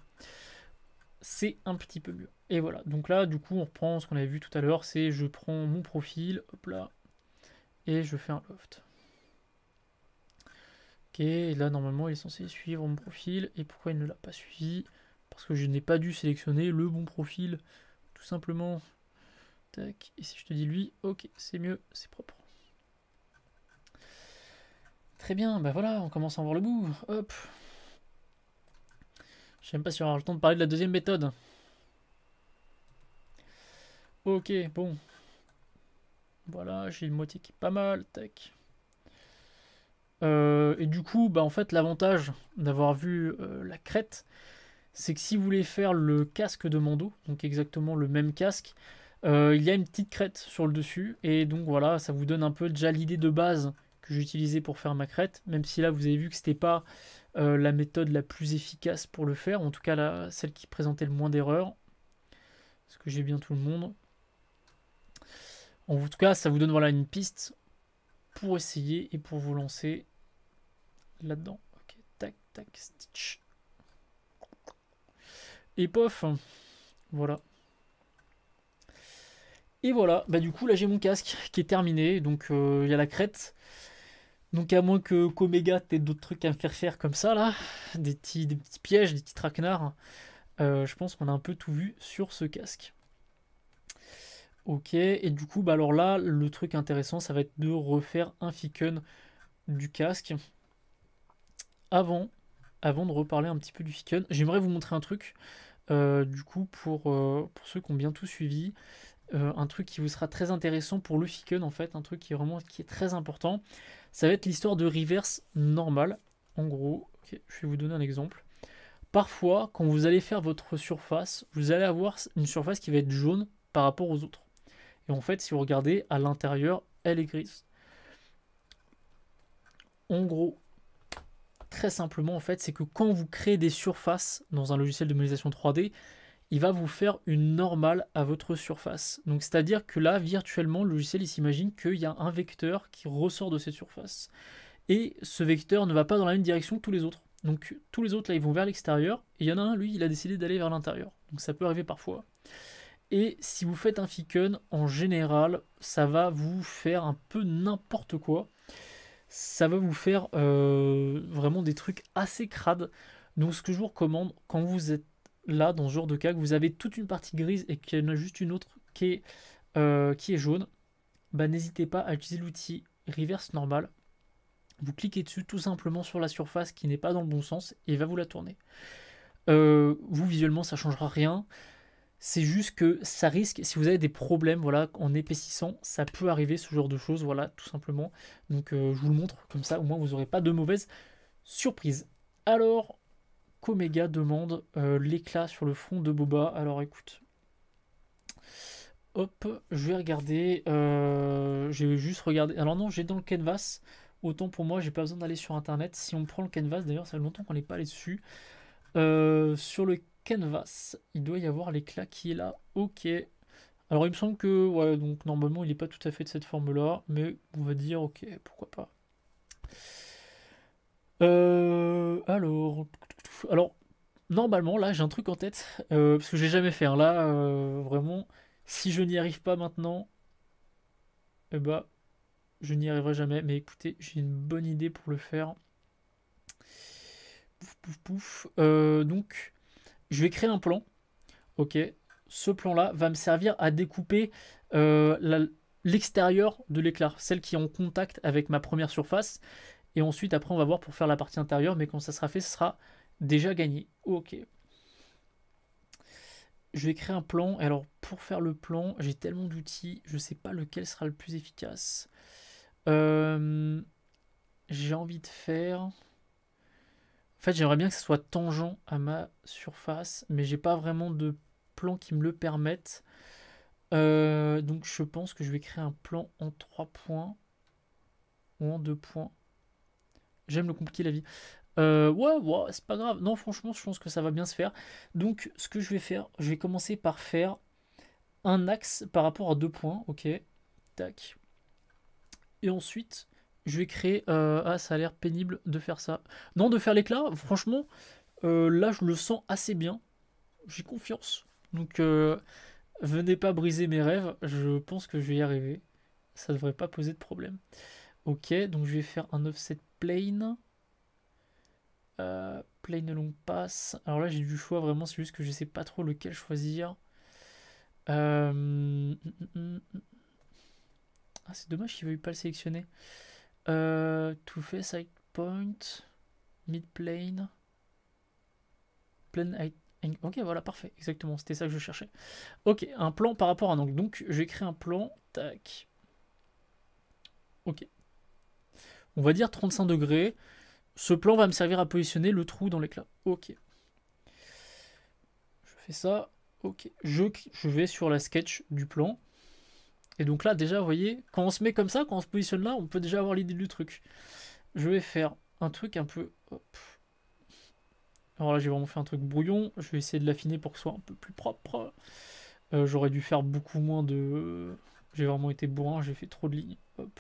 C'est un petit peu mieux. Et voilà, donc là, du coup, on reprend ce qu'on avait vu tout à l'heure, c'est je prends mon profil, hop là, et je fais un loft. Ok, là, normalement, il est censé suivre mon profil, et pourquoi il ne l'a pas suivi Parce que je n'ai pas dû sélectionner le bon profil, tout simplement. Tac, et si je te dis lui, ok, c'est mieux, c'est propre. Très bien, ben voilà, on commence à voir le bout, hop je sais même pas si on aura le temps de parler de la deuxième méthode. Ok, bon. Voilà, j'ai une moitié qui est pas mal, tac. Euh, et du coup, bah, en fait, l'avantage d'avoir vu euh, la crête, c'est que si vous voulez faire le casque de Mando, donc exactement le même casque, euh, il y a une petite crête sur le dessus. Et donc voilà, ça vous donne un peu déjà l'idée de base que j'utilisais pour faire ma crête, même si là vous avez vu que c'était pas euh, la méthode la plus efficace pour le faire, en tout cas la, celle qui présentait le moins d'erreurs. Parce ce que j'ai bien tout le monde En tout cas, ça vous donne voilà une piste pour essayer et pour vous lancer là-dedans. Ok, tac, tac, stitch. Et pof, voilà. Et voilà, bah du coup là j'ai mon casque qui est terminé, donc euh, il y a la crête. Donc à moins que tu t'ait d'autres trucs à me faire faire comme ça là, des petits, des pièges, des petits traquenards, euh, je pense qu'on a un peu tout vu sur ce casque. Ok, et du coup, bah alors là, le truc intéressant, ça va être de refaire un ficken du casque. Avant, avant de reparler un petit peu du ficken, j'aimerais vous montrer un truc. Euh, du coup, pour, euh, pour ceux qui ont bien tout suivi, euh, un truc qui vous sera très intéressant pour le Ficken en fait, un truc qui est vraiment qui est très important. Ça va être l'histoire de reverse normal. En gros, je vais vous donner un exemple. Parfois, quand vous allez faire votre surface, vous allez avoir une surface qui va être jaune par rapport aux autres. Et en fait, si vous regardez à l'intérieur, elle est grise. En gros, très simplement en fait, c'est que quand vous créez des surfaces dans un logiciel de modélisation 3D, il va vous faire une normale à votre surface. Donc c'est-à-dire que là, virtuellement, le logiciel s'imagine qu'il y a un vecteur qui ressort de cette surface. Et ce vecteur ne va pas dans la même direction que tous les autres. Donc tous les autres, là, ils vont vers l'extérieur. Et il y en a un, lui, il a décidé d'aller vers l'intérieur. Donc ça peut arriver parfois. Et si vous faites un ficon, en général, ça va vous faire un peu n'importe quoi. Ça va vous faire euh, vraiment des trucs assez crades. Donc ce que je vous recommande, quand vous êtes là, dans ce genre de cas, que vous avez toute une partie grise et qu'il y en a juste une autre qui est, euh, jaune, bah, n'hésitez pas à utiliser l'outil reverse normal. Vous cliquez dessus tout simplement sur la surface qui n'est pas dans le bon sens et il va vous la tourner. Euh, vous, visuellement, ça ne changera rien. C'est juste que ça risque, si vous avez des problèmes voilà, en épaississant, ça peut arriver ce genre de choses, voilà, tout simplement. Donc euh, je vous le montre, comme ça au moins vous n'aurez pas de mauvaises surprises. Alors, Omega demande euh, l'éclat sur le front de Boba. Alors écoute. Hop, je vais regarder. Euh, j'ai juste regardé. Alors non, j'ai dans le canvas. Autant pour moi, j'ai pas besoin d'aller sur internet. Si on prend le canvas, d'ailleurs, ça fait longtemps qu'on n'est pas allé dessus. Euh, sur le canvas, il doit y avoir l'éclat qui est là. Ok. Alors il me semble que ouais, donc normalement il n'est pas tout à fait de cette forme-là, mais on va dire ok, pourquoi pas. alors, alors, normalement, là, j'ai un truc en tête, euh, parce que j'ai jamais fait. Là, euh, vraiment, si je n'y arrive pas maintenant, eh bah, je n'y arriverai jamais. Mais écoutez, j'ai une bonne idée pour le faire. Pouf, pouf, pouf. Euh, donc, je vais créer un plan. Ok, ce plan-là va me servir à découper l'extérieur de l'éclair, celle qui est en contact avec ma première surface. Et ensuite, après, on va voir pour faire la partie intérieure. Mais quand ça sera fait, ce sera Déjà gagné. Ok. Je vais créer un plan. Alors, pour faire le plan, j'ai tellement d'outils. Je ne sais pas lequel sera le plus efficace. Euh, j'ai envie de faire... En fait, j'aimerais bien que ce soit tangent à ma surface, mais j'ai pas vraiment de plan qui me le permette. Euh, donc, je pense que je vais créer un plan en trois points ou en deux points. J'aime le compliquer la vie. Euh, ouais, ouais c'est pas grave. Non, franchement, je pense que ça va bien se faire. Donc, ce que je vais faire, je vais commencer par faire un axe par rapport à deux points. Ok, tac. Et ensuite, je vais créer... Euh, ah, ça a l'air pénible de faire ça. Non, de faire l'éclat, franchement, euh, là, je le sens assez bien. J'ai confiance. Donc, venez pas briser mes rêves. Je pense que je vais y arriver. Ça devrait pas poser de problème. Ok, donc je vais faire un offset plane. Euh, plane long pass. Alors là, j'ai du choix vraiment, c'est juste que je sais pas trop lequel choisir. Euh, ah, c'est dommage qu'il ne veuille pas le sélectionner. Euh, to face side point, mid plane, plane height. Ok, voilà, parfait, exactement, c'était ça que je cherchais. Ok, un plan par rapport à un angle. Donc, vais créer un plan, tac. Ok. On va dire 35 degrés. Ce plan va me servir à positionner le trou dans l'éclat. Ok. Je fais ça. Ok. Je, vais sur la sketch du plan. Et donc là, déjà, vous voyez, quand on se met comme ça, quand on se positionne là, on peut déjà avoir l'idée du truc. Je vais faire un truc un peu... Alors là, j'ai vraiment fait un truc brouillon. Je vais essayer de l'affiner pour que ce soit un peu plus propre. Euh, j'aurais dû faire beaucoup moins de... J'ai vraiment été bourrin, j'ai fait trop de lignes. Hop.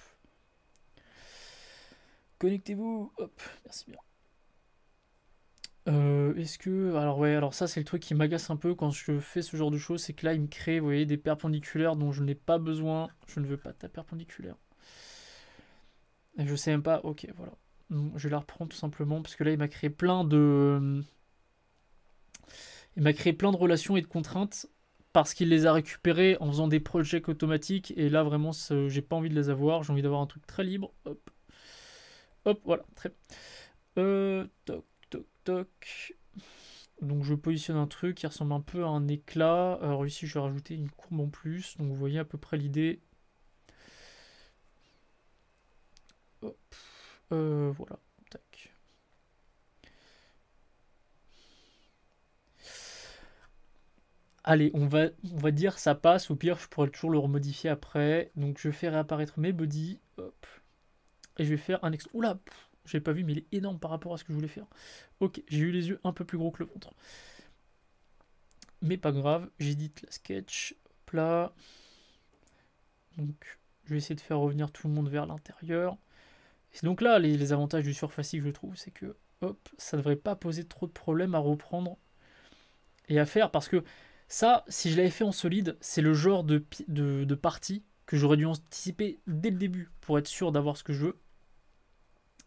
Connectez-vous. Hop, merci bien. Euh, est-ce que... Alors ouais, alors ça c'est le truc qui m'agace un peu quand je fais ce genre de choses, c'est que là il me crée, vous voyez, des perpendiculaires dont je n'ai pas besoin. Je ne veux pas de ta perpendiculaire. je je sais même pas, ok, voilà. Je la reprends tout simplement, parce que là il m'a créé plein de... Il m'a créé plein de relations et de contraintes, parce qu'il les a récupérées en faisant des projets automatiques, et là vraiment j'ai pas envie de les avoir, j'ai envie d'avoir un truc très libre. Hop, Hop, voilà, très bien. Euh, toc, toc, toc. Donc je positionne un truc qui ressemble un peu à un éclat. Alors ici, je vais rajouter une courbe en plus. Donc vous voyez à peu près l'idée. Euh, voilà, tac. Allez, on va, on va dire ça passe. Au pire, je pourrais toujours le remodifier après. Donc je fais réapparaître mes body. Hop. Et je vais faire un extra. Oula, j'ai pas vu, mais il est énorme par rapport à ce que je voulais faire. Ok, j'ai eu les yeux un peu plus gros que le ventre. Mais pas grave, j'édite la sketch. Hop Donc, je vais essayer de faire revenir tout le monde vers l'intérieur. donc là les, avantages du surfacique, je trouve, c'est que hop, ça devrait pas poser trop de problèmes à reprendre et à faire parce que ça, si je l'avais fait en solide, c'est le genre de, de, de partie que j'aurais dû anticiper dès le début pour être sûr d'avoir ce que je veux.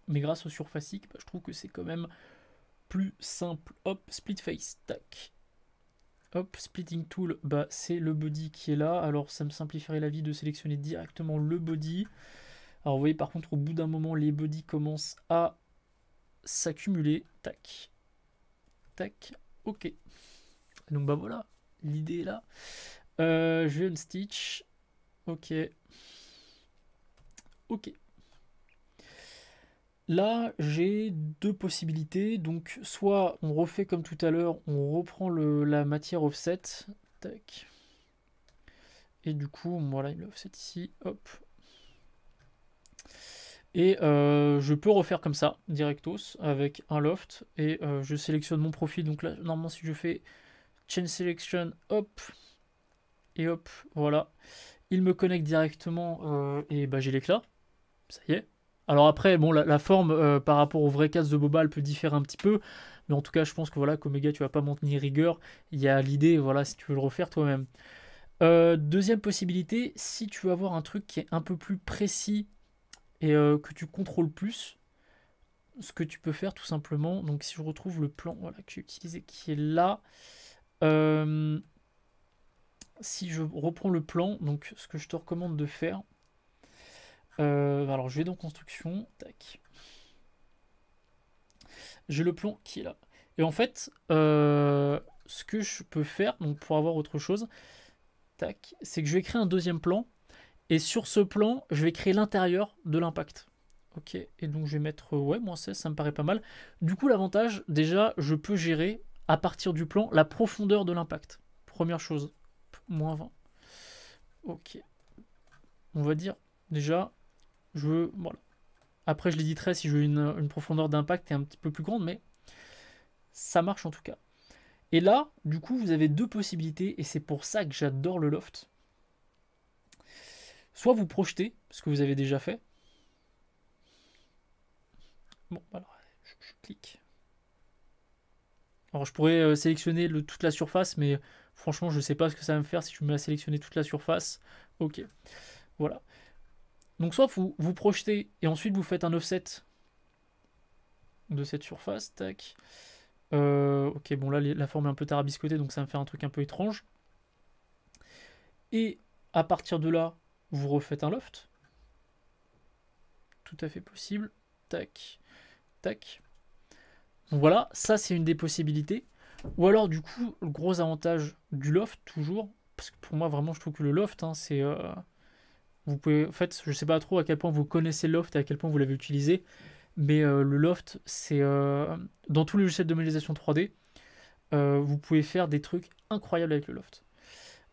Mais grâce au surfacique, bah, je trouve que c'est quand même plus simple. Hop, split face, tac. Hop, splitting tool, bah, c'est le body qui est là. Alors ça me simplifierait la vie de sélectionner directement le body. Alors vous voyez par contre au bout d'un moment les bodies commencent à s'accumuler. Tac. Tac. Ok. Donc bah voilà, l'idée est là. Euh, je vais un stitch. Ok. Ok. Là, j'ai deux possibilités. Donc, soit on refait comme tout à l'heure, on reprend la matière offset. Et du coup, voilà, il offset ici. Hop. Et euh, je peux refaire comme ça, directos, avec un loft. Et euh, je sélectionne mon profil. Donc là, normalement, si je fais chain selection, hop. Et hop, voilà. Il me connecte directement euh, et bah, j'ai l'éclat. Ça y est. Alors après, bon, la, forme euh, par rapport au vrai casse de Boba, elle peut différer un petit peu. Mais en tout cas, je pense que voilà, qu'Omega, tu vas pas maintenir rigueur. Il y a l'idée, voilà, si tu veux le refaire toi-même. Euh, deuxième possibilité, si tu veux avoir un truc qui est un peu plus précis et euh, que tu contrôles plus, ce que tu peux faire tout simplement, donc si je retrouve le plan voilà, que j'ai utilisé qui est là, si je reprends le plan, donc ce que je te recommande de faire, euh, alors je vais dans construction, tac. J'ai le plan qui est là. Et en fait, euh, ce que je peux faire, donc pour avoir autre chose, tac, c'est que je vais créer un deuxième plan. Et sur ce plan, je vais créer l'intérieur de l'impact. Ok, et donc je vais mettre, euh, ouais, moi c'est, ça me paraît pas mal. Du coup, l'avantage, déjà, je peux gérer à partir du plan la profondeur de l'impact. Première chose, moins 20. Ok. On va dire déjà veux, voilà. Après, je l'éditerai si je veux une, profondeur d'impact et un petit peu plus grande, mais ça marche en tout cas. Et là, du coup, vous avez deux possibilités, et c'est pour ça que j'adore le loft. Soit vous projetez, ce que vous avez déjà fait. Bon, alors, je, clique. Alors, je pourrais euh, sélectionner toute la surface, mais franchement, je ne sais pas ce que ça va me faire si je me mets à sélectionner toute la surface. Ok, voilà. Donc soit vous vous projetez et ensuite vous faites un offset de cette surface, tac. Euh, ok, bon là la forme est un peu tarabiscotée, donc ça me fait un truc un peu étrange. Et à partir de là, vous refaites un loft. Tout à fait possible. Tac, tac. voilà, ça c'est une des possibilités. Ou alors du coup, le gros avantage du loft, toujours, parce que pour moi vraiment je trouve que le loft, hein, c'est... Euh, vous pouvez, en fait, je sais pas trop à quel point vous connaissez le Loft et à quel point vous l'avez utilisé, mais euh, le Loft, c'est euh, dans tous les logiciels de modélisation 3D, euh, vous pouvez faire des trucs incroyables avec le Loft.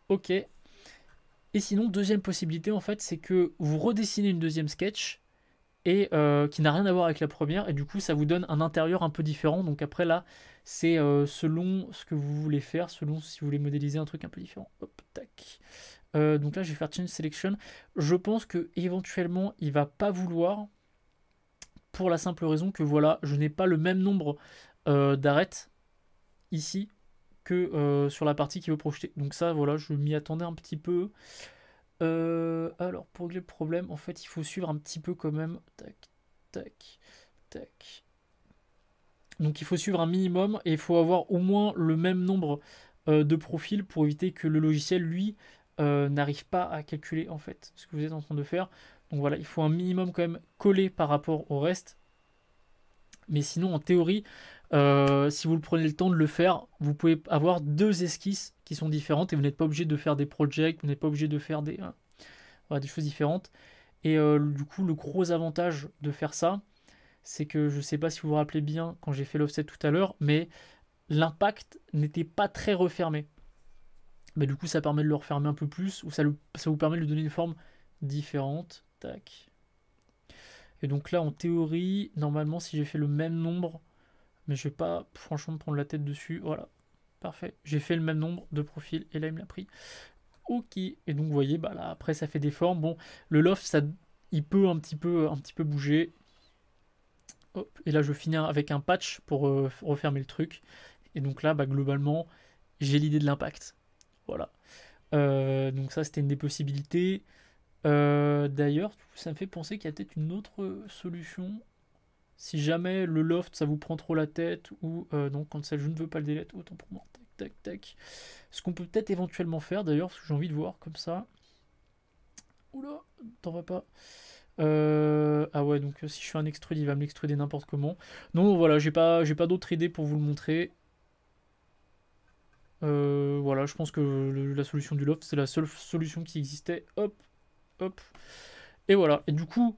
Ok. Et sinon, deuxième possibilité, en fait, c'est que vous redessinez une deuxième sketch et qui n'a rien à voir avec la première, et du coup, ça vous donne un intérieur un peu différent. Donc après, là, c'est selon ce que vous voulez faire, selon si vous voulez modéliser un truc un peu différent. Hop, tac. Euh, donc là, je vais faire change selection. Je pense que éventuellement, il va pas vouloir pour la simple raison que voilà, je n'ai pas le même nombre euh, d'arêtes ici que euh, sur la partie qui veut projeter. Donc ça, voilà, je m'y attendais un petit peu. alors, pour régler le problème, en fait, il faut suivre un petit peu quand même. Tac, tac, tac. Donc il faut suivre un minimum et il faut avoir au moins le même nombre de profils pour éviter que le logiciel, lui, euh, n'arrive pas à calculer en fait ce que vous êtes en train de faire. Donc voilà, il faut un minimum quand même collé par rapport au reste. Mais sinon, en théorie, euh, si vous prenez le temps de le faire, vous pouvez avoir deux esquisses qui sont différentes et vous n'êtes pas obligé de faire des projects, vous n'êtes pas obligé de faire des, euh, des choses différentes. Et du coup, le gros avantage de faire ça, c'est que je ne sais pas si vous vous rappelez bien quand j'ai fait l'offset tout à l'heure, mais l'impact n'était pas très refermé. Bah, du coup, ça permet de le refermer un peu plus, ou ça, vous permet de lui donner une forme différente. Tac. Et donc là, en théorie, normalement, si j'ai fait le même nombre, mais je vais pas franchement prendre la tête dessus, voilà, parfait. J'ai fait le même nombre de profils, et là, il me l'a pris. Ok, et donc vous voyez, bah là, après, ça fait des formes. Bon, le loft, il peut un petit peu, bouger. Et là, je finis avec un patch pour euh, refermer le truc. Et donc là, bah, globalement, j'ai l'idée de l'impact. Voilà. Euh, donc ça, c'était une des possibilités. Euh, d'ailleurs, ça me fait penser qu'il y a peut-être une autre solution. Si jamais le loft, ça vous prend trop la tête, ou non, euh, donc quand ça, je ne veux pas le délai, autant pour moi. Tac, tac, tac. Ce qu'on peut peut-être éventuellement faire, d'ailleurs, ce que j'ai envie de voir comme ça. Oula, t'en vas pas. ah ouais, donc si je fais un extrude, il va me l'extruder n'importe comment. Non, voilà, j'ai pas, j'ai pas d'autre idée pour vous le montrer. Euh, voilà, je pense que la solution du loft, c'est la seule solution qui existait. Hop, hop. Et voilà. Et du coup,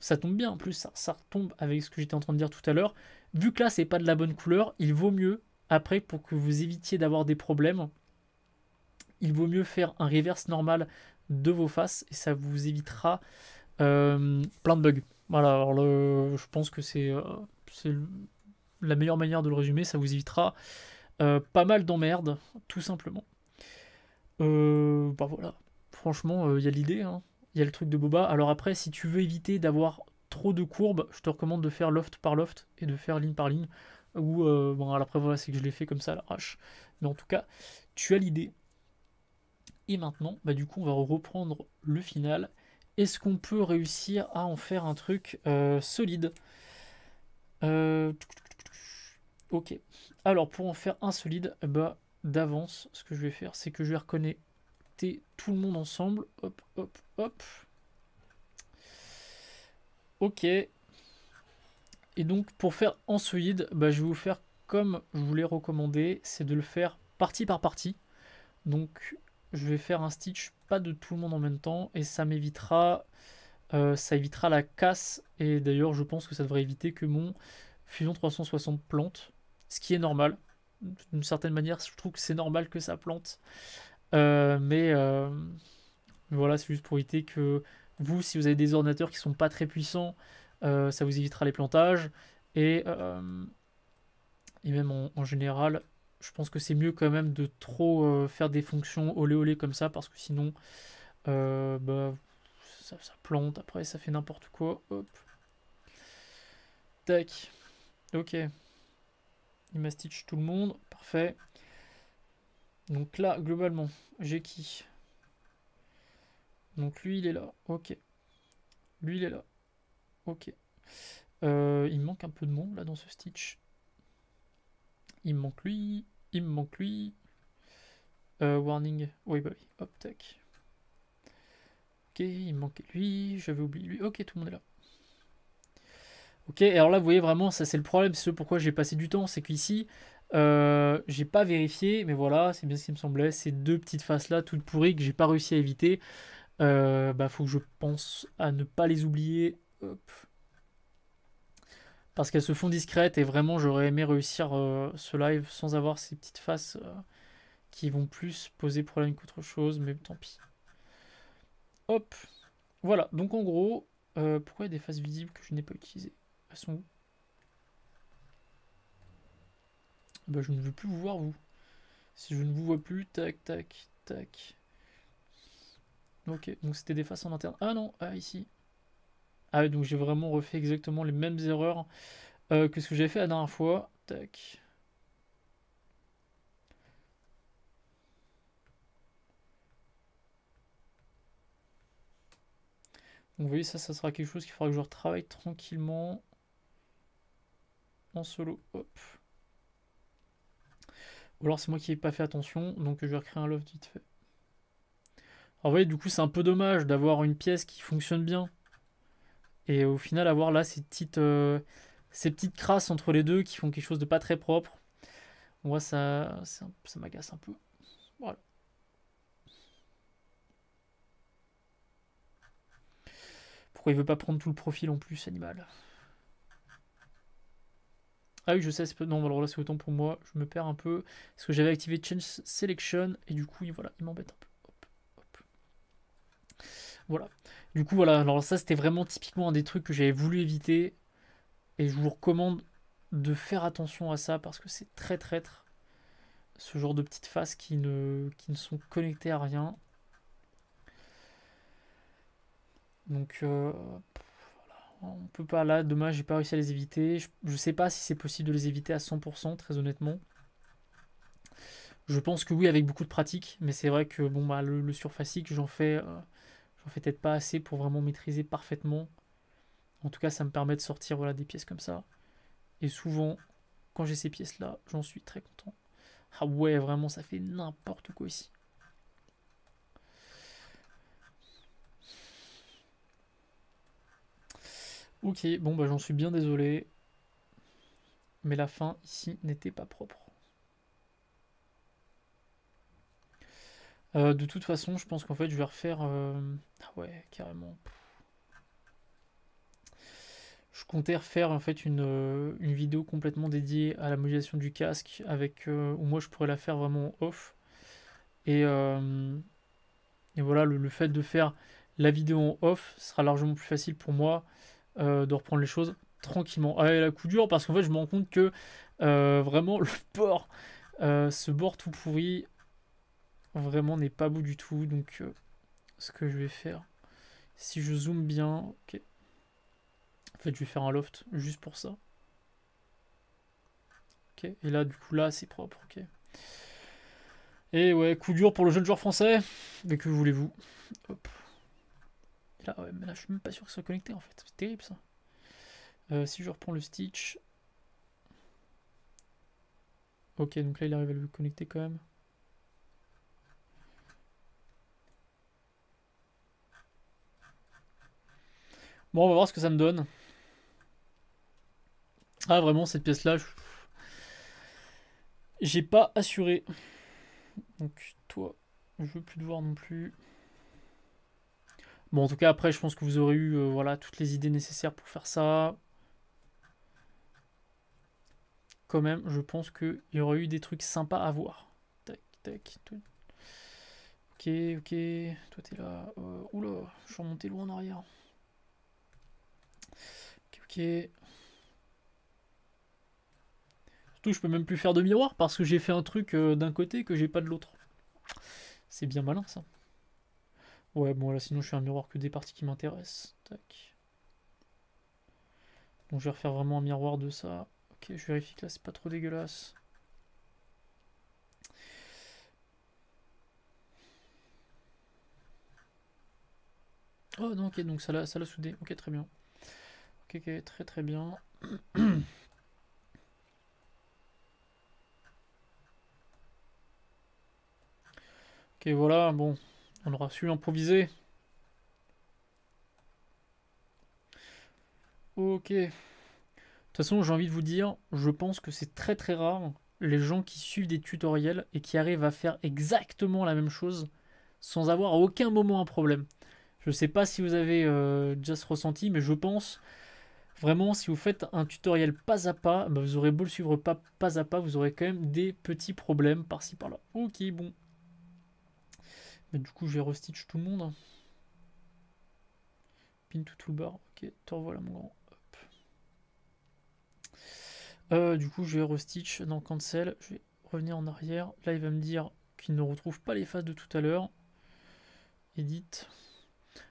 ça tombe bien. En plus, ça, retombe avec ce que j'étais en train de dire tout à l'heure. Vu que là, c'est pas de la bonne couleur, il vaut mieux, après, pour que vous évitiez d'avoir des problèmes, il vaut mieux faire un reverse normal de vos faces et ça vous évitera euh, plein de bugs. Voilà, alors le, je pense que c'est euh, la meilleure manière de le résumer. Ça vous évitera euh, pas mal d'emmerdes, tout simplement. Euh, bah voilà, franchement, il euh, y a l'idée, il hein. y a le truc de Boba. Alors après, si tu veux éviter d'avoir trop de courbes, je te recommande de faire loft par loft et de faire ligne par ligne. Ou, bon, alors après, voilà, c'est que je l'ai fait comme ça à l'arrache. Mais en tout cas, tu as l'idée. Et maintenant, bah du coup, on va reprendre le final. Est-ce qu'on peut réussir à en faire un truc solide Ok. Alors, pour en faire un solide, bah, d'avance, ce que je vais faire, c'est que je vais reconnecter tout le monde ensemble. Hop, hop, hop. Ok. Et donc, pour faire en solide, bah, je vais vous faire comme je vous l'ai recommandé, c'est de le faire partie par partie. Donc, je vais faire un stitch pas de tout le monde en même temps et ça m'évitera euh, ça évitera la casse et d'ailleurs je pense que ça devrait éviter que mon Fusion 360 plante ce qui est normal. D'une certaine manière, je trouve que c'est normal que ça plante. Euh, euh, mais voilà, c'est juste pour éviter que vous, si vous avez des ordinateurs qui sont pas très puissants, euh, ça vous évitera les plantages. Et, et même en, général, je pense que c'est mieux quand même de trop faire des fonctions olé olé comme ça, parce que sinon, bah, ça, ça, plante, après ça fait n'importe quoi. Hop. Tac. Ok. Il m'a stitch tout le monde. Parfait. Donc là, globalement, j'ai qui Donc lui, il est là. Ok. Lui, il est là. Ok. Euh, il manque un peu de monde là dans ce Stitch. Il me manque lui. Il me manque lui. Euh, warning. Oui, bah oui. Hop, tac. Ok, il manquait lui. J'avais oublié lui. Ok, tout le monde est là. Ok, alors là, vous voyez vraiment, ça c'est le problème, c'est ce pourquoi j'ai passé du temps, c'est qu'ici, euh, j'ai pas vérifié, mais voilà, c'est bien ce qui me semblait, ces deux petites faces-là, toutes pourries, que j'ai pas réussi à éviter. Euh, bah, faut que je pense à ne pas les oublier. Parce qu'elles se font discrètes, et vraiment, j'aurais aimé réussir euh, ce live sans avoir ces petites faces qui vont plus poser problème qu'autre chose, mais tant pis. Hop, voilà, donc en gros, pourquoi il y a des faces visibles que je n'ai pas utilisées elles sont Bah je ne veux plus vous voir vous. Si je ne vous vois plus, tac, tac, tac. Ok, donc c'était des faces en interne. Ah non, ah ici. Ah donc j'ai vraiment refait exactement les mêmes erreurs euh, que ce que j'ai fait la dernière fois. Tac. Donc vous voyez ça, ça sera quelque chose qu'il faudra que je retravaille tranquillement en solo. Hop. Ou alors c'est moi qui n'ai pas fait attention, donc je vais recréer un love, vite fait. Alors vous du coup, c'est un peu dommage d'avoir une pièce qui fonctionne bien. Et au final, avoir là ces petites, euh, ces petites crasses entre les deux qui font quelque chose de pas très propre. Moi, ça, ça, ça m'agace un peu. Voilà. Pourquoi il veut pas prendre tout le profil en plus, animal ah je sais, non, alors là, c'est autant pour moi, je me perds un peu, parce que j'avais activé Change Selection, et du coup, voilà, il m'embête un peu. Voilà. Du coup, voilà, alors ça, c'était vraiment typiquement un des trucs que j'avais voulu éviter, et je vous recommande de faire attention à ça, parce que c'est très traître, ce genre de petites faces qui ne, qui ne sont connectées à rien. Donc, euh, on peut pas là, dommage, j'ai pas réussi à les éviter. Je, ne sais pas si c'est possible de les éviter à 100%, très honnêtement. Je pense que oui, avec beaucoup de pratique, mais c'est vrai que bon, bah, le, surfacique, j'en fais, euh, j'en fais peut-être pas assez pour vraiment maîtriser parfaitement. En tout cas, ça me permet de sortir voilà, des pièces comme ça. Et souvent, quand j'ai ces pièces-là, j'en suis très content. Ah ouais, vraiment, ça fait n'importe quoi ici. Ok, bon bah j'en suis bien désolé. Mais la fin ici n'était pas propre. Euh, de toute façon, je pense qu'en fait je vais refaire... Euh, ah ouais, carrément. Je comptais refaire en fait une, euh, vidéo complètement dédiée à la modulation du casque avec où moi je pourrais la faire vraiment off. Et, voilà, le fait de faire la vidéo en off sera largement plus facile pour moi euh, de reprendre les choses tranquillement. Ah, et la coup dur parce qu'en fait, je me rends compte que euh, vraiment, le bord euh, ce bord tout pourri, vraiment n'est pas beau du tout. Donc, ce que je vais faire, si je zoome bien, ok. En fait, je vais faire un loft juste pour ça. Ok, et là, du coup, là, c'est propre, ok. Et ouais, coup dur pour le jeune joueur français. Mais que voulez-vous Hop là, je suis même pas sûr que ce soit connecté en fait. C'est terrible ça. Euh, si je reprends le Stitch. Ok, donc là, il arrive à le connecter quand même. Bon, on va voir ce que ça me donne. Ah, vraiment, cette pièce-là, j'ai pas assuré. Donc, toi, je veux plus te voir non plus. Bon, en tout cas, après, je pense que vous aurez eu euh, voilà, toutes les idées nécessaires pour faire ça. Quand même, je pense qu'il y aurait eu des trucs sympas à voir. Tac, tac, Ok, ok, toi t'es là. Euh, oula, je suis remonté loin en arrière. Ok, ok. Surtout, je peux même plus faire de miroir parce que j'ai fait un truc euh, d'un côté que j'ai pas de l'autre. C'est bien malin ça. Ouais, bon, là, sinon, je fais un miroir que des parties qui m'intéressent. Tac. Donc, je vais refaire vraiment un miroir de ça. Ok, je vérifie que là, c'est pas trop dégueulasse. Oh non, ok, donc ça l'a, ça l'a soudé. Ok, très bien. Ok, ok, très très bien. ok, voilà, bon. On aura su improviser. Ok. De toute façon, j'ai envie de vous dire, je pense que c'est très très rare les gens qui suivent des tutoriels et qui arrivent à faire exactement la même chose sans avoir à aucun moment un problème. Je ne sais pas si vous avez euh, déjà ce ressenti, mais je pense vraiment si vous faites un tutoriel pas à pas, bah, vous aurez beau le suivre pas, pas à pas, vous aurez quand même des petits problèmes par-ci par-là. Ok, bon, du coup, je vais restitch tout le monde. Pin to bar. Ok, te revoilà mon grand. Euh, du coup, je vais restitch. dans cancel. Je vais revenir en arrière. Là, il va me dire qu'il ne retrouve pas les phases de tout à l'heure. Edit.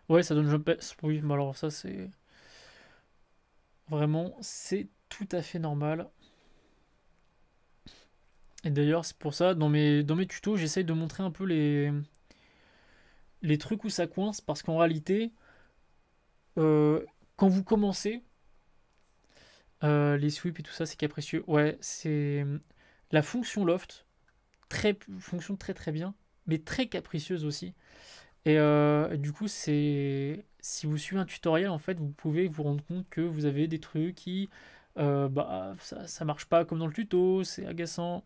Ouais, ça donne jump S. Oui, mais alors ça, c'est. Vraiment, c'est tout à fait normal. Et d'ailleurs, c'est pour ça, dans mes, dans mes tutos, j'essaye de montrer un peu les, les trucs où ça coince, parce qu'en réalité, euh, quand vous commencez, euh, les sweeps et tout ça, c'est capricieux. Ouais, c'est euh, la fonction loft, très fonction très très bien, mais très capricieuse aussi. Et du coup, c'est si vous suivez un tutoriel, en fait, vous pouvez vous rendre compte que vous avez des trucs qui, bah, ça, marche pas comme dans le tuto, c'est agaçant.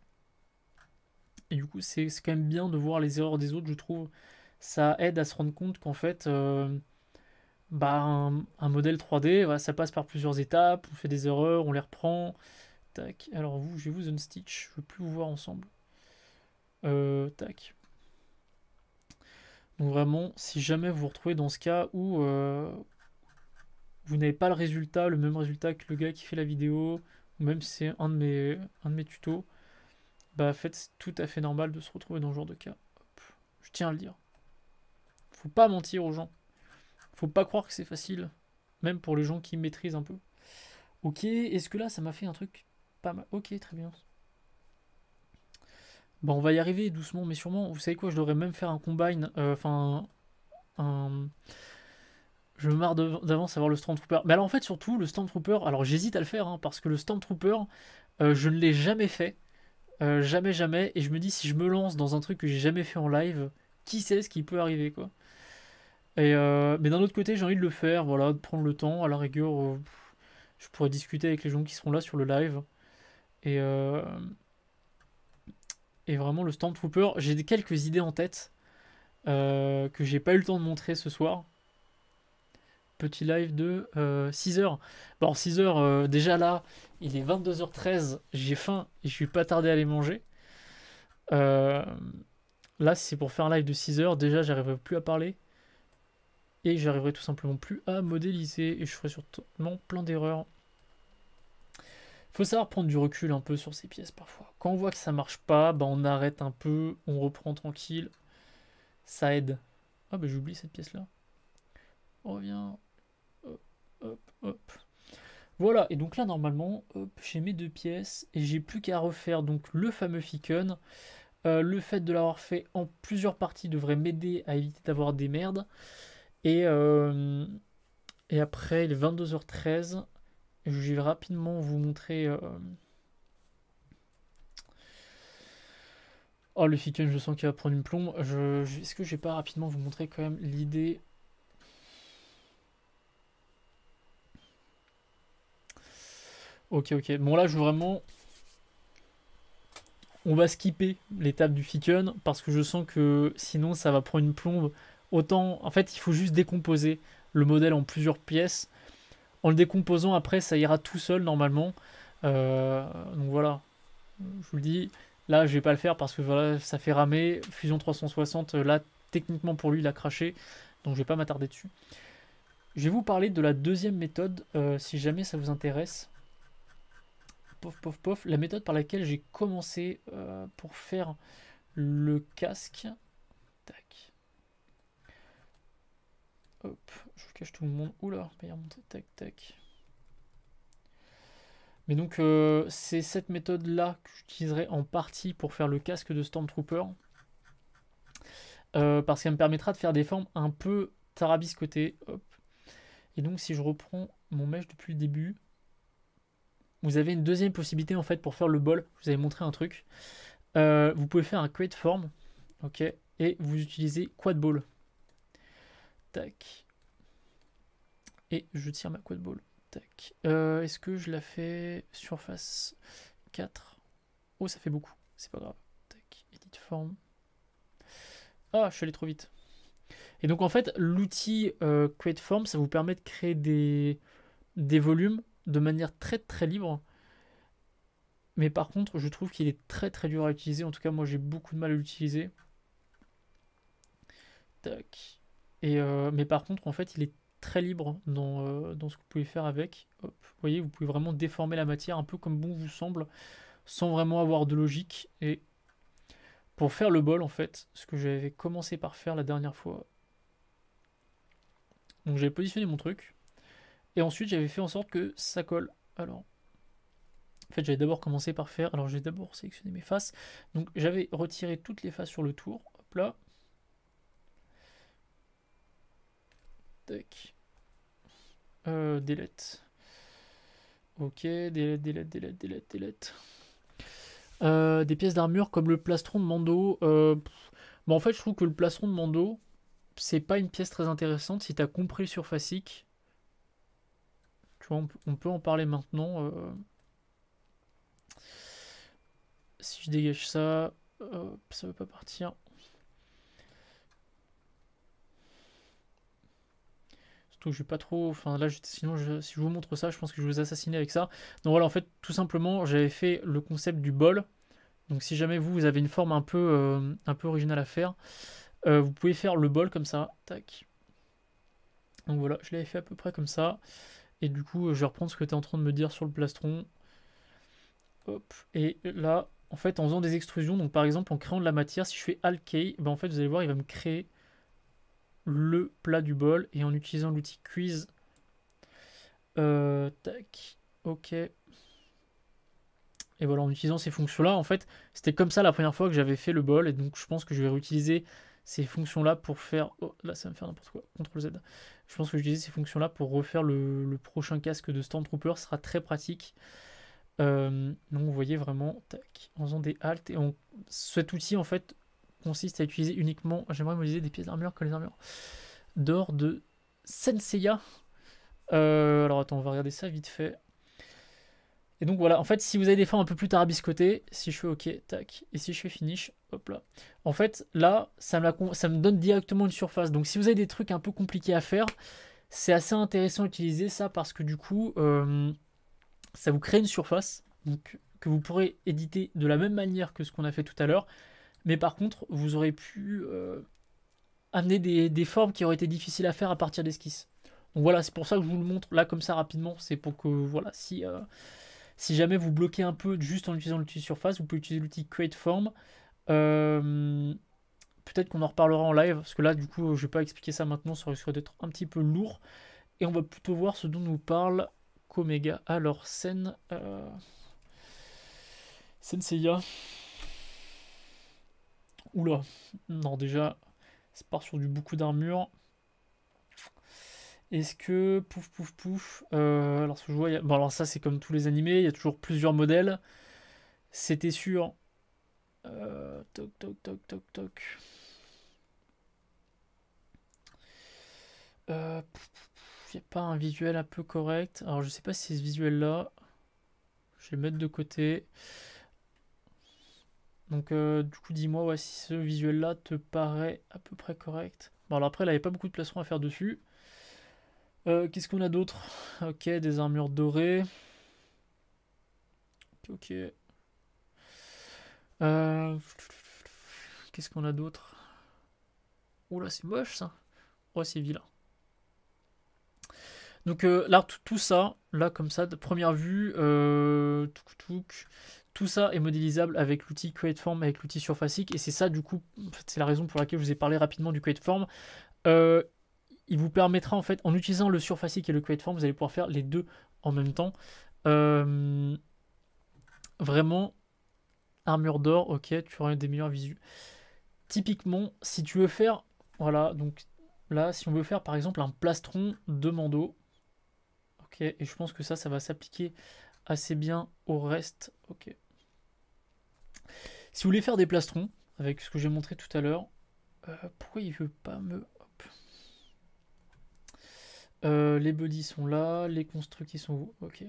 Et du coup, c'est quand même bien de voir les erreurs des autres, je trouve ça aide à se rendre compte qu'en fait, euh, bah, un, modèle 3D, ça passe par plusieurs étapes, on fait des erreurs, on les reprend. Tac. Alors vous, je vais vous un-stitch. je ne veux plus vous voir ensemble. Euh, tac. Donc vraiment, si jamais vous vous retrouvez dans ce cas où euh, vous n'avez pas le résultat, le même résultat que le gars qui fait la vidéo, ou même si c'est un, de mes, un de mes tutos, bah en fait c'est tout à fait normal de se retrouver dans ce genre de cas. Je tiens à le dire. Faut pas mentir aux gens. Faut pas croire que c'est facile, même pour les gens qui maîtrisent un peu. Ok, est-ce que là, ça m'a fait un truc pas mal Ok, très bien. Bon, on va y arriver doucement, mais sûrement. Vous savez quoi, je devrais même faire un combine, euh, enfin, un... Je me marre d'avance avoir le Stormtrooper. Mais alors en fait surtout le Stormtrooper, alors j'hésite à le faire hein, parce que le Stormtrooper, euh, je ne l'ai jamais fait. Euh, jamais jamais. Et je me dis si je me lance dans un truc que j'ai jamais fait en live, qui sait ce qui peut arriver quoi. Euh, mais d'un autre côté, j'ai envie de le faire, voilà, de prendre le temps. À la rigueur, euh, je pourrais discuter avec les gens qui seront là sur le live. Et, euh, et vraiment, le Stormtrooper, j'ai quelques idées en tête que j'ai pas eu le temps de montrer ce soir. Petit live de 6h. Bon, 6h, déjà là, il est 22h13, j'ai faim et je suis pas tardé à aller manger. là, c'est pour faire un live de 6h, déjà, j'arrive plus à parler et j'arriverai tout simplement plus à modéliser et je ferai sûrement plein d'erreurs. Faut savoir prendre du recul un peu sur ces pièces parfois. Quand on voit que ça marche pas, bah, on arrête un peu, on reprend tranquille. Ça aide. Ah bah j'oublie cette pièce là. On revient. Hop, hop, hop. Voilà, et donc là normalement, j'ai mes deux pièces et j'ai plus qu'à refaire donc le fameux Ficken. Euh, le fait de l'avoir fait en plusieurs parties devrait m'aider à éviter d'avoir des merdes. Euh, et, après, il est 22h13. Je vais rapidement vous montrer. Euh, oh, le ficken, je sens qu'il va prendre une plombe. Je, Est-ce que je vais pas rapidement vous montrer quand même l'idée Ok, ok. Bon, là, je vraiment. On va skipper l'étape du ficken parce que je sens que sinon ça va prendre une plombe Autant, en fait, il faut juste décomposer le modèle en plusieurs pièces. En le décomposant après, ça ira tout seul normalement. Euh, donc voilà, je vous le dis. Là, je vais pas le faire parce que voilà, ça fait ramer. Fusion 360, euh, là, techniquement pour lui, il a craché. Donc je vais pas m'attarder dessus. Je vais vous parler de la deuxième méthode, euh, si jamais ça vous intéresse. Pof, pof, pof. La méthode par laquelle j'ai commencé pour faire le casque. je vous cache tout le monde. Oula, il va Tac, tac. Mais donc, euh, c'est cette méthode-là que j'utiliserai en partie pour faire le casque de Stormtrooper. Euh, parce qu'elle me permettra de faire des formes un peu tarabiscotées. Et donc, si je reprends mon mesh depuis le début, vous avez une deuxième possibilité en fait pour faire le bol. Je vous avais montré un truc. Euh, vous pouvez faire un create form. Ok. Et vous utilisez quad ball. Et je tire ma quad ball. Tac. Euh, est-ce que je la fais surface 4 Oh, ça fait beaucoup. C'est pas grave. Tac. Edit form. Ah, je suis allé trop vite. Et donc en fait, l'outil euh, Create Form, ça vous permet de créer des, des volumes de manière très très libre. Mais par contre, je trouve qu'il est très très dur à utiliser. En tout cas, moi j'ai beaucoup de mal à l'utiliser. Tac. Euh, mais par contre, en fait, il est très libre dans, euh, ce que vous pouvez faire avec. vous voyez, vous pouvez vraiment déformer la matière un peu comme bon vous semble, sans vraiment avoir de logique. Et pour faire le bol, en fait, ce que j'avais commencé par faire la dernière fois. Donc j'avais positionné mon truc. Et ensuite, j'avais fait en sorte que ça colle. Alors, en fait, j'avais d'abord commencé par faire... Alors, j'ai d'abord sélectionné mes faces. Donc, j'avais retiré toutes les faces sur le tour. Hop là. Tac. Euh, ok, delete, delete, delete, delete, delete. Euh, des pièces d'armure comme le plastron de Mando. Euh, en fait, je trouve que le plastron de Mando, c'est pas une pièce très intéressante si t'as compris le surfacique. Tu vois, on, peut en parler maintenant. Euh. Si je dégage ça, ça veut pas partir. je pas trop. Enfin là, sinon, je... si je vous montre ça, je pense que je vais vous assassiner avec ça. Donc voilà, en fait, tout simplement, j'avais fait le concept du bol. Donc si jamais vous, vous avez une forme un peu, euh, un peu originale à faire, euh, vous pouvez faire le bol comme ça. Tac. Donc voilà, je l'avais fait à peu près comme ça. Et du coup, je vais reprendre ce que tu es en train de me dire sur le plastron. Hop. Et là, en fait, en faisant des extrusions, donc par exemple en créant de la matière, si je fais Alky, ben en fait, vous allez voir, il va me créer le plat du bol et en utilisant l'outil quiz. Euh, tac, ok. Et voilà, en utilisant ces fonctions-là, en fait, c'était comme ça la première fois que j'avais fait le bol. Et donc, je pense que je vais réutiliser ces fonctions-là pour faire... Oh, là, ça va me faire n'importe quoi. CTRL Z. Je pense que utiliser ces fonctions-là pour refaire le, prochain casque de Stormtrooper. Ce sera très pratique. Euh, donc, vous voyez vraiment, tac, en faisant des haltes Et on... cet outil, en fait, consiste à utiliser uniquement, j'aimerais utiliser des pièces d'armure que les armures d'or de Senseiya. Euh, alors attends, on va regarder ça vite fait. Et donc voilà, en fait, si vous avez des formes un peu plus tarabiscotées, si je fais OK, tac, et si je fais finish, hop là. En fait, là, ça me, la, ça me donne directement une surface. Donc si vous avez des trucs un peu compliqués à faire, c'est assez intéressant d'utiliser ça parce que du coup, euh, ça vous crée une surface donc, que vous pourrez éditer de la même manière que ce qu'on a fait tout à l'heure. Mais par contre, vous aurez pu euh, amener des, formes qui auraient été difficiles à faire à partir d'esquisses. Donc voilà, c'est pour ça que je vous le montre là comme ça rapidement. C'est pour que, voilà, si, euh, si jamais vous bloquez un peu juste en utilisant l'outil surface, vous pouvez utiliser l'outil Create Form. Euh, peut-être qu'on en reparlera en live, parce que là, du coup, je ne vais pas expliquer ça maintenant, ça risque d'être un petit peu lourd. Et on va plutôt voir ce dont nous parle Komega. Alors, scène... Senseiya. Oula, non déjà, ça part sur du beaucoup d'armure. Est-ce que pouf pouf pouf euh, Alors alors ça c'est comme tous les animés, il y a toujours plusieurs modèles. C'était sûr. Euh, toc toc toc toc toc. il euh, n'y a pas un visuel un peu correct. Alors je sais pas si c'est ce visuel là. Je vais mettre de côté. Donc euh, du coup dis-moi ouais, si ce visuel là te paraît à peu près correct. Bon alors après il avait pas beaucoup de placement à faire dessus. Euh, qu'est-ce qu'on a d'autre Ok, des armures dorées. Ok. Euh, qu'est-ce qu'on a d'autre oh là, c'est moche ça. Oh, c'est vilain. Donc là, tout, ça, là comme ça, de première vue, euh, tout ça est modélisable avec l'outil CreateForm, avec l'outil surfacique et c'est ça du coup, c'est la raison pour laquelle je vous ai parlé rapidement du CreateForm. Euh, il vous permettra en fait, en utilisant le surfacique et le CreateForm, vous allez pouvoir faire les deux en même temps. Euh, vraiment, armure d'or, ok, tu auras des meilleurs visus. Typiquement, si tu veux faire, voilà, donc là, si on veut faire par exemple un plastron de Mando, ok, et je pense que ça, ça va s'appliquer assez bien au reste, ok. Si vous voulez faire des plastrons, avec ce que j'ai montré tout à l'heure, euh, pourquoi il veut pas me... Euh, les buddies sont là, les constructs ils sont où Ok.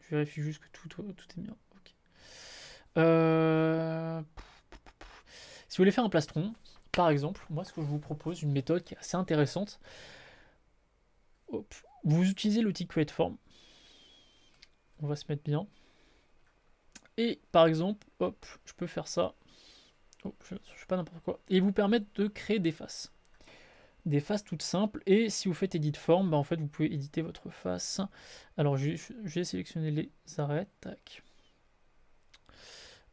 Je vérifie juste que tout, tout est bien. Euh, si vous voulez faire un plastron, par exemple, moi ce que je vous propose, une méthode qui est assez intéressante. Vous utilisez l'outil Create On va se mettre bien. Et par exemple, hop, je peux faire ça. Oh, je, ne pas n'importe quoi. Et vous permettre de créer des faces. Des faces toutes simples. Et si vous faites edit form, bah, en fait vous pouvez éditer votre face. Alors j'ai sélectionné les arêtes. Tac.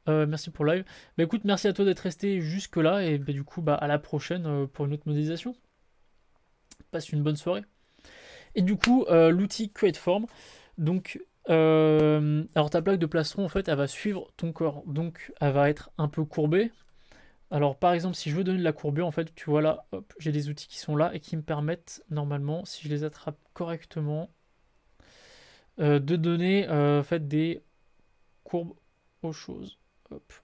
Euh, merci pour live. mais bah, écoute, merci à toi d'être resté jusque là et bah, du coup bah à la prochaine euh, pour une autre modélisation. Passe une bonne soirée. Et du coup, euh, l'outil l'outil forme donc euh, alors ta plaque de plastron, en fait, elle va suivre ton corps. Donc, elle va être un peu courbée. Alors, par exemple, si je veux donner de la courbure, en fait, tu vois là, j'ai des outils qui sont là et qui me permettent, normalement, si je les attrape correctement, euh, de donner euh, en fait, des courbes aux choses.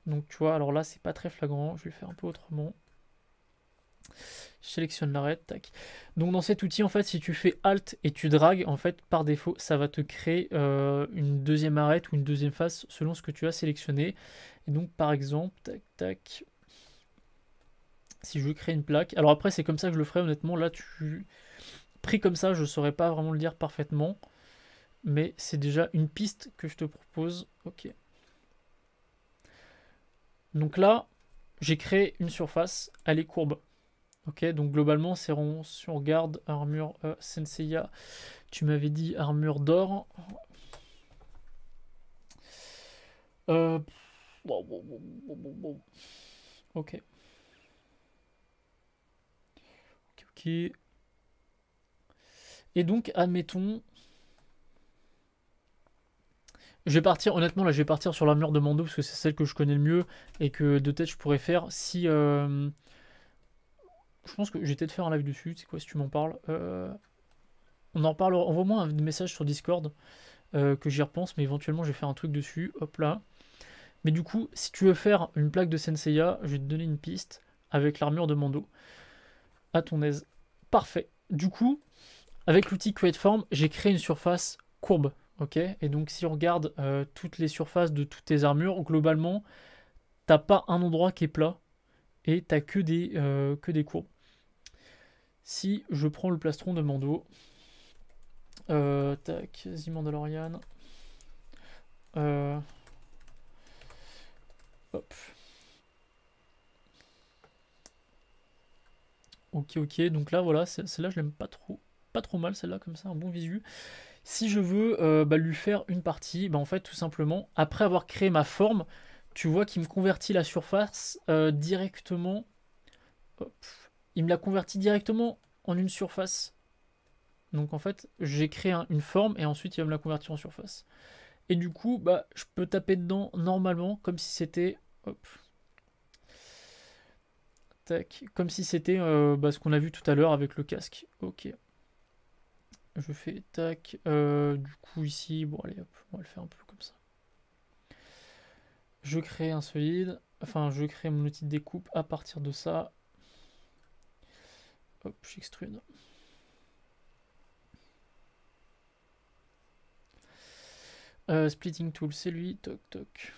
Donc, tu vois, alors là, c'est pas très flagrant. Je vais le faire un peu autrement. Je sélectionne l'arête tac. Donc dans cet outil, en fait, si tu fais Alt et tu dragues, en fait, par défaut, ça va te créer euh, une deuxième arête ou une deuxième face selon ce que tu as sélectionné. Et donc par exemple, tac, tac. Si je veux créer une plaque, alors après c'est comme ça que je le ferai honnêtement, là tu... Pris comme ça, je ne saurais pas vraiment le dire parfaitement, mais c'est déjà une piste que je te propose. Ok. Donc là, j'ai créé une surface, elle est courbe. Ok, donc globalement, c'est rond. Si armure euh, Senseiya, tu m'avais dit armure d'or. Euh, ok. Ok, Et donc, admettons. Je vais partir, honnêtement, là, je vais partir sur l'armure de Mando parce que c'est celle que je connais le mieux et que de tête je pourrais faire si. Euh, je pense que j'étais peut-être faire un live dessus, c'est quoi si tu m'en parles euh, On en parlera, envoie-moi un message sur Discord euh, que j'y repense, mais éventuellement je vais faire un truc dessus, hop là. Mais du coup, si tu veux faire une plaque de Senseiya, je vais te donner une piste avec l'armure de Mando. À ton aise. Parfait. Du coup, avec l'outil Form, j'ai créé une surface courbe. Ok Et donc si on regarde euh, toutes les surfaces de toutes tes armures, globalement, t'as pas un endroit qui est plat et t'as que des, euh, que des courbes. Si je prends le plastron de Mando, euh, tac, Mandalorian, euh, hop. Ok, ok, donc là voilà, celle-là je l'aime pas trop, pas trop mal, celle-là comme ça, un bon visu. Si je veux euh, bah, lui faire une partie, bah, en fait tout simplement, après avoir créé ma forme, tu vois qu'il me convertit la surface euh, directement. Hop. Oh, il me la converti directement en une surface. Donc en fait, j'ai créé une forme et ensuite il va me la convertir en surface. Et du coup, bah, je peux taper dedans normalement comme si c'était... Hop. Tac. Comme si c'était euh, bah, ce qu'on a vu tout à l'heure avec le casque. Ok. Je fais tac. Euh, du coup ici, bon allez hop, on va le faire un peu je crée un solide. Enfin, je crée mon outil de découpe à partir de ça. Hop, j'extrude. Euh, splitting tool, c'est lui. Toc, toc.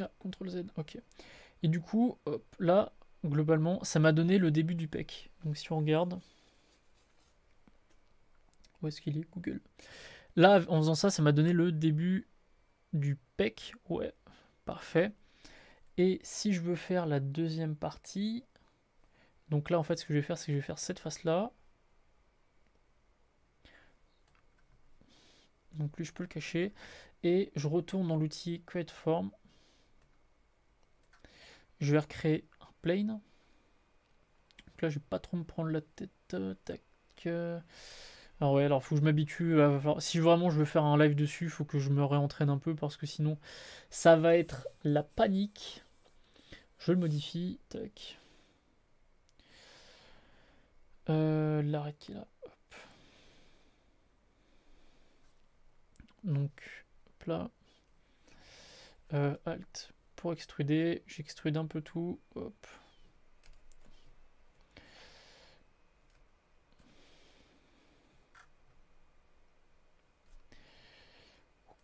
Ah, CTRL Z, ok. Et du coup, là, globalement, ça m'a donné le début du PEC. Donc si on regarde... Où est-ce qu'il est Google. Là, en faisant ça, ça m'a donné le début du PEC. Ouais, parfait. Et si je veux faire la deuxième partie, donc là, en fait, ce que je vais faire, c'est que je vais faire cette face-là. Donc lui, je peux le cacher. Et je retourne dans l'outil Create Form. Je vais recréer un plane. là, je vais pas trop me prendre la tête. Euh, tac. Euh. Alors ah ouais, alors faut que je m'habitue. À... Si vraiment je veux faire un live dessus, faut que je me réentraîne un peu parce que sinon ça va être la panique. Je le modifie. Tac. Euh, qui est là. Hop. Donc, hop là. Euh, alt. Pour extruder, j'extrude un peu tout. Hop.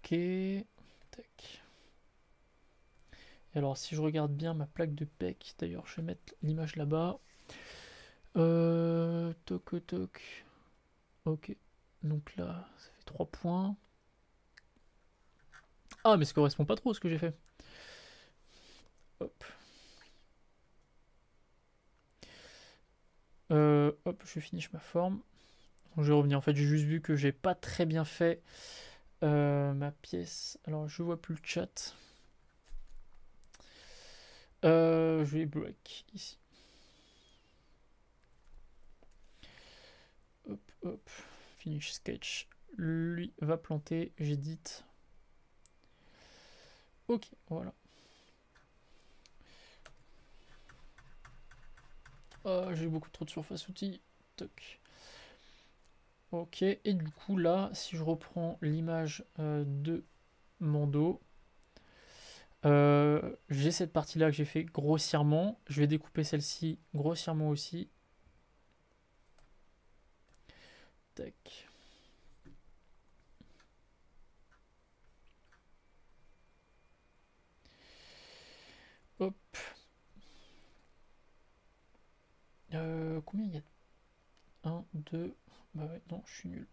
Ok, Et alors, si je regarde bien ma plaque de PEC, d'ailleurs, je vais mettre l'image là-bas. Euh, toc, Ok. Donc là, ça fait 3 points. Ah, mais ça correspond pas trop à ce que j'ai fait. Hop. Euh, hop, je finis ma forme. je vais revenir. En fait, j'ai juste vu que j'ai pas très bien fait euh, ma pièce. Alors, je vois plus le chat. Euh, je vais break ici. Hop, hop. Finish sketch. Lui va planter. J'édite. Ok, voilà. Ah, j'ai beaucoup trop de surface outil. Toc. Ok, et du coup là, si je reprends l'image euh, de mon dos, euh, j'ai cette partie-là que j'ai fait grossièrement. Je vais découper celle-ci grossièrement aussi. Tac. Hop. Euh, combien il y a 1, 2, bah ouais, non, je suis nul.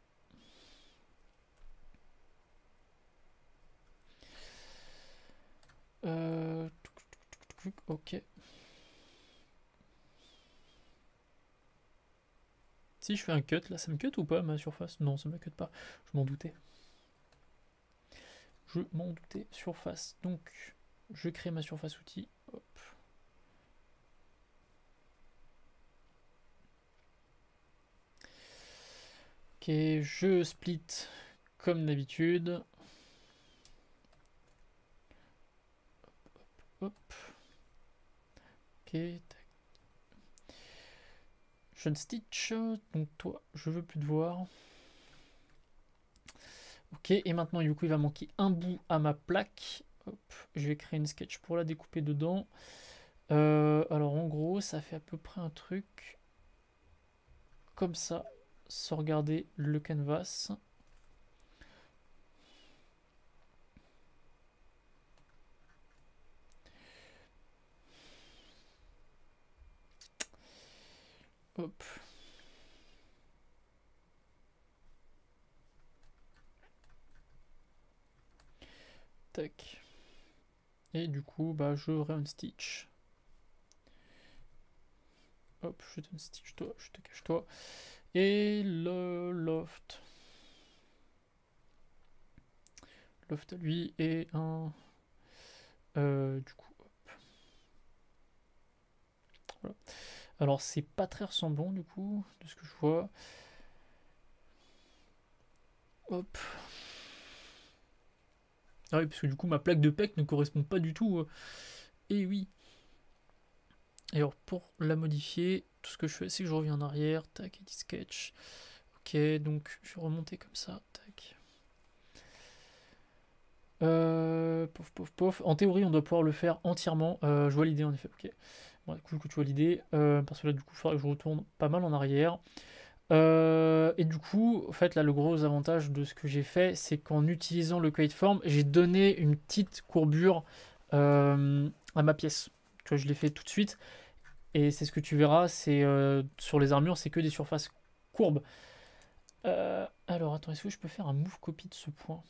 Euh, ok. Si je fais un cut, là, ça me cut ou pas ma surface Non, ça me cut pas. Je m'en doutais. Je m'en doutais. Surface. Donc, je crée ma surface outil. Hop. Ok, je split comme d'habitude. Hop, Ok, Stitch, donc toi, je veux plus te voir. Ok, et maintenant, il va manquer un bout à ma plaque. je vais créer une sketch pour la découper dedans. Euh, alors, en gros, ça fait à peu près un truc comme ça sans regarder le canvas. Tac. Et du coup, bah, je un stitch. Hop, je te stitch toi, je te cache toi. Et le loft. Loft, lui, est un... Euh, du coup, Alors, c'est pas très ressemblant, du coup, de ce que je vois. Hop. Ah oui, parce que du coup, ma plaque de PEC ne correspond pas du tout. Euh. Eh et oui. alors, pour la modifier, tout ce que je fais, c'est que je reviens en arrière, tac, edit sketch. Ok, donc je vais remonter comme ça, tac. Euh, pouf. En théorie, on doit pouvoir le faire entièrement. Euh, je vois l'idée en effet. Ok. Bon, du coup, je vois l'idée. Euh, parce que là, du coup, il faudra que je retourne pas mal en arrière. Euh, et du coup, en fait, là, le gros avantage de ce que j'ai fait, c'est qu'en utilisant le form, j'ai donné une petite courbure à ma pièce. Tu vois, je l'ai fait tout de suite. Et c'est ce que tu verras, c'est euh, sur les armures, c'est que des surfaces courbes. Euh, alors, attends, est-ce que je peux faire un move copy de ce point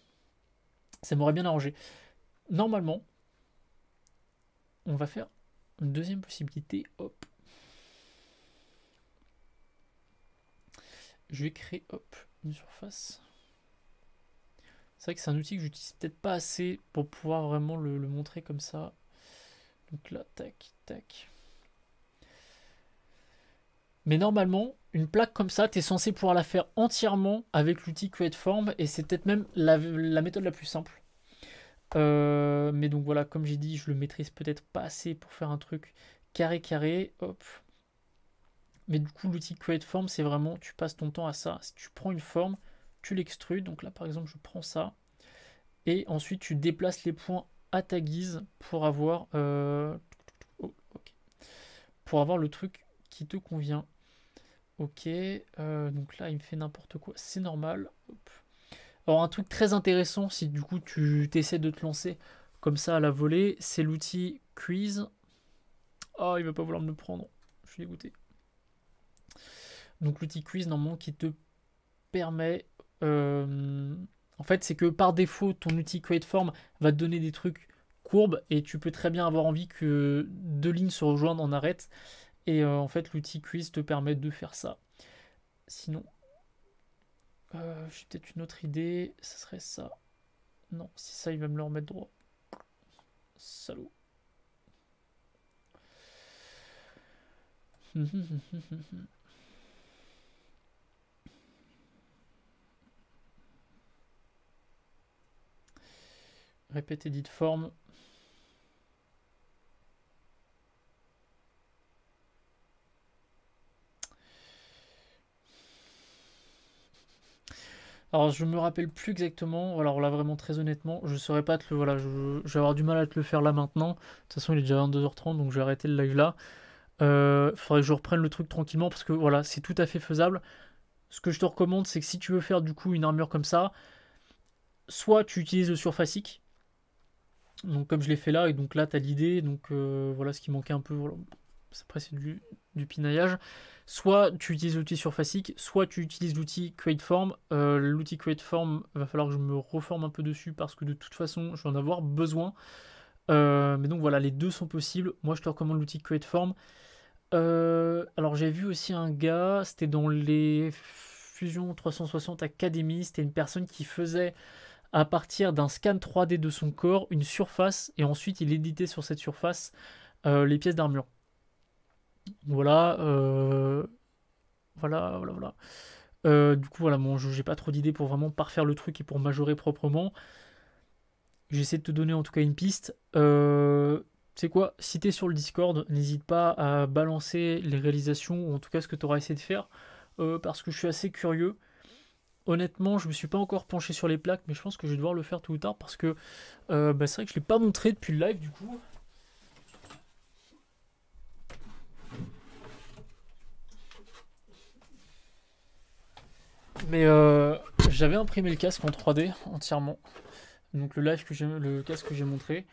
Ça m'aurait bien arrangé. Normalement, on va faire une deuxième possibilité. Hop. Je vais créer, hop, une surface. C'est vrai que c'est un outil que j'utilise peut-être pas assez pour pouvoir vraiment le montrer comme ça. Donc là, tac, tac. Mais normalement, une plaque comme ça, tu es censé pouvoir la faire entièrement avec l'outil Form. et c'est peut-être même la, méthode la plus simple. Euh, mais donc voilà, comme j'ai dit, je le maîtrise peut-être pas assez pour faire un truc carré carré. Hop. Mais du coup, l'outil Form, c'est vraiment, tu passes ton temps à ça. Si tu prends une forme, tu l'extrudes. Donc là, par exemple, je prends ça. Et ensuite, tu déplaces les points à ta guise pour avoir, euh, oh, pour avoir le truc qui te convient. Ok, euh, donc là il me fait n'importe quoi, c'est normal. Alors un truc très intéressant si du coup tu t'essaies de te lancer comme ça à la volée, c'est l'outil quiz. Ah oh, il va pas vouloir me le prendre, je suis dégoûté. Donc l'outil quiz normalement qui te permet... Euh, en fait c'est que par défaut ton outil form va te donner des trucs courbes et tu peux très bien avoir envie que deux lignes se rejoignent en arête. Et euh, en fait, l'outil quiz te permet de faire ça. Sinon, euh, j'ai peut-être une autre idée. Ce serait ça. Non, si ça, il va me le remettre droit. Salaud. Répétez dites forme. Alors je me rappelle plus exactement, alors là vraiment très honnêtement, je saurais pas te le voilà, je, vais avoir du mal à te le faire là maintenant. De toute façon il est déjà 22h30 donc je vais arrêter le live là. Euh, faudrait que je reprenne le truc tranquillement parce que voilà, c'est tout à fait faisable. Ce que je te recommande c'est que si tu veux faire du coup une armure comme ça, soit tu utilises le surfacique, donc comme je l'ai fait là, et donc là tu as l'idée, donc euh, voilà ce qui manquait un peu. Voilà après c'est du, pinaillage, soit tu utilises l'outil surfacique, soit tu utilises l'outil CreateForm. Euh, l'outil CreateForm, va falloir que je me reforme un peu dessus parce que de toute façon, je vais en avoir besoin. Euh, mais donc voilà, les deux sont possibles. Moi, je te recommande l'outil CreateForm. Euh, alors j'ai vu aussi un gars, c'était dans les Fusion 360 Academy, c'était une personne qui faisait à partir d'un scan 3D de son corps une surface et ensuite il éditait sur cette surface les pièces d'armure. Euh, voilà, voilà, voilà, voilà. Euh, du coup, voilà, bon, j'ai pas trop d'idées pour vraiment parfaire le truc et pour majorer proprement. J'essaie de te donner en tout cas une piste. Euh, c'est quoi Si t'es sur le Discord, n'hésite pas à balancer les réalisations ou en tout cas ce que tu auras essayé de faire parce que je suis assez curieux. Honnêtement, je me suis pas encore penché sur les plaques, mais je pense que je vais devoir le faire tout ou tard parce que bah, c'est vrai que je l'ai pas montré depuis le live du coup. Mais euh, j'avais imprimé le casque en 3D entièrement. Donc le live que j'ai, le casque que j'ai montré.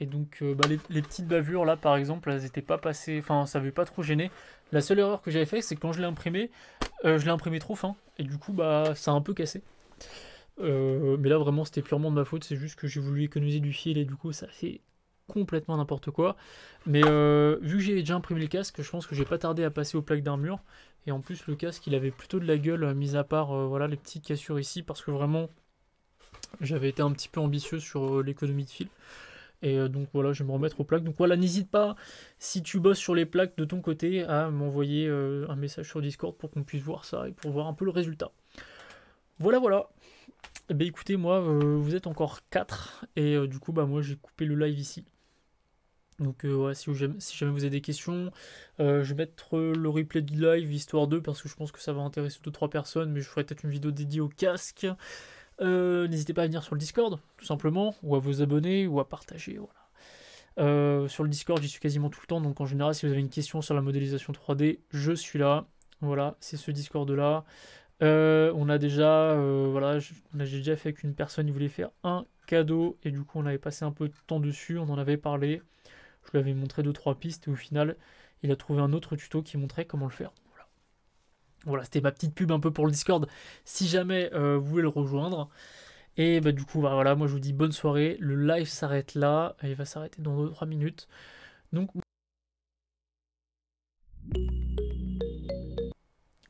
Et donc euh, bah, les, petites bavures là par exemple, elles n'étaient pas passées, enfin ça avait pas trop gêné. La seule erreur que j'avais fait c'est que quand je l'ai imprimé, euh, je l'ai imprimé trop fin. Et du coup bah ça a un peu cassé. mais là vraiment c'était purement de ma faute, c'est juste que j'ai voulu économiser du fil et du coup ça fait complètement n'importe quoi. Mais euh, vu que j'ai déjà imprimé le casque, je pense que j'ai pas tardé à passer aux plaques d'armure. Et en plus, le casque, il avait plutôt de la gueule, euh, mis à part euh, voilà, les petites cassures ici, parce que vraiment, j'avais été un petit peu ambitieux sur l'économie de fil. Et donc voilà, je vais me remettre aux plaques. Donc voilà, n'hésite pas, si tu bosses sur les plaques de ton côté, à m'envoyer un message sur Discord pour qu'on puisse voir ça et pour voir un peu le résultat. Voilà, voilà. Eh ben, écoutez, moi, vous êtes encore 4. Et du coup, bah, moi, j'ai coupé le live ici. Donc euh, voilà, si, jamais vous avez des questions, euh, je vais mettre euh, le replay du live histoire 2 parce que je pense que ça va intéresser 2-3 personnes, mais je ferai peut-être une vidéo dédiée au casque. N'hésitez pas à venir sur le Discord, tout simplement, ou à vous abonner, ou à partager. sur le Discord, j'y suis quasiment tout le temps, donc en général, si vous avez une question sur la modélisation 3D, je suis là. Voilà, c'est ce Discord-là. on a déjà, voilà, j'ai déjà fait qu'une personne, voulait faire un cadeau, et du coup, on avait passé un peu de temps dessus, on en avait parlé. Je lui avais montré 2-3 pistes et au final, il a trouvé un autre tuto qui montrait comment le faire. Voilà, c'était ma petite pub un peu pour le Discord si jamais euh, vous voulez le rejoindre. Et bah, du coup, bah, voilà, moi je vous dis bonne soirée. Le live s'arrête là. Il va s'arrêter dans 2-3 minutes. Donc.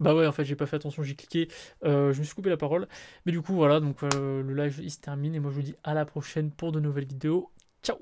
Bah ouais, en fait, j'ai pas fait attention, j'ai cliqué, euh, je me suis coupé la parole. Mais du coup, voilà, donc euh, le live il se termine et moi je vous dis à la prochaine pour de nouvelles vidéos. Ciao